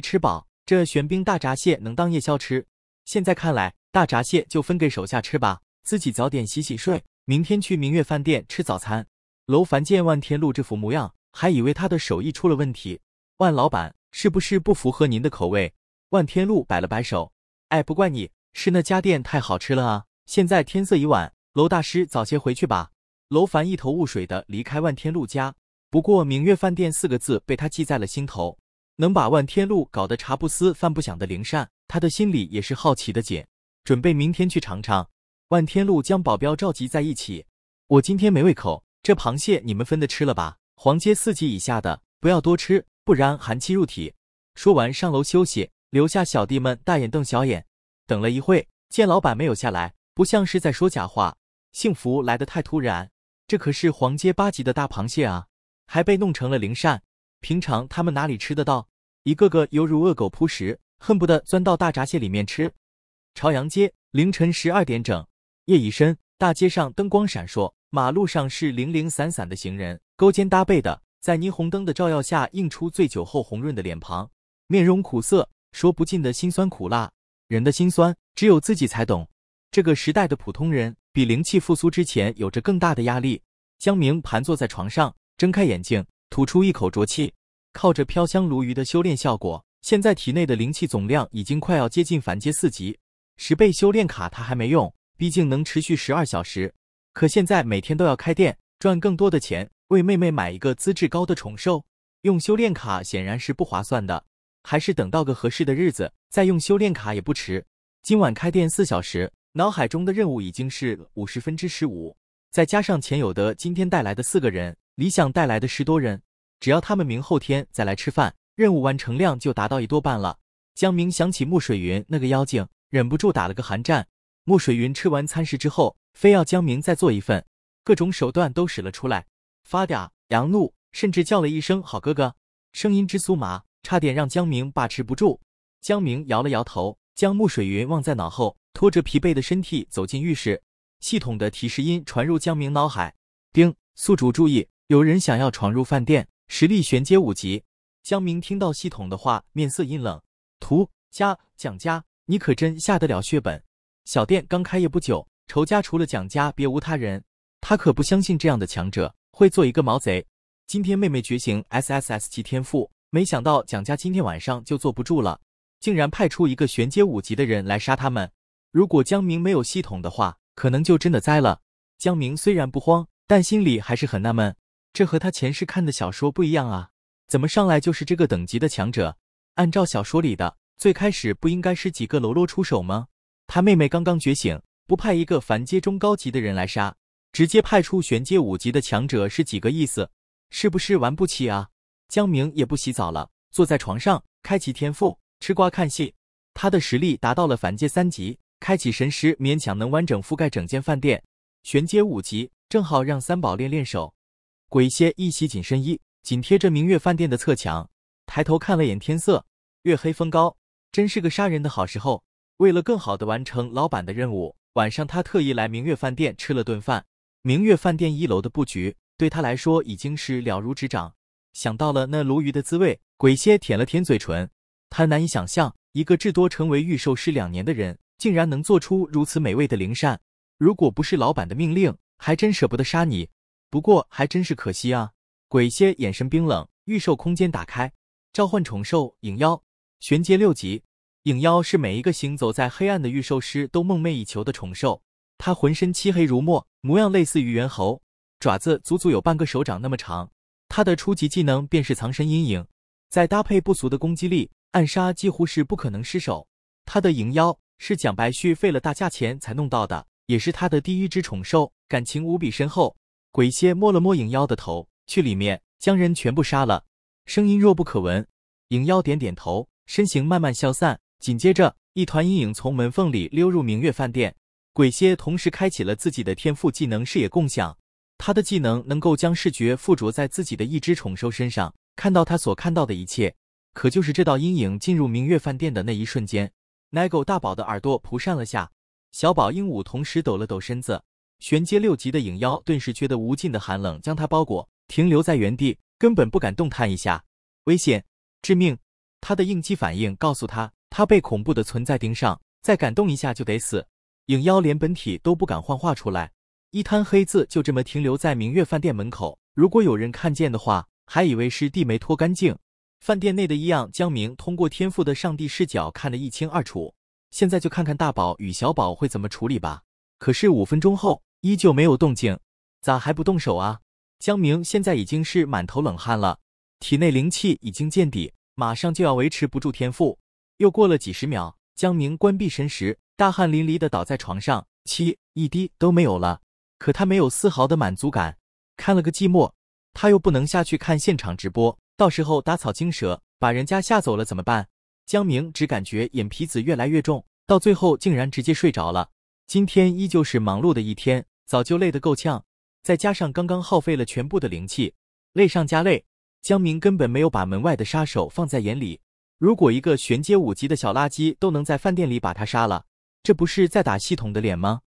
吃饱，这玄冰大闸蟹能当夜宵吃，现在看来，大闸蟹就分给手下吃吧，自己早点洗洗睡，明天去明月饭店吃早餐。楼凡见万天禄这副模样。还以为他的手艺出了问题，万老板是不是不符合您的口味？万天禄摆了摆手，哎，不怪你，是那家店太好吃了啊。现在天色已晚，楼大师早些回去吧。楼凡一头雾水的离开万天禄家，不过“明月饭店”四个字被他记在了心头。能把万天禄搞得茶不思饭不想的灵善，他的心里也是好奇的紧，准备明天去尝尝。万天禄将保镖召集在一起，我今天没胃口，这螃蟹你们分的吃了吧。黄阶四级以下的不要多吃，不然寒气入体。说完上楼休息，留下小弟们大眼瞪小眼。等了一会，见老板没有下来，不像是在说假话。幸福来得太突然，这可是黄阶八级的大螃蟹啊，还被弄成了灵扇。平常他们哪里吃得到？一个个犹如恶狗扑食，恨不得钻到大闸蟹里面吃。朝阳街凌晨十二点整，夜已深，大街上灯光闪烁，马路上是零零散散的行人。勾肩搭背的，在霓虹灯的照耀下，映出醉酒后红润的脸庞，面容苦涩，说不尽的辛酸苦辣。人的心酸，只有自己才懂。这个时代的普通人，比灵气复苏之前有着更大的压力。江明盘坐在床上，睁开眼睛，吐出一口浊气。靠着飘香鲈鱼的修炼效果，现在体内的灵气总量已经快要接近凡阶四级。十倍修炼卡他还没用，毕竟能持续十二小时。可现在每天都要开店，赚更多的钱。为妹妹买一个资质高的宠兽，用修炼卡显然是不划算的，还是等到个合适的日子再用修炼卡也不迟。今晚开店四小时，脑海中的任务已经是五十分之十五，再加上钱有德今天带来的四个人，李想带来的十多人，只要他们明后天再来吃饭，任务完成量就达到一多半了。江明想起穆水云那个妖精，忍不住打了个寒战。穆水云吃完餐食之后，非要江明再做一份，各种手段都使了出来。发嗲、扬怒，甚至叫了一声“好哥哥”，声音之酥麻，差点让江明把持不住。江明摇了摇头，将穆水云忘在脑后，拖着疲惫的身体走进浴室。系统的提示音传入江明脑海：丁，宿主注意，有人想要闯入饭店，实力玄阶五级。江明听到系统的话，面色阴冷。涂家、蒋家，你可真下得了血本。小店刚开业不久，仇家除了蒋家，别无他人。他可不相信这样的强者。会做一个毛贼。今天妹妹觉醒 SSS 级天赋，没想到蒋家今天晚上就坐不住了，竟然派出一个玄阶五级的人来杀他们。如果江明没有系统的话，可能就真的栽了。江明虽然不慌，但心里还是很纳闷，这和他前世看的小说不一样啊，怎么上来就是这个等级的强者？按照小说里的，最开始不应该是几个喽啰出手吗？他妹妹刚刚觉醒，不派一个凡阶中高级的人来杀？直接派出玄阶五级的强者是几个意思？是不是玩不起啊？江明也不洗澡了，坐在床上开启天赋吃瓜看戏。他的实力达到了凡阶三级，开启神识勉强能完整覆盖整间饭店。玄阶五级正好让三宝练练手。鬼蝎一袭紧身衣，紧贴着明月饭店的侧墙，抬头看了眼天色，月黑风高，真是个杀人的好时候。为了更好的完成老板的任务，晚上他特意来明月饭店吃了顿饭。明月饭店一楼的布局对他来说已经是了如指掌。想到了那鲈鱼的滋味，鬼蝎舔了舔嘴唇。他难以想象，一个至多成为御兽师两年的人，竟然能做出如此美味的灵膳。如果不是老板的命令，还真舍不得杀你。不过还真是可惜啊！鬼蝎眼神冰冷，御兽空间打开，召唤宠兽影妖，玄阶六级。影妖是每一个行走在黑暗的御兽师都梦寐以求的宠兽。他浑身漆黑如墨，模样类似于猿猴，爪子足足有半个手掌那么长。他的初级技能便是藏身阴影，再搭配不俗的攻击力，暗杀几乎是不可能失手。他的影妖是蒋白旭费了大价钱才弄到的，也是他的第一只宠兽，感情无比深厚。鬼蝎摸了摸影妖的头，去里面将人全部杀了，声音弱不可闻。影妖点点头，身形慢慢消散，紧接着一团阴影从门缝里溜入明月饭店。鬼蝎同时开启了自己的天赋技能视野共享，他的技能能够将视觉附着在自己的一只宠兽身上，看到他所看到的一切。可就是这道阴影进入明月饭店的那一瞬间，奶狗大宝的耳朵扑扇了下，小宝鹦鹉同时抖了抖身子。玄阶六级的影妖顿时觉得无尽的寒冷将它包裹，停留在原地，根本不敢动弹一下。危险，致命！他的应激反应告诉他，他被恐怖的存在盯上，再敢动一下就得死。影妖连本体都不敢幻化出来，一滩黑字就这么停留在明月饭店门口。如果有人看见的话，还以为是地没拖干净。饭店内的异样，江明通过天赋的上帝视角看得一清二楚。现在就看看大宝与小宝会怎么处理吧。可是五分钟后依旧没有动静，咋还不动手啊？江明现在已经是满头冷汗了，体内灵气已经见底，马上就要维持不住天赋。又过了几十秒，江明关闭神识。大汗淋漓的倒在床上，七一滴都没有了。可他没有丝毫的满足感，看了个寂寞。他又不能下去看现场直播，到时候打草惊蛇，把人家吓走了怎么办？江明只感觉眼皮子越来越重，到最后竟然直接睡着了。今天依旧是忙碌的一天，早就累得够呛，再加上刚刚耗费了全部的灵气，累上加累。江明根本没有把门外的杀手放在眼里。如果一个玄阶五级的小垃圾都能在饭店里把他杀了。这不是在打系统的脸吗？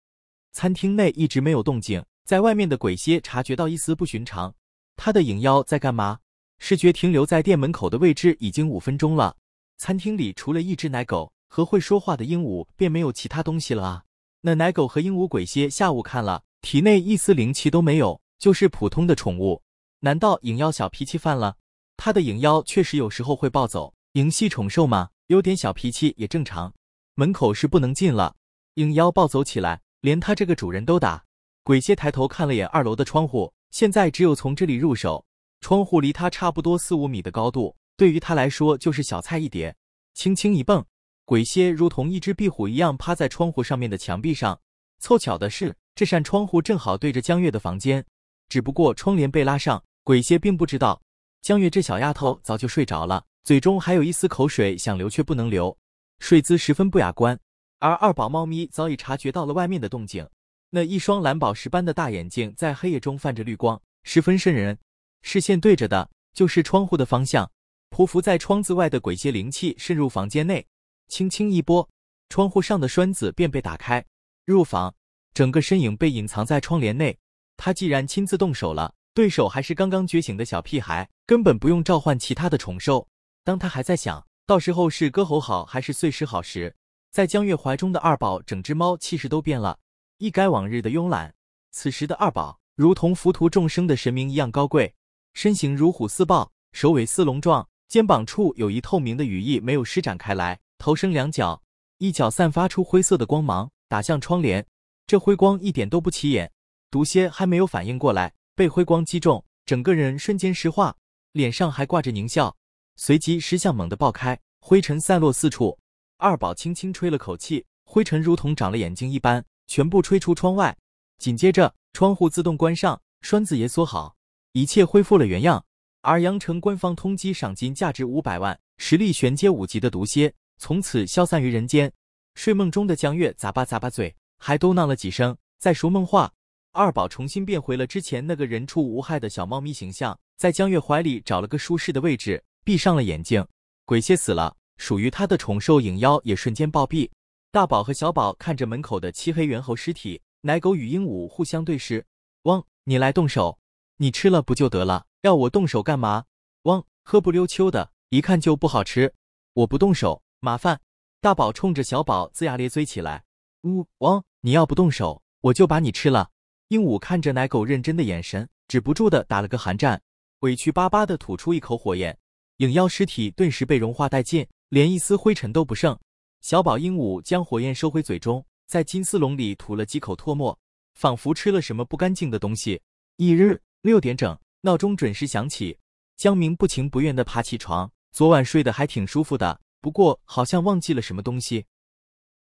餐厅内一直没有动静，在外面的鬼蝎察觉到一丝不寻常。他的影妖在干嘛？视觉停留在店门口的位置已经五分钟了。餐厅里除了一只奶狗和会说话的鹦鹉，便没有其他东西了啊。那奶狗和鹦鹉，鬼蝎下午看了，体内一丝灵气都没有，就是普通的宠物。难道影妖小脾气犯了？他的影妖确实有时候会暴走。影系宠兽吗？有点小脾气也正常。门口是不能进了，应邀暴走起来，连他这个主人都打。鬼蝎抬头看了眼二楼的窗户，现在只有从这里入手。窗户离他差不多四五米的高度，对于他来说就是小菜一碟。轻轻一蹦，鬼蝎如同一只壁虎一样趴在窗户上面的墙壁上。凑巧的是，这扇窗户正好对着江月的房间，只不过窗帘被拉上，鬼蝎并不知道。江月这小丫头早就睡着了，嘴中还有一丝口水想流却不能流。睡姿十分不雅观，而二宝猫咪早已察觉到了外面的动静。那一双蓝宝石般的大眼睛在黑夜中泛着绿光，十分渗人。视线对着的就是窗户的方向。匍匐在窗子外的鬼界灵气渗入房间内，轻轻一拨，窗户上的栓子便被打开。入房，整个身影被隐藏在窗帘内。他既然亲自动手了，对手还是刚刚觉醒的小屁孩，根本不用召唤其他的宠兽。当他还在想。到时候是歌喉好还是碎石好时，在江月怀中的二宝，整只猫气势都变了，一改往日的慵懒。此时的二宝如同浮屠众生的神明一样高贵，身形如虎似豹，首尾似龙状，肩膀处有一透明的羽翼没有施展开来，头生两角，一角散发出灰色的光芒，打向窗帘。这辉光一点都不起眼，毒蝎还没有反应过来，被辉光击中，整个人瞬间石化，脸上还挂着狞笑。随即石像猛地爆开，灰尘散落四处。二宝轻轻吹了口气，灰尘如同长了眼睛一般，全部吹出窗外。紧接着窗户自动关上，栓子也锁好，一切恢复了原样。而羊城官方通缉赏金价值五百万，实力玄阶五级的毒蝎从此消散于人间。睡梦中的江月咂巴咂巴嘴，还嘟囔了几声，在说梦话。二宝重新变回了之前那个人畜无害的小猫咪形象，在江月怀里找了个舒适的位置。闭上了眼睛，鬼蟹死了，属于他的宠兽影妖也瞬间暴毙。大宝和小宝看着门口的漆黑猿猴尸体，奶狗与鹦鹉互相对视。汪，你来动手，你吃了不就得了？要我动手干嘛？汪，黑不溜秋的，一看就不好吃。我不动手，麻烦。大宝冲着小宝龇牙咧嘴起来。呜，汪，你要不动手，我就把你吃了。鹦鹉看着奶狗认真的眼神，止不住的打了个寒战，委屈巴巴的吐出一口火焰。影妖尸体顿时被融化殆尽，连一丝灰尘都不剩。小宝鹦鹉将火焰收回嘴中，在金丝笼里吐了几口唾沫，仿佛吃了什么不干净的东西。翌日六点整，闹钟准时响起，江明不情不愿地爬起床。昨晚睡得还挺舒服的，不过好像忘记了什么东西。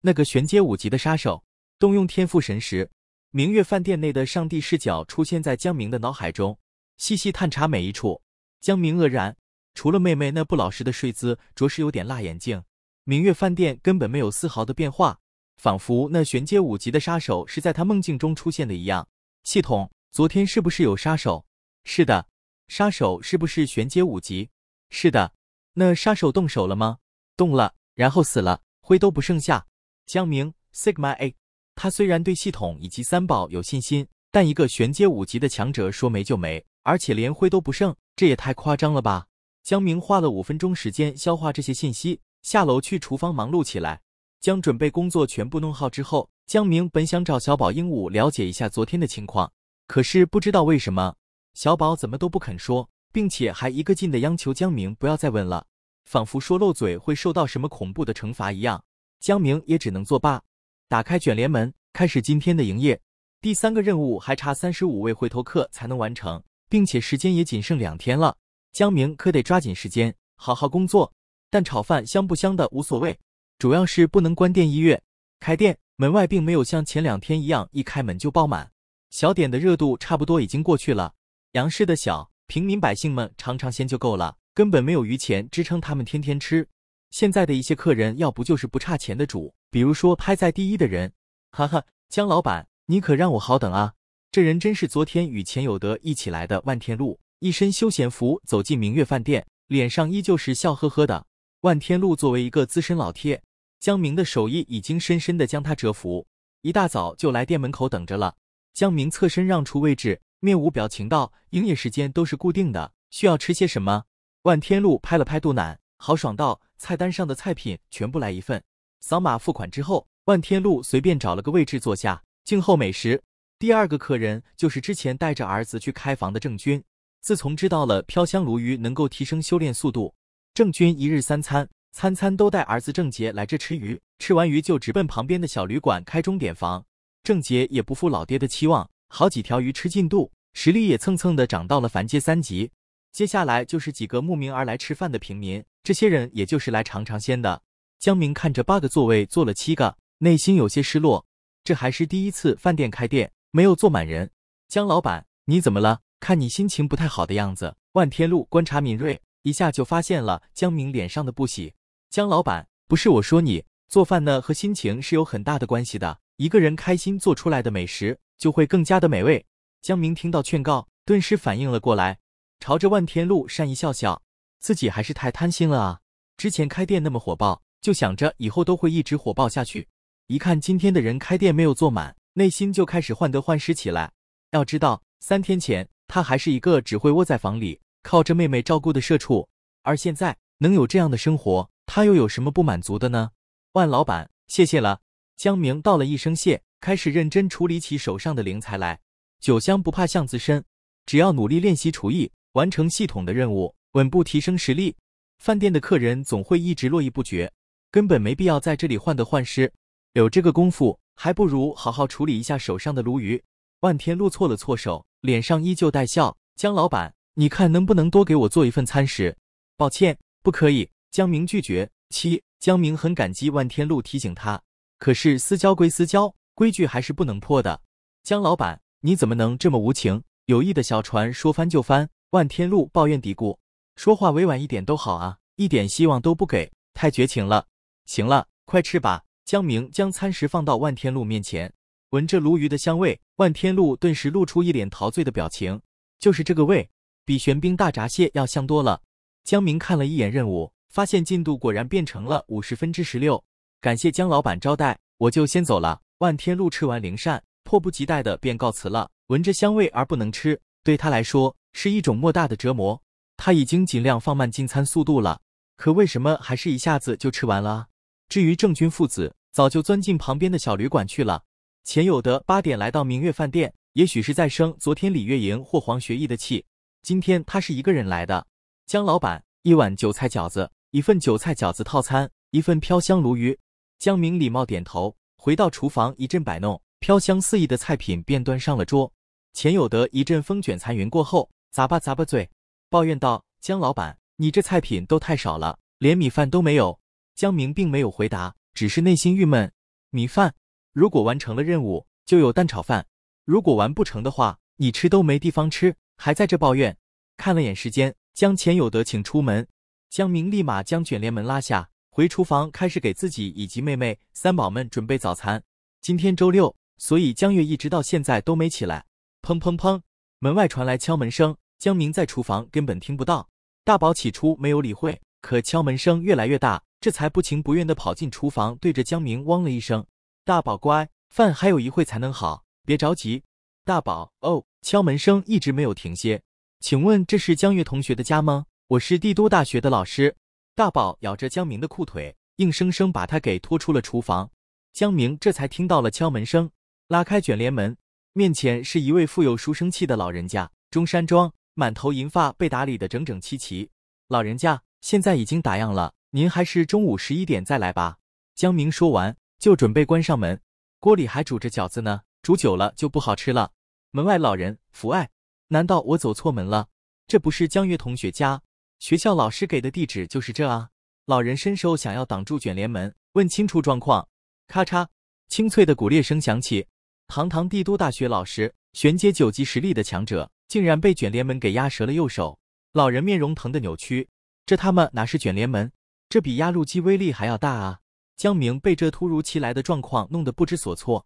那个玄阶五级的杀手动用天赋神识，明月饭店内的上帝视角出现在江明的脑海中，细细探查每一处。江明愕然。除了妹妹那不老实的睡姿，着实有点辣眼睛。明月饭店根本没有丝毫的变化，仿佛那玄阶五级的杀手是在他梦境中出现的一样。系统，昨天是不是有杀手？是的。杀手是不是玄阶五级？是的。那杀手动手了吗？动了，然后死了，灰都不剩下。江明，Sigma A。他虽然对系统以及三宝有信心，但一个玄阶五级的强者说没就没，而且连灰都不剩，这也太夸张了吧？江明花了五分钟时间消化这些信息，下楼去厨房忙碌起来，将准备工作全部弄好之后，江明本想找小宝鹦鹉了解一下昨天的情况，可是不知道为什么，小宝怎么都不肯说，并且还一个劲的央求江明不要再问了，仿佛说漏嘴会受到什么恐怖的惩罚一样。江明也只能作罢，打开卷帘门，开始今天的营业。第三个任务还差三十五位回头客才能完成，并且时间也仅剩两天了。江明可得抓紧时间好好工作，但炒饭香不香的无所谓，主要是不能关店一月。开店门外并没有像前两天一样一开门就爆满，小点的热度差不多已经过去了。杨氏的小平民百姓们尝尝鲜就够了，根本没有余钱支撑他们天天吃。现在的一些客人，要不就是不差钱的主，比如说排在第一的人，哈哈，江老板，你可让我好等啊！这人真是昨天与钱有德一起来的万天路。一身休闲服走进明月饭店，脸上依旧是笑呵呵的。万天禄作为一个资深老铁，江明的手艺已经深深的将他折服。一大早就来店门口等着了。江明侧身让出位置，面无表情道：“营业时间都是固定的，需要吃些什么？”万天禄拍了拍肚腩，豪爽道：“菜单上的菜品全部来一份。”扫码付款之后，万天禄随便找了个位置坐下，静候美食。第二个客人就是之前带着儿子去开房的郑军。自从知道了飘香鲈鱼能够提升修炼速度，郑军一日三餐，餐餐都带儿子郑杰来这吃鱼，吃完鱼就直奔旁边的小旅馆开钟点房。郑杰也不负老爹的期望，好几条鱼吃进肚，实力也蹭蹭的涨到了凡阶三级。接下来就是几个慕名而来吃饭的平民，这些人也就是来尝尝鲜的。江明看着八个座位坐了七个，内心有些失落。这还是第一次饭店开店，没有坐满人。江老板，你怎么了？看你心情不太好的样子，万天禄观察敏锐，一下就发现了江明脸上的不喜。江老板，不是我说你，做饭呢和心情是有很大的关系的。一个人开心做出来的美食就会更加的美味。江明听到劝告，顿时反应了过来，朝着万天禄善意笑笑，自己还是太贪心了啊！之前开店那么火爆，就想着以后都会一直火爆下去。一看今天的人开店没有坐满，内心就开始患得患失起来。要知道三天前。他还是一个只会窝在房里，靠着妹妹照顾的社畜，而现在能有这样的生活，他又有什么不满足的呢？万老板，谢谢了。江明道了一声谢，开始认真处理起手上的灵材来。酒香不怕巷子深，只要努力练习厨艺，完成系统的任务，稳步提升实力，饭店的客人总会一直络绎不绝，根本没必要在这里患得患失。有这个功夫，还不如好好处理一下手上的鲈鱼。万天禄错了错手，脸上依旧带笑。江老板，你看能不能多给我做一份餐食？抱歉，不可以。江明拒绝。七江明很感激万天禄提醒他，可是私交归私交，规矩还是不能破的。江老板，你怎么能这么无情？友谊的小船说翻就翻。万天禄抱怨嘀咕，说话委婉一点都好啊，一点希望都不给，太绝情了。行了，快吃吧。江明将餐食放到万天禄面前。闻着鲈鱼的香味，万天禄顿时露出一脸陶醉的表情。就是这个味，比玄冰大闸蟹要香多了。江明看了一眼任务，发现进度果然变成了五十分之十六。感谢江老板招待，我就先走了。万天禄吃完灵扇，迫不及待的便告辞了。闻着香味而不能吃，对他来说是一种莫大的折磨。他已经尽量放慢进餐速度了，可为什么还是一下子就吃完了？至于郑军父子，早就钻进旁边的小旅馆去了。钱有德八点来到明月饭店，也许是在生昨天李月莹或黄学义的气。今天他是一个人来的。江老板，一碗韭菜饺子，一份韭菜饺子套餐，一份飘香鲈鱼。江明礼貌点头，回到厨房一阵摆弄，飘香四溢的菜品便端上了桌。钱有德一阵风卷残云过后，咂巴咂巴嘴，抱怨道：“江老板，你这菜品都太少了，连米饭都没有。”江明并没有回答，只是内心郁闷。米饭。如果完成了任务，就有蛋炒饭；如果完不成的话，你吃都没地方吃，还在这抱怨。看了眼时间，江钱有德请出门。江明立马将卷帘门拉下，回厨房开始给自己以及妹妹三宝们准备早餐。今天周六，所以江月一直到现在都没起来。砰砰砰，门外传来敲门声，江明在厨房根本听不到。大宝起初没有理会，可敲门声越来越大，这才不情不愿地跑进厨房，对着江明汪了一声。大宝乖，饭还有一会才能好，别着急。大宝哦，敲门声一直没有停歇。请问这是江月同学的家吗？我是帝都大学的老师。大宝咬着江明的裤腿，硬生生把他给拖出了厨房。江明这才听到了敲门声，拉开卷帘门，面前是一位富有书生气的老人家，中山装，满头银发被打理的整整齐齐。老人家现在已经打烊了，您还是中午十一点再来吧。江明说完。就准备关上门，锅里还煮着饺子呢，煮久了就不好吃了。门外老人福爱，难道我走错门了？这不是江月同学家，学校老师给的地址就是这啊！老人伸手想要挡住卷帘门，问清楚状况。咔嚓，清脆的骨裂声响起。堂堂帝都大学老师，玄阶九级实力的强者，竟然被卷帘门给压折了右手。老人面容疼得扭曲，这他妈哪是卷帘门？这比压路机威力还要大啊！江明被这突如其来的状况弄得不知所措。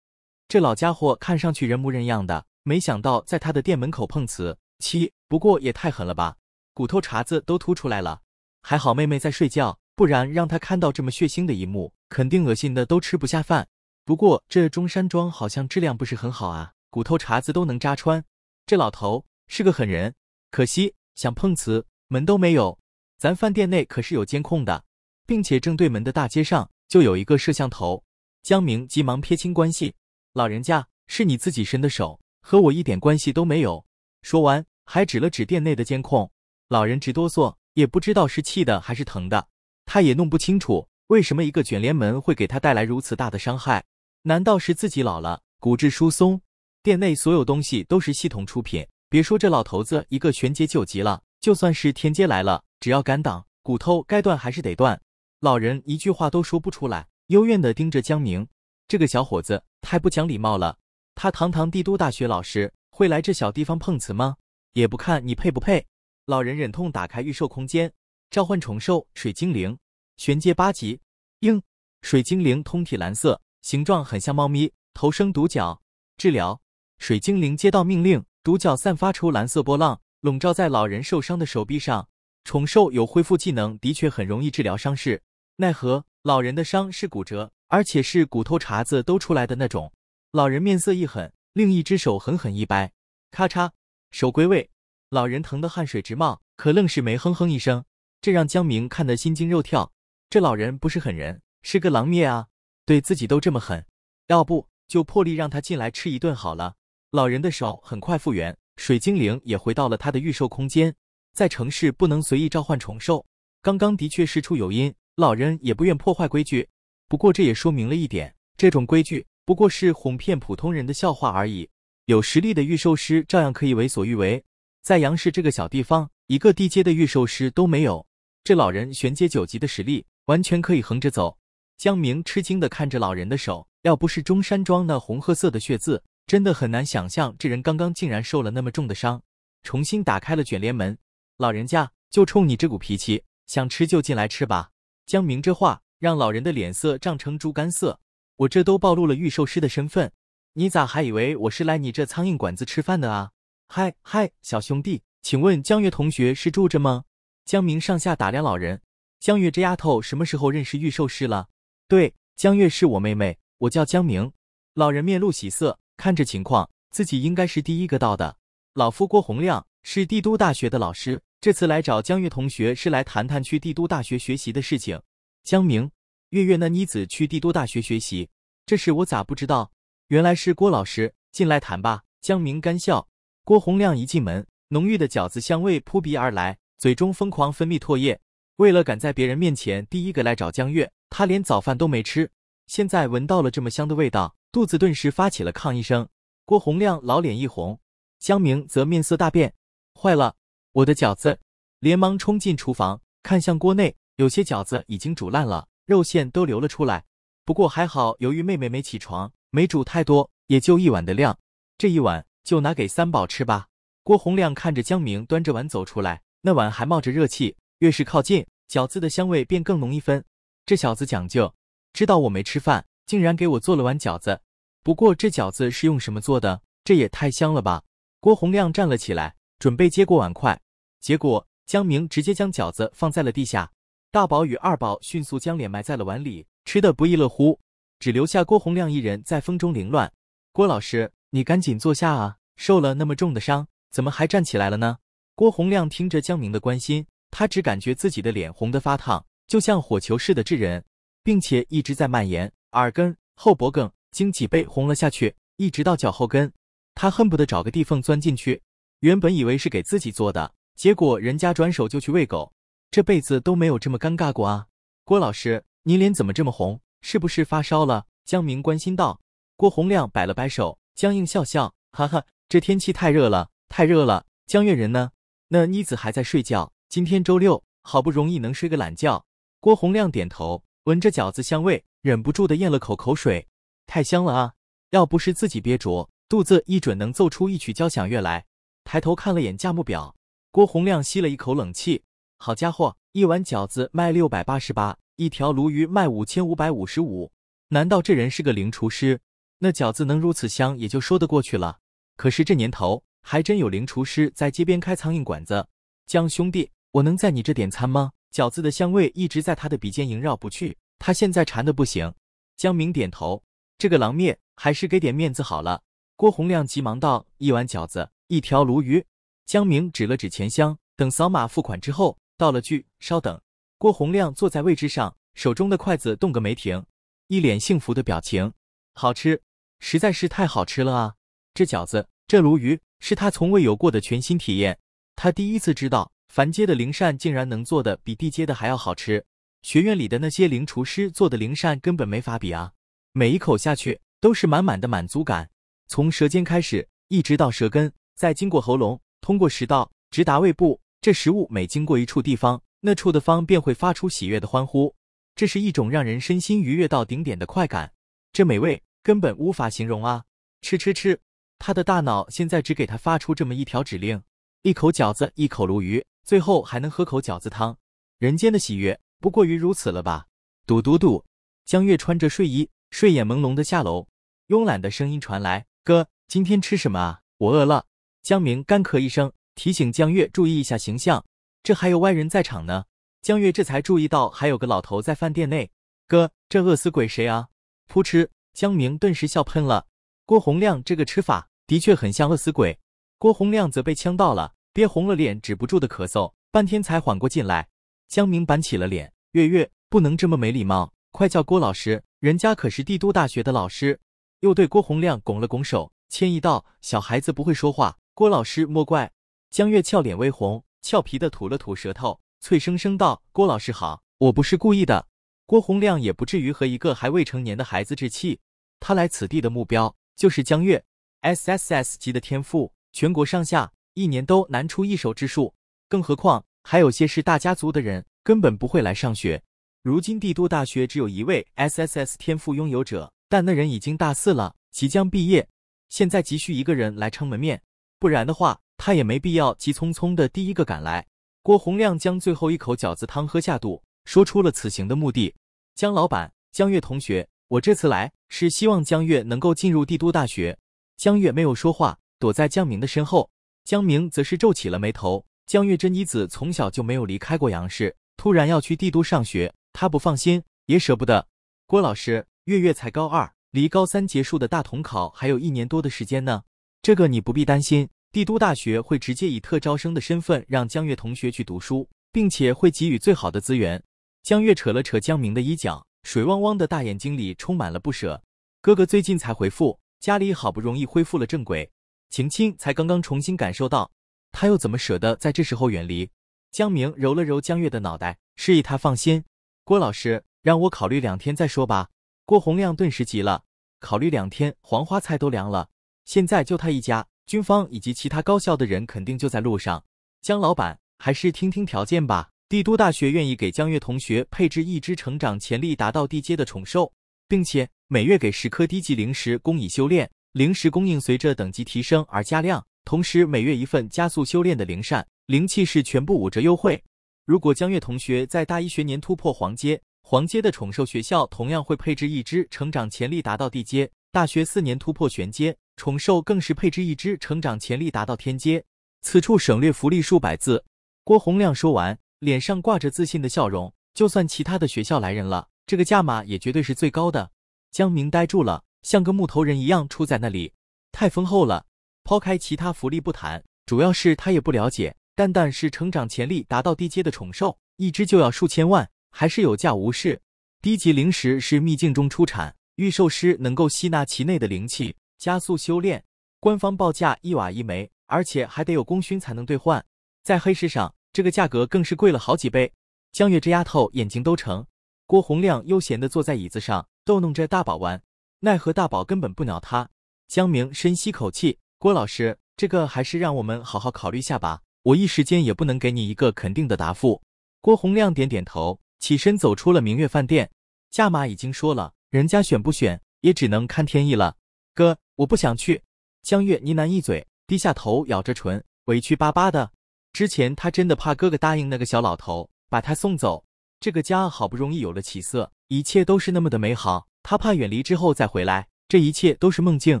这老家伙看上去人模人样的，没想到在他的店门口碰瓷。七，不过也太狠了吧，骨头茬子都突出来了。还好妹妹在睡觉，不然让他看到这么血腥的一幕，肯定恶心的都吃不下饭。不过这中山装好像质量不是很好啊，骨头茬子都能扎穿。这老头是个狠人，可惜想碰瓷门都没有。咱饭店内可是有监控的。并且正对门的大街上就有一个摄像头，江明急忙撇清关系：“老人家是你自己伸的手，和我一点关系都没有。”说完还指了指店内的监控。老人直哆嗦，也不知道是气的还是疼的，他也弄不清楚为什么一个卷帘门会给他带来如此大的伤害。难道是自己老了，骨质疏松？店内所有东西都是系统出品，别说这老头子一个玄阶九级了，就算是天阶来了，只要敢挡，骨头该断还是得断。老人一句话都说不出来，幽怨的盯着江明。这个小伙子太不讲礼貌了。他堂堂帝都大学老师，会来这小地方碰瓷吗？也不看你配不配。老人忍痛打开预售空间，召唤宠兽水精灵，玄阶八级。应，水精灵通体蓝色，形状很像猫咪，头生独角。治疗。水精灵接到命令，独角散发出蓝色波浪，笼罩在老人受伤的手臂上。宠兽有恢复技能，的确很容易治疗伤势。奈何老人的伤是骨折，而且是骨头茬子都出来的那种。老人面色一狠，另一只手狠狠一掰，咔嚓，手归位。老人疼得汗水直冒，可愣是没哼哼一声。这让江明看得心惊肉跳。这老人不是狠人，是个狼灭啊！对自己都这么狠，要不就破例让他进来吃一顿好了。老人的手很快复原，水精灵也回到了他的预售空间。在城市不能随意召唤宠兽，刚刚的确事出有因。老人也不愿破坏规矩，不过这也说明了一点，这种规矩不过是哄骗普通人的笑话而已。有实力的御兽师照样可以为所欲为。在杨氏这个小地方，一个地阶的御兽师都没有，这老人玄阶九级的实力完全可以横着走。江明吃惊的看着老人的手，要不是中山装那红褐色的血渍，真的很难想象这人刚刚竟然受了那么重的伤。重新打开了卷帘门，老人家，就冲你这股脾气，想吃就进来吃吧。江明这话让老人的脸色涨成猪肝色，我这都暴露了预售师的身份，你咋还以为我是来你这苍蝇馆子吃饭的啊？嗨嗨，小兄弟，请问江月同学是住着吗？江明上下打量老人，江月这丫头什么时候认识预售师了？对，江月是我妹妹，我叫江明。老人面露喜色，看这情况，自己应该是第一个到的。老夫郭洪亮，是帝都大学的老师。这次来找江月同学是来谈谈去帝都大学学习的事情。江明，月月那妮子去帝都大学学习，这事我咋不知道？原来是郭老师，进来谈吧。江明干笑。郭洪亮一进门，浓郁的饺子香味扑鼻而来，嘴中疯狂分泌唾液。为了赶在别人面前第一个来找江月，他连早饭都没吃，现在闻到了这么香的味道，肚子顿时发起了抗议声。郭洪亮老脸一红，江明则面色大变，坏了。我的饺子，连忙冲进厨房，看向锅内，有些饺子已经煮烂了，肉馅都流了出来。不过还好，由于妹妹没起床，没煮太多，也就一碗的量。这一碗就拿给三宝吃吧。郭洪亮看着江明端着碗走出来，那碗还冒着热气，越是靠近，饺子的香味便更浓一分。这小子讲究，知道我没吃饭，竟然给我做了碗饺子。不过这饺子是用什么做的？这也太香了吧！郭洪亮站了起来。准备接过碗筷，结果江明直接将饺子放在了地下。大宝与二宝迅速将脸埋在了碗里，吃的不亦乐乎，只留下郭洪亮一人在风中凌乱。郭老师，你赶紧坐下啊！受了那么重的伤，怎么还站起来了呢？郭洪亮听着江明的关心，他只感觉自己的脸红得发烫，就像火球似的炙人，并且一直在蔓延，耳根、后脖颈、颈脊背红了下去，一直到脚后跟，他恨不得找个地缝钻进去。原本以为是给自己做的，结果人家转手就去喂狗，这辈子都没有这么尴尬过啊！郭老师，你脸怎么这么红？是不是发烧了？江明关心道。郭洪亮摆了摆手，僵硬笑笑，哈哈，这天气太热了，太热了。江月人呢？那妮子还在睡觉。今天周六，好不容易能睡个懒觉。郭洪亮点头，闻着饺子香味，忍不住的咽了口口水，太香了啊！要不是自己憋着，肚子一准能奏出一曲交响乐来。抬头看了眼价目表，郭洪亮吸了一口冷气。好家伙，一碗饺子卖六百八十八，一条鲈鱼卖五千五百五十五。难道这人是个零厨师？那饺子能如此香，也就说得过去了。可是这年头，还真有零厨师在街边开苍蝇馆子。江兄弟，我能在你这点餐吗？饺子的香味一直在他的鼻尖萦绕不去，他现在馋得不行。江明点头，这个狼面还是给点面子好了。郭洪亮急忙道：一碗饺子。一条鲈鱼，江明指了指钱箱，等扫码付款之后，道了句“稍等”。郭洪亮坐在位置上，手中的筷子动个没停，一脸幸福的表情。好吃，实在是太好吃了啊！这饺子，这鲈鱼，是他从未有过的全新体验。他第一次知道，凡街的灵膳竟然能做的比地街的还要好吃。学院里的那些灵厨师做的灵膳根本没法比啊！每一口下去，都是满满的满足感，从舌尖开始，一直到舌根。再经过喉咙，通过食道，直达胃部。这食物每经过一处地方，那处的方便会发出喜悦的欢呼。这是一种让人身心愉悦到顶点的快感。这美味根本无法形容啊！吃吃吃！他的大脑现在只给他发出这么一条指令：一口饺子，一口鲈鱼，最后还能喝口饺子汤。人间的喜悦不过于如此了吧？堵堵堵！江月穿着睡衣，睡眼朦胧的下楼，慵懒的声音传来：“哥，今天吃什么啊？我饿了。”江明干咳一声，提醒江月注意一下形象，这还有外人在场呢。江月这才注意到还有个老头在饭店内。哥，这饿死鬼谁啊？噗嗤，江明顿时笑喷了。郭洪亮这个吃法的确很像饿死鬼。郭洪亮则被呛到了，憋红了脸，止不住的咳嗽，半天才缓过劲来。江明板起了脸，月月不能这么没礼貌，快叫郭老师，人家可是帝都大学的老师。又对郭洪亮拱了拱手，歉意道：小孩子不会说话。郭老师莫怪，江月俏脸微红，俏皮的吐了吐舌头，脆生生道：“郭老师好，我不是故意的。”郭洪亮也不至于和一个还未成年的孩子置气。他来此地的目标就是江月，S S S 级的天赋，全国上下一年都难出一手之数。更何况还有些是大家族的人，根本不会来上学。如今帝都大学只有一位 S S S 天赋拥有者，但那人已经大四了，即将毕业，现在急需一个人来撑门面。不然的话，他也没必要急匆匆的第一个赶来。郭洪亮将最后一口饺子汤喝下肚，说出了此行的目的。江老板，江月同学，我这次来是希望江月能够进入帝都大学。江月没有说话，躲在江明的身后。江明则是皱起了眉头。江月这妮子从小就没有离开过杨氏，突然要去帝都上学，他不放心，也舍不得。郭老师，月月才高二，离高三结束的大统考还有一年多的时间呢。这个你不必担心，帝都大学会直接以特招生的身份让江月同学去读书，并且会给予最好的资源。江月扯了扯江明的衣角，水汪汪的大眼睛里充满了不舍。哥哥最近才回复，家里好不容易恢复了正轨，晴晴才刚刚重新感受到，他又怎么舍得在这时候远离？江明揉了揉江月的脑袋，示意他放心。郭老师让我考虑两天再说吧。郭洪亮顿时急了，考虑两天，黄花菜都凉了。现在就他一家，军方以及其他高校的人肯定就在路上。江老板，还是听听条件吧。帝都大学愿意给江月同学配置一只成长潜力达到地阶的宠兽，并且每月给十颗低级灵石供以修炼，灵石供应随着等级提升而加量，同时每月一份加速修炼的灵扇，灵气是全部五折优惠。如果江月同学在大一学年突破黄阶，黄阶的宠兽，学校同样会配置一只成长潜力达到地阶。大学四年突破玄阶。宠兽更是配置一只，成长潜力达到天阶。此处省略福利数百字。郭洪亮说完，脸上挂着自信的笑容。就算其他的学校来人了，这个价码也绝对是最高的。江明呆住了，像个木头人一样杵在那里。太丰厚了，抛开其他福利不谈，主要是他也不了解。单单是成长潜力达到低阶的宠兽，一只就要数千万，还是有价无市。低级灵石是秘境中出产，御兽师能够吸纳其内的灵气。加速修炼，官方报价一瓦一枚，而且还得有功勋才能兑换。在黑市上，这个价格更是贵了好几倍。江月这丫头眼睛都成。郭洪亮悠闲的坐在椅子上，逗弄着大宝玩，奈何大宝根本不鸟他。江明深吸口气，郭老师，这个还是让我们好好考虑下吧，我一时间也不能给你一个肯定的答复。郭洪亮点点头，起身走出了明月饭店。价码已经说了，人家选不选，也只能看天意了。哥，我不想去。江月呢喃一嘴，低下头咬着唇，委屈巴巴的。之前他真的怕哥哥答应那个小老头，把他送走。这个家好不容易有了起色，一切都是那么的美好。他怕远离之后再回来，这一切都是梦境。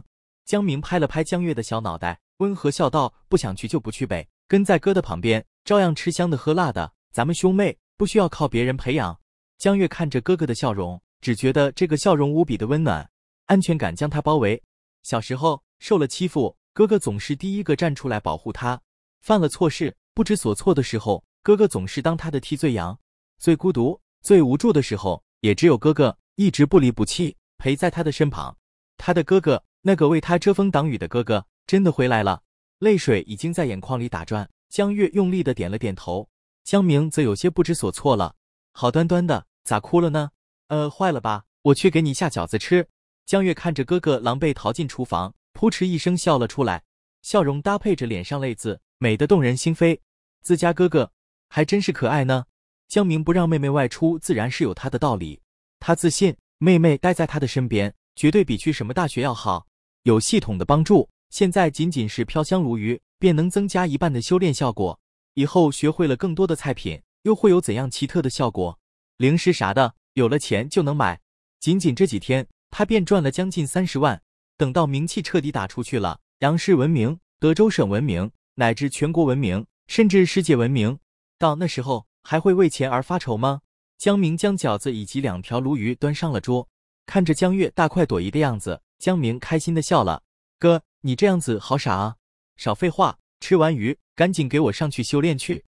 江明拍了拍江月的小脑袋，温和笑道：“不想去就不去呗，跟在哥的旁边，照样吃香的喝辣的。咱们兄妹不需要靠别人培养。”江月看着哥哥的笑容，只觉得这个笑容无比的温暖。安全感将他包围。小时候受了欺负，哥哥总是第一个站出来保护他；犯了错事不知所措的时候，哥哥总是当他的替罪羊。最孤独、最无助的时候，也只有哥哥一直不离不弃，陪在他的身旁。他的哥哥，那个为他遮风挡雨的哥哥，真的回来了。泪水已经在眼眶里打转。江月用力的点了点头，江明则有些不知所措了。好端端的，咋哭了呢？呃，坏了吧？我去给你下饺子吃。江月看着哥哥狼狈逃进厨房，扑哧一声笑了出来，笑容搭配着脸上泪渍，美得动人心扉。自家哥哥还真是可爱呢。江明不让妹妹外出，自然是有他的道理。他自信妹妹待在他的身边，绝对比去什么大学要好，有系统的帮助。现在仅仅是飘香鲈鱼，便能增加一半的修炼效果。以后学会了更多的菜品，又会有怎样奇特的效果？零食啥的，有了钱就能买。仅仅这几天。他便赚了将近三十万。等到名气彻底打出去了，杨氏闻名，德州省闻名，乃至全国闻名，甚至世界闻名。到那时候，还会为钱而发愁吗？江明将饺子以及两条鲈鱼端上了桌，看着江月大快朵颐的样子，江明开心的笑了。哥，你这样子好傻啊！少废话，吃完鱼，赶紧给我上去修炼去。